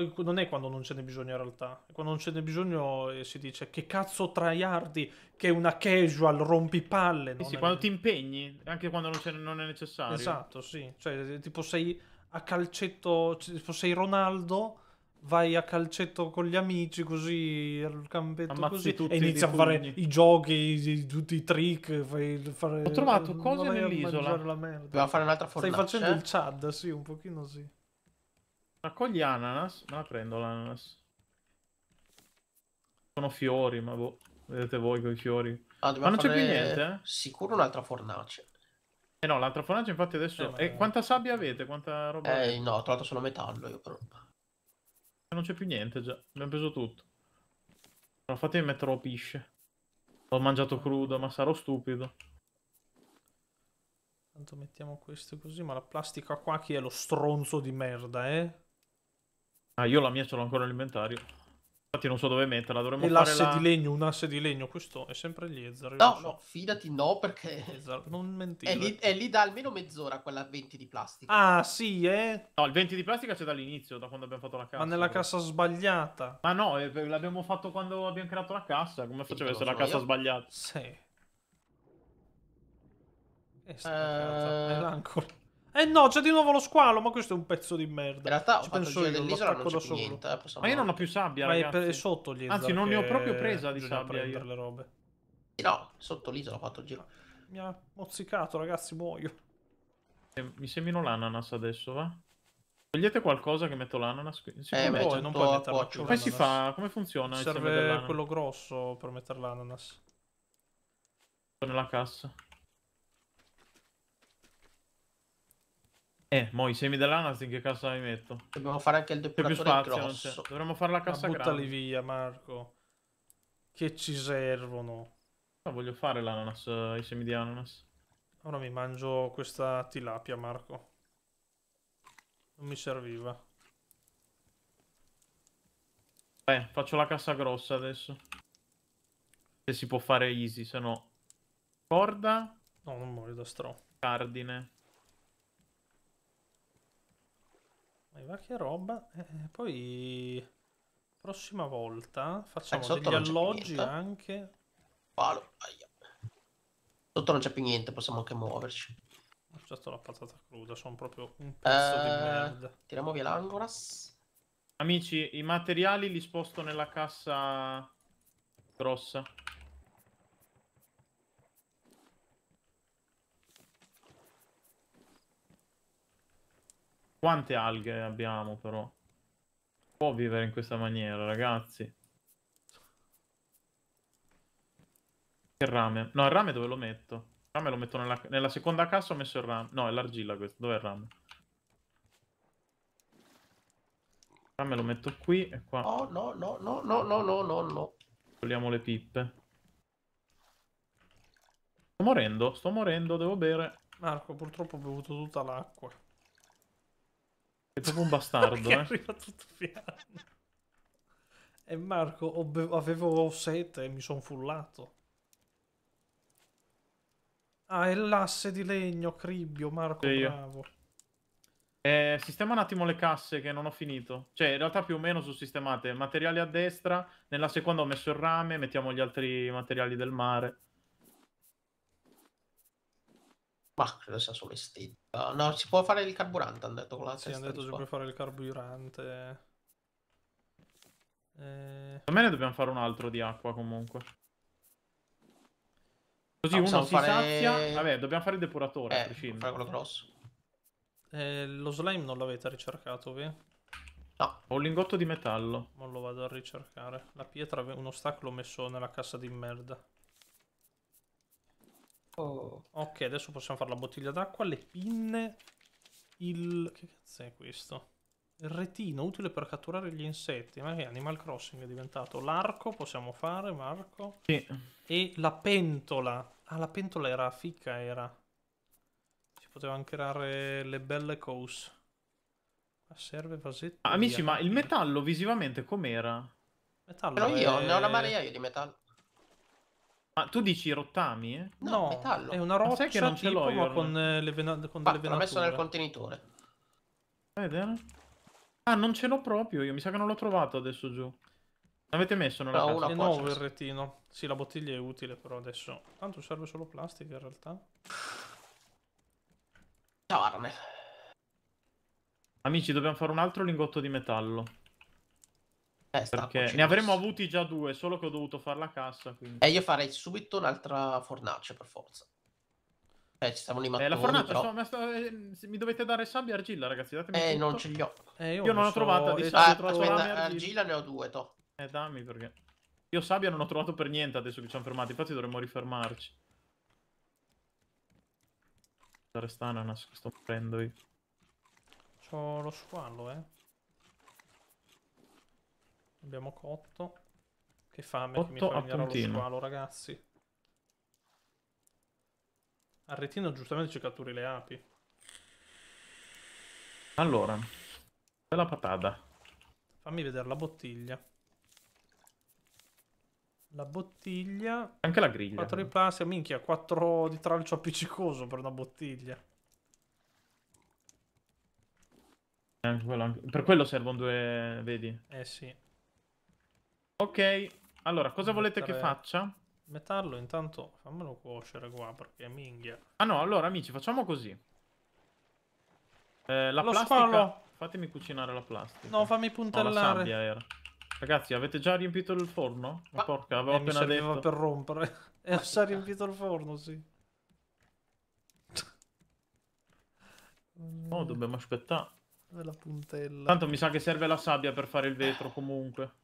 poi non è quando non ce n'è bisogno in realtà, quando non ce n'è bisogno eh, si dice che cazzo traiardi che è una casual rompipalle. Sì, sì quando ti impegni, anche quando non, non, è necessario. Esatto, sì, cioè tipo sei a calcetto, tipo sei Ronaldo vai a calcetto con gli amici così al campetto Ammazzi così e inizia a fare i giochi tutti i trick fai, fare, ho trovato cose nell'isola doveva fare un'altra fornaccia stai facendo eh? il Chad sì un pochino sì Raccogli ananas? Ma la prendo l'ananas. Sono fiori, ma boh. Vedete voi con i fiori. Ah, ma non c'è più niente, eh? Sicuro un'altra fornace. Eh no, l'altra fornace infatti adesso... Eh, e eh, quanta sabbia avete? Quanta roba? Eh no, ho trovato solo metallo io però. Eh, non c'è più niente già, abbiamo preso tutto. No, fatemi metterlo a pisce. L'ho mangiato crudo, ma sarò stupido. Tanto mettiamo questo così, ma la plastica qua chi è lo stronzo di merda, eh? Ah, io la mia ce l'ho ancora nell'inventario. Infatti non so dove metterla, dovremmo fare l'asse la... di legno, un asse di legno, questo è sempre lì, Ezzar. No, so. no, fidati no, perché... Ezzar, non mentire. È lì, è lì, da almeno mezz'ora quella 20 di plastica. Ah, sì, eh? No, il 20 di plastica c'è dall'inizio, da quando abbiamo fatto la cassa. Ma nella però. cassa sbagliata. Ma no, eh, l'abbiamo fatto quando abbiamo creato la cassa, come faceva essere so la cassa io? sbagliata? Sì. È uh... è l'ancora. Eh no, c'è di nuovo lo squalo, ma questo è un pezzo di merda. In realtà ho Ci penso io, lo attacco da solo. Niente, eh, ma io non ho più sabbia, ma ragazzi. è sotto l'isola. Anzi, non ne ho proprio presa di sabbia per le robe. No, sotto l'isola ho fatto il giro. Mi ha mozzicato, ragazzi, muoio. Mi semino l'ananas adesso, va? Togliete qualcosa che metto l'ananas? Si eh, beh, non puoi metterlo. Come si fa? Come funziona? Serve quello grosso per mettere l'ananas. Nella cassa. Eh, mo i semi dell'ananas in che cassa li metto? Dobbiamo fare anche il depuratore grosso. Dovremmo fare la cassa ma grande. buttali via, Marco. Che ci servono? Ma voglio fare l'ananas, i semi di ananas. Ora mi mangio questa tilapia, Marco. Non mi serviva. Beh, faccio la cassa grossa adesso. Se si può fare easy, se no... Corda. No, non muoio da stro. Cardine. e varia roba. E eh, poi prossima volta facciamo eh, degli alloggi anche. Palo. Sotto non c'è più niente, possiamo anche muoverci. Ho mangiato la patata cruda, sono proprio un pezzo eh, di merda. Tiriamo via l'angoras. Amici, i materiali li sposto nella cassa grossa. Quante alghe abbiamo però? Può vivere in questa maniera, ragazzi. Che rame? No, il rame dove lo metto? Il rame lo metto nella, nella seconda cassa ho messo il rame. No, è l'argilla questo. Dov'è il rame? Il rame lo metto qui e qua. Oh, no, no, no, no, no, no, no, no. Togliamo le pippe. Sto morendo, sto morendo, devo bere. Marco, purtroppo ho bevuto tutta l'acqua. È proprio un bastardo, eh. arriva tutto piano. E Marco, avevo sete e mi sono fullato. Ah, è l'asse di legno, cribbio, Marco, sì, bravo. Eh, sistema un attimo le casse che non ho finito. Cioè, in realtà più o meno sono sistemate. Materiali a destra, nella seconda ho messo il rame, mettiamo gli altri materiali del mare. Ma credo sia solo estiva. No, si può fare il carburante, hanno detto con la sì, testa. Sì, hanno detto si può fare il carburante. Eh... A me ne dobbiamo fare un altro di acqua comunque. Così no, uno si fare... sazia. Vabbè, dobbiamo fare il depuratore eh, a prescindere. Fare quello grosso. Eh, lo slime non l'avete ricercato, vi? No. Ho un lingotto di metallo. Non lo vado a ricercare. La pietra, un ostacolo messo nella cassa di merda. Oh. Ok, adesso possiamo fare la bottiglia d'acqua, le pinne, il... che cazzo è questo? Il retino, utile per catturare gli insetti. Ma che Animal Crossing è diventato? L'arco possiamo fare, Marco. Sì. E la pentola. Ah, la pentola era fica, era. Si potevano creare le belle cose. Ma serve vasetta. Ah, amici, ma il metallo visivamente com'era? Metallo Però io, è... ne ho una marea io di metallo. Ma ah, tu dici rottami? Eh? No, no metallo. è una roccia ma che non ce l'ho ma con, eh, le vena- con delle venature. l'ho messo nel contenitore. Vedere? Ah, non ce l'ho proprio io, mi sa che non l'ho trovato adesso giù. L'avete messo nella no, casa? È nuovo il retino. Sì, la bottiglia è utile però adesso. Tanto serve solo plastica in realtà. Ciao Arne. Amici, dobbiamo fare un altro lingotto di metallo. Eh, Perché ne avremmo avuti già due, solo che ho dovuto fare la cassa. Quindi. Eh, io farei subito un'altra fornace per forza. Eh, ci stavano i mattoni, eh, la fornace, però... so, ma ehm, mi dovete dare sabbia e argilla, ragazzi. Datemi eh, tutto. non ce li ho. Eh, io, io non ho so... trovata di eh, sabbia, ah, aspetta, argilla. argilla. ne ho due, to. Eh, dammi perché. Io sabbia non ho trovato per niente adesso che ci siamo fermati, infatti dovremmo rifermarci. Restananas che sto prendendo io. C'ho lo squallo, eh. Abbiamo cotto. Che fame cotto che mi fa venire lo squalo, ragazzi. Arretino giustamente ci catturi le api. Allora, bella patata. Fammi vedere la bottiglia. La bottiglia... Anche la griglia. 4 di plastica, minchia, 4 di tralcio appiccicoso per una bottiglia. Eh, quello, per quello servono due, vedi? Eh sì. Ok, allora cosa volete Mettere... che faccia? Metallo intanto fammelo cuocere qua perché è minghia. Ah no, allora amici, facciamo così. Eh, la Lo plastica... Spallo. Fatemi cucinare la plastica. No, fammi puntellare. No, la sabbia era. Ragazzi, avete già riempito il forno? Ma porca, avevo eh, appena detto. per rompere. e eh, ho già riempito il forno, sì. Oh, dobbiamo aspettare. La puntella. Tanto mi sa che serve la sabbia per fare il vetro comunque.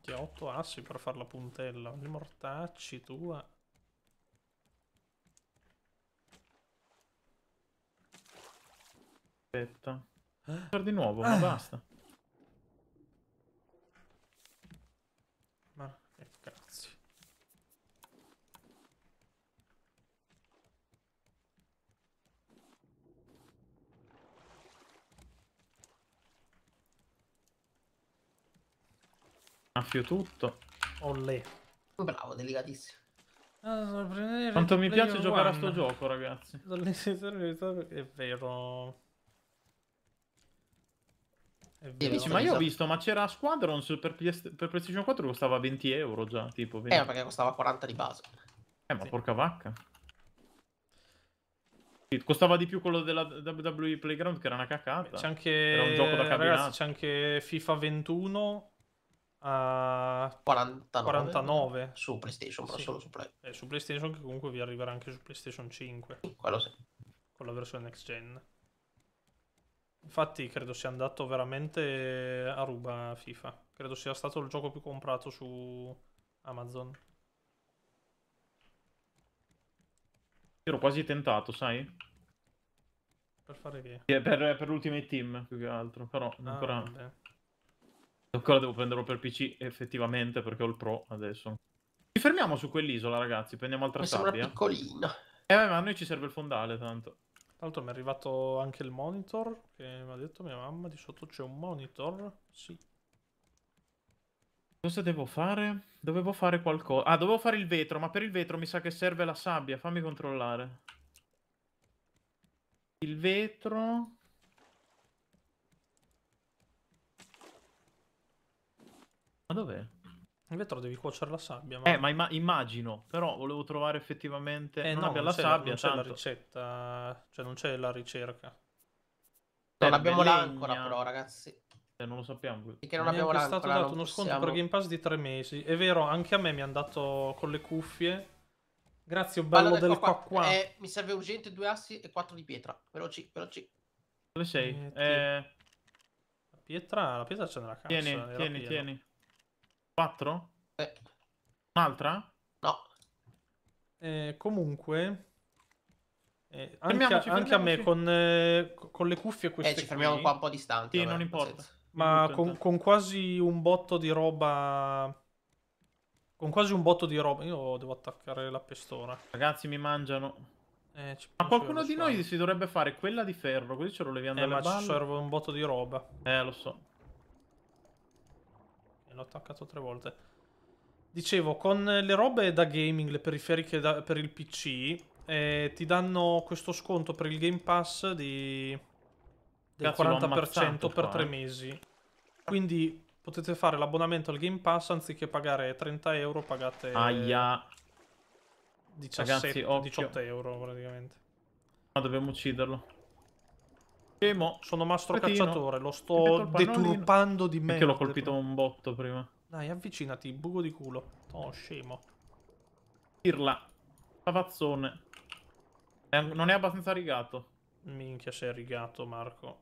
Ti ho 8 assi per fare la puntella. Li mortacci tua. Aspetta. Per di nuovo, ma ah. basta. Mafio tutto. Olle. Oh, bravo, delicatissimo. Ah, Quanto mi piace giocare a sto gioco, ragazzi. È vero. Dici, ma io ho esatto. visto, ma c'era Squadrons per, PS per PlayStation 4 costava 20 euro già, tipo. 20. Eh, perché costava 40 di base. Eh, ma sì. porca vacca. Costava di più quello della WWE Playground che era una cacata. C'è anche... Era un gioco da cabinato. Ragazzi, c'è anche FIFA 21 a 49, 49. su PlayStation, ma sì. solo su Play. E eh, su PlayStation che comunque vi arriverà anche su PlayStation 5. Quello sì. Con la versione next gen. Infatti credo sia andato veramente a ruba FIFA. Credo sia stato il gioco più comprato su Amazon. Ero quasi tentato, sai? Per fare che? Per, per, l'Ultimate Team, più che altro, però ah, ancora... Vabbè. Ancora devo prenderlo per PC effettivamente perché ho il Pro adesso. Ci fermiamo su quell'isola, ragazzi. Prendiamo altra mi sabbia. piccolina. Eh, ma a noi ci serve il fondale tanto. Tra l'altro mi è arrivato anche il monitor che mi ha detto mia mamma. Di sotto c'è un monitor. Sì. Cosa devo fare? Dovevo fare qualcosa. Ah, dovevo fare il vetro, ma per il vetro mi sa che serve la sabbia. Fammi controllare. Il vetro... Ma dov'è? In vetro devi cuocere la sabbia. Ma... Eh, ma imma immagino, però volevo trovare effettivamente... Eh, non no, abbiamo la sabbia, non c'è tanto... la ricetta, cioè non c'è la ricerca. Non abbiamo l'ancora però, ragazzi. Eh, non lo sappiamo. Perché non mi abbiamo l'ancora. È stato dato uno possiamo... sconto per Game Pass di tre mesi. È vero, anche a me mi è andato con le cuffie. Grazie, oh, bello allora, del qua qua. Eh, mi serve urgente due assi e quattro di pietra. Veloci, veloci. Dove sei? Eh, eh... La pietra, la pietra c'è nella casa. Tieni, tieni, tieni. 4? Eh. Un'altra? No. Eh, comunque... Eh, anche, a, anche a me con, eh, con, le cuffie queste Eh, ci fermiamo qui, qua un po' distanti. Sì, vabbè, non importa. Ma con, con, quasi un botto di roba... Con quasi un botto di roba... Io devo attaccare la pestora. Ragazzi, mi mangiano. Eh, ma qualcuno di noi si dovrebbe fare quella di ferro, così ce lo leviamo eh, dalle balle. ma ci serve un botto di roba. Eh, lo so. E l'ho attaccato tre volte. Dicevo, con le robe da gaming, le periferiche da, per il PC, eh, ti danno questo sconto per il Game Pass di... del 40% per tre eh. mesi. Quindi potete fare l'abbonamento al Game Pass anziché pagare 30 euro, pagate... Aia. 17, Ragazzi, 18 euro praticamente. Ma dobbiamo ucciderlo. Scemo, sono mastro Pretino. cacciatore, lo sto deturpando di me. Che l'ho colpito un botto prima. Dai, avvicinati, buco di culo. Oh, scemo. Irla. Pavazzone. Non è abbastanza rigato. Minchia, sei rigato, Marco.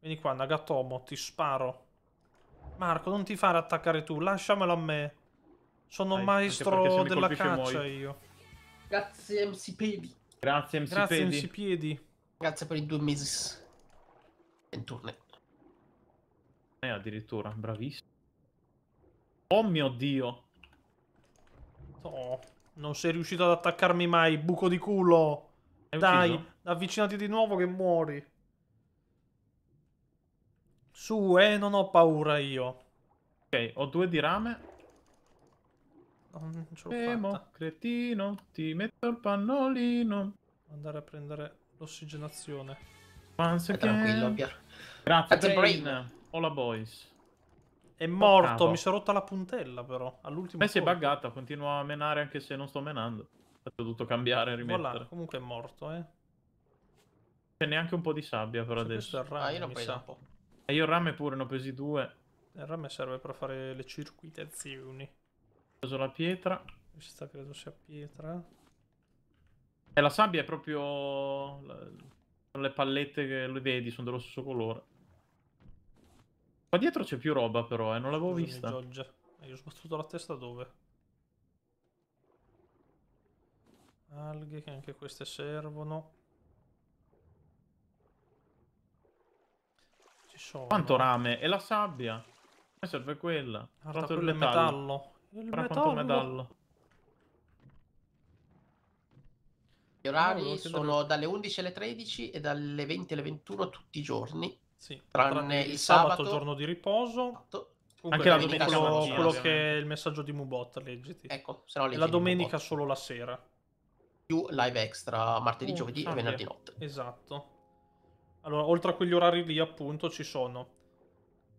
Vieni qua, Nagatomo, ti sparo. Marco, non ti fare attaccare tu, lasciamelo a me. Sono Dai, maestro della caccia muoio. io. Grazie, MC Pedi. Grazie, MC Grazie, Pedi. MC Piedi. Grazie per i due mesi. Venturne. Eh, addirittura, bravissimo. Oh mio Dio. Oh, non sei riuscito ad attaccarmi mai, buco di culo. Dai, avvicinati di nuovo che muori. Su, eh, non ho paura io. Ok, ho due di rame. Non ce l'ho fatta. cretino, ti metto il pannolino. Andare a prendere l'ossigenazione. Penso che... tranquillo, Pier. Grazie, Brain. Hola, boys. È morto, oh, mi sono rotta la puntella però, all'ultimo. Beh, si è buggata, continua a menare anche se non sto menando. Ho dovuto cambiare e rimettere. Voilà, comunque è morto, eh. C'è neanche un po' di sabbia però, adesso. il Rame, ah, io l'ho preso un E eh, io il rame pure, ne ho pesi due. Il rame serve per fare le circuitazioni. Ho preso la pietra. Questa credo sia pietra. E la sabbia è proprio... Sono le pallette che le vedi, sono dello stesso colore. Qua dietro c'è più roba però, eh, non l'avevo vista. Giorgia. Io ho sbattuto la testa dove? Alghe che anche queste servono. Ci sono. Quanto rame? E la sabbia? A me serve quella. Guarda, quello è metallo. Il metallo. metallo. Gli orari no, sono dalle 11 alle 13 e dalle 20 alle 21 tutti i giorni. Sì, tranne, tranne il sabato, sabato, giorno di riposo. Fatto. Comunque, Anche la domenica, domenica solo, quello che è il messaggio di Mubot, leggiti. Ecco, se no leggi La domenica solo la sera. Più live extra martedì, uh, giovedì e ah, venerdì notte. Esatto. Allora, oltre a quegli orari lì, appunto, ci sono.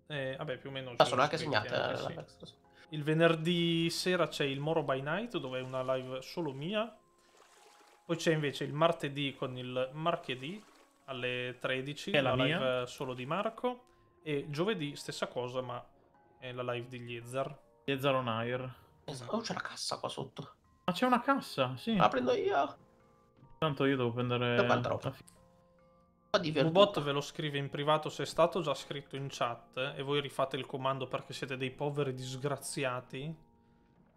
Eh, vabbè, più o meno. Ah, sono anche segnate. Anche, eh, sì. Il venerdì sera c'è il Moro by Night, dove è una live solo mia. Poi c'è invece il martedì con il martedì alle 13, è la, la live mia. solo di Marco. E giovedì stessa cosa, ma è la live di Liezar. Liezar on air. Esatto. Oh, c'è la cassa qua sotto. Ma c'è una cassa, sì. La prendo io. Tanto io devo prendere... Devo la roba. Bubot ve lo scrive in privato se è stato già scritto in chat e voi rifate il comando perché siete dei poveri disgraziati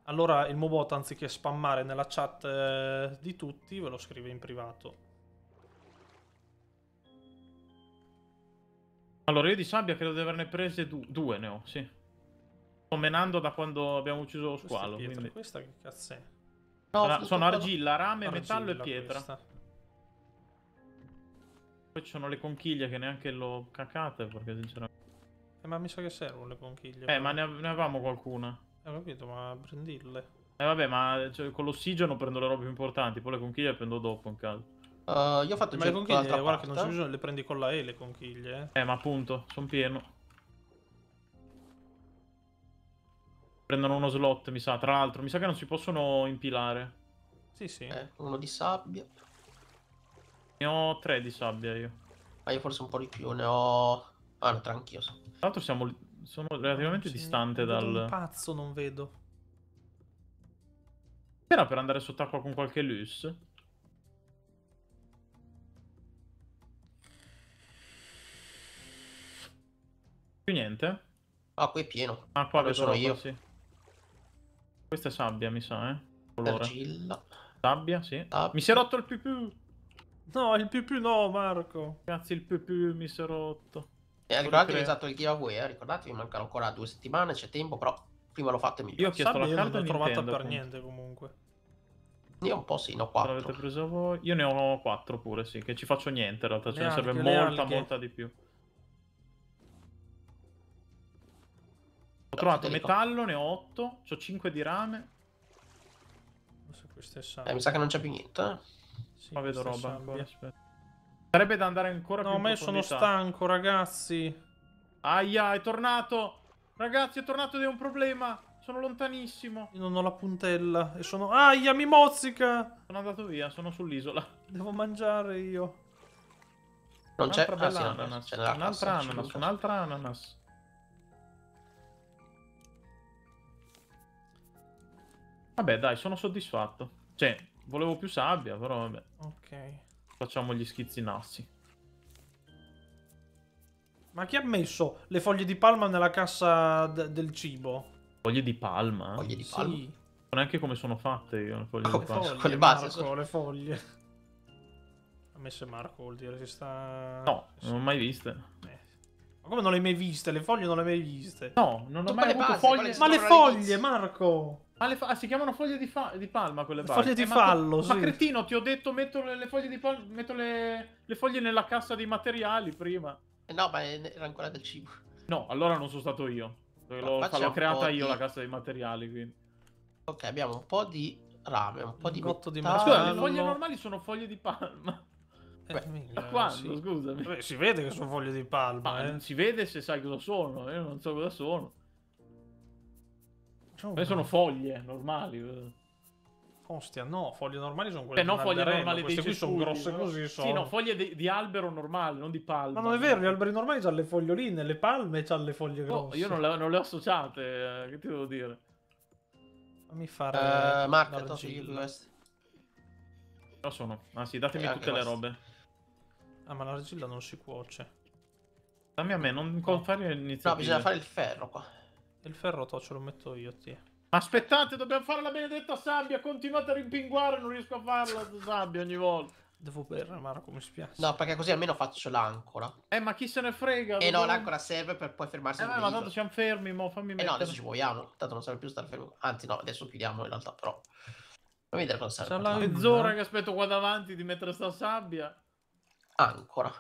allora il Mobot anziché spammare nella chat eh, di tutti ve lo scrive in privato. Allora io di sabbia credo di averne prese du due, ne ho, sì. Sto menando da quando abbiamo ucciso lo squalo. Questa, quindi... questa che cazzo è? No, allora, sono argilla, rame, argilla, metallo e pietra. Questa. Poi ci sono le conchiglie che neanche l'ho cacate perché sinceramente... Eh, ma mi sa che servono le conchiglie. Eh, però. ma ne, ne avevamo qualcuna. Ho capito, ma prendille. Eh vabbè, ma cioè, con l'ossigeno prendo le robe più importanti, poi le conchiglie le prendo dopo in caso. Uh, eh, io ho fatto le conchiglie, guarda parte. che non c'è bisogno, le prendi con la E le conchiglie. Eh, eh ma appunto, sono pieno. Prendono uno slot, mi sa. Tra l'altro, mi sa che non si possono impilare. Sì, sì. Eh, uno di sabbia. Ne ho tre di sabbia io. Ma io forse un po' di più, ne ho... Ah, no, tre anch'io. Tra l'altro siamo sono relativamente non distante dal... Un pazzo non vedo. Era per andare sott'acqua con qualche lus? Più niente? Ah, qui è pieno. Ah, qua vedo sono io. Sì. Questa è sabbia, mi sa, eh. Colore. Argilla. Sabbia, sì. Sabbia. Mi si è rotto il più più. No, il più più no, Marco. Cazzo, il più più mi si è rotto. E ricordatevi che ho usato il giveaway, eh? ricordatevi, mancano ancora due settimane, c'è tempo, però prima l'ho fatto e meglio. Io ho chiesto Sabine, la carta e l'ho trovata Nintendo, per niente comunque. Io un po' sì, ne ho 4. L'avete preso voi? Io ne ho quattro pure, sì, che ci faccio niente in realtà, ce ne serve molta, molta, di più. Ho trovato metallo, ne ho otto, ho cinque di rame. So, eh, mi sa che non c'è più niente. Eh? Sì, Ma vedo roba ancora, aspetta. Sarebbe da andare ancora no, più No, ma io sono stanco, ragazzi. Aia, è tornato. Ragazzi, è tornato ed è un problema. Sono lontanissimo. Io non ho la puntella e sono... Aia, mi mozzica! Sono andato via, sono sull'isola. Devo mangiare io. Non c'è... Ah, bella sì, ah, ananas. C'è un'altra ananas, un'altra ananas. Vabbè, dai, sono soddisfatto. Cioè, volevo più sabbia, però vabbè. Ok. Facciamo gli schizzinassi. Ma chi ha messo le foglie di palma nella cassa del cibo? Foglie di palma? Foglie di palma? Sì. Non neanche come sono fatte io le foglie oh, di ah, palma. Foglie, con le basi Marco, sono... le foglie. Ha messo Marco vuol dire che sta... No, sì. non ho mai viste. Eh. Ma come non le hai mai viste? Le foglie non le hai mai viste? No, non ho tu mai avuto base, foglie. Ma le foglie, Marco! Ah, fa- ah, si chiamano foglie di, fa- di palma quelle barre. Foglie di eh, fallo, ma, sì. ma cretino, ti ho detto metto le, le foglie di palma, metto le, le foglie nella cassa dei materiali prima. Eh no, ma era ancora del cibo. No, allora non sono stato io. L'ho, l'ho creata io di... la cassa dei materiali, quindi. Ok, abbiamo un po' di rame, un po' di cotto di palma. Scusa, le foglie normali sono foglie di palma. Beh, eh, da quando, sì. scusami? Beh, si vede che sono foglie di palma. Ma eh. non si vede se sai cosa sono, io eh, non so cosa sono. Giove. sono foglie normali. Eh. Ostia, no, foglie normali sono quelle Beh, non foglie normali Queste qui sono grosse così. Sono. Sì, no, foglie di, di, albero normale, non di palma. Ma non è vero, gli alberi normali hanno le foglioline, le palme hanno le foglie oh, grosse. No, io non le, non le, ho associate, eh, che ti devo dire? Fammi fare... Uh, eh, Marca, Lo sono. Ah sì, datemi eh, tutte le robe. Ah, ma l'argilla non si cuoce. Dammi a me, non no. fare iniziativa. No, bisogna fare il ferro qua. Il ferro to ce lo metto io, ti. Aspettate, dobbiamo fare la benedetta sabbia. Continuate a rimpinguare, non riesco a farla sabbia ogni volta. Devo bere, Marco, mi spiace. No, perché così almeno faccio l'ancora. Eh, ma chi se ne frega? Eh dobbiamo... no, l'ancora serve per poi fermarsi. Eh, ma tanto siamo fermi, mo fammi mettere. Eh no, adesso ci muoviamo. Tanto non serve più stare fermo. Anzi, no, adesso chiudiamo in realtà, però. Fammi vedere cosa serve. la mezz'ora eh? che aspetto qua davanti di mettere sta sabbia. Ancora.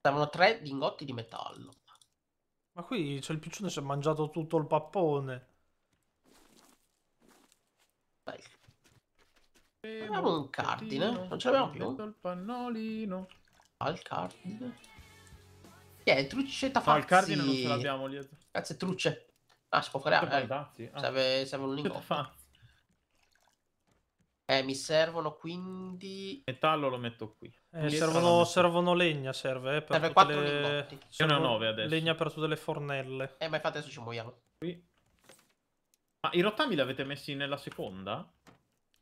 Servono tre lingotti di metallo. Ma qui c'è il piccione, si è mangiato tutto il pappone. Dai. Abbiamo un cardine, non ce l'abbiamo più. Il pannolino. Al ah, cardine. Chi è? Truccetta fazzi. No, il cardine non ce l'abbiamo dietro. Cazzo, trucce. Ah, si può fare. Eh. Ah. Serve, serve un lingotto. Eh, mi servono quindi... Metallo lo metto qui. Eh, servono, servono, legna, serve. Eh, per serve 4 le... lingotti. Io ne ho 9 adesso. Legna per tutte le fornelle. Eh, ma infatti adesso ci muoviamo. Qui. Ma i rottami li avete messi nella seconda?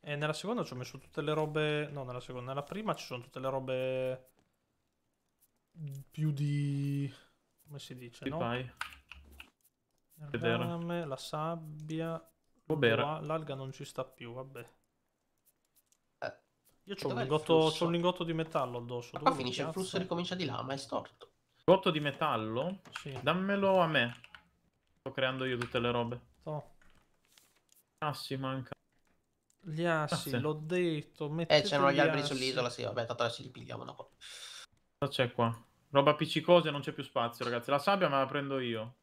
Eh, nella seconda ci ho messo tutte le robe... No, nella seconda. Nella prima ci sono tutte le robe... Più di... Come si dice, no? Vai. Il rame, la sabbia... L'alga non ci sta più, vabbè. Io ho un, lingotto, ho un, lingotto, di metallo addosso. Ma ah, Dove finisce il flusso e ricomincia di là, ma è storto. Lingotto di metallo? Sì. Dammelo a me. Sto creando io tutte le robe. No. Assi ah, manca. Gli assi, ah, l'ho detto. Eh, c'erano gli, gli alberi sull'isola, sì. Vabbè, tanto adesso li pigliamo dopo. Cosa c'è qua? Roba appiccicosa e non c'è più spazio, ragazzi. La sabbia me la prendo io.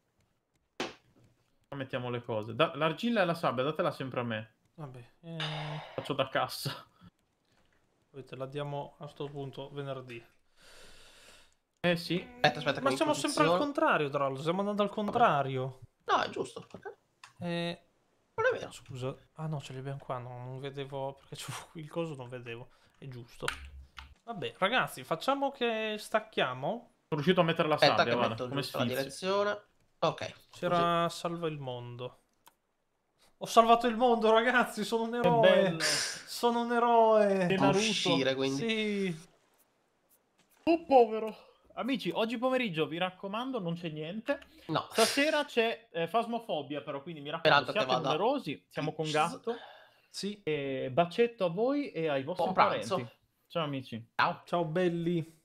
Qua mettiamo le cose. l'argilla e la sabbia, datela sempre a me. Vabbè. Eh... Faccio da cassa. Vedete, la diamo a sto punto venerdì. Eh sì. Aspetta, eh, aspetta. Ma siamo posizione. sempre al contrario, tra Stiamo andando al contrario. No, è giusto. Perché? Eh... Non è vero. Scusa. Ah no, ce li abbiamo qua. No, non vedevo... Perché il coso, non vedevo. È giusto. Vabbè, ragazzi, facciamo che stacchiamo. Sono riuscito a mettere la aspetta sabbia, guarda. Come si direzione. Ok. C'era salva il mondo. Ho salvato il mondo, ragazzi, sono un eroe. Sono un eroe. Può uscire, quindi. Sì. Oh, povero. Amici, oggi pomeriggio, vi raccomando, non c'è niente. No. Stasera c'è eh, Fasmofobia, però, quindi mi raccomando, Peraltro siate numerosi. Siamo con Gatto. Sì. E bacetto a voi e ai vostri parenti. Ciao, amici. Ciao. Ciao, belli.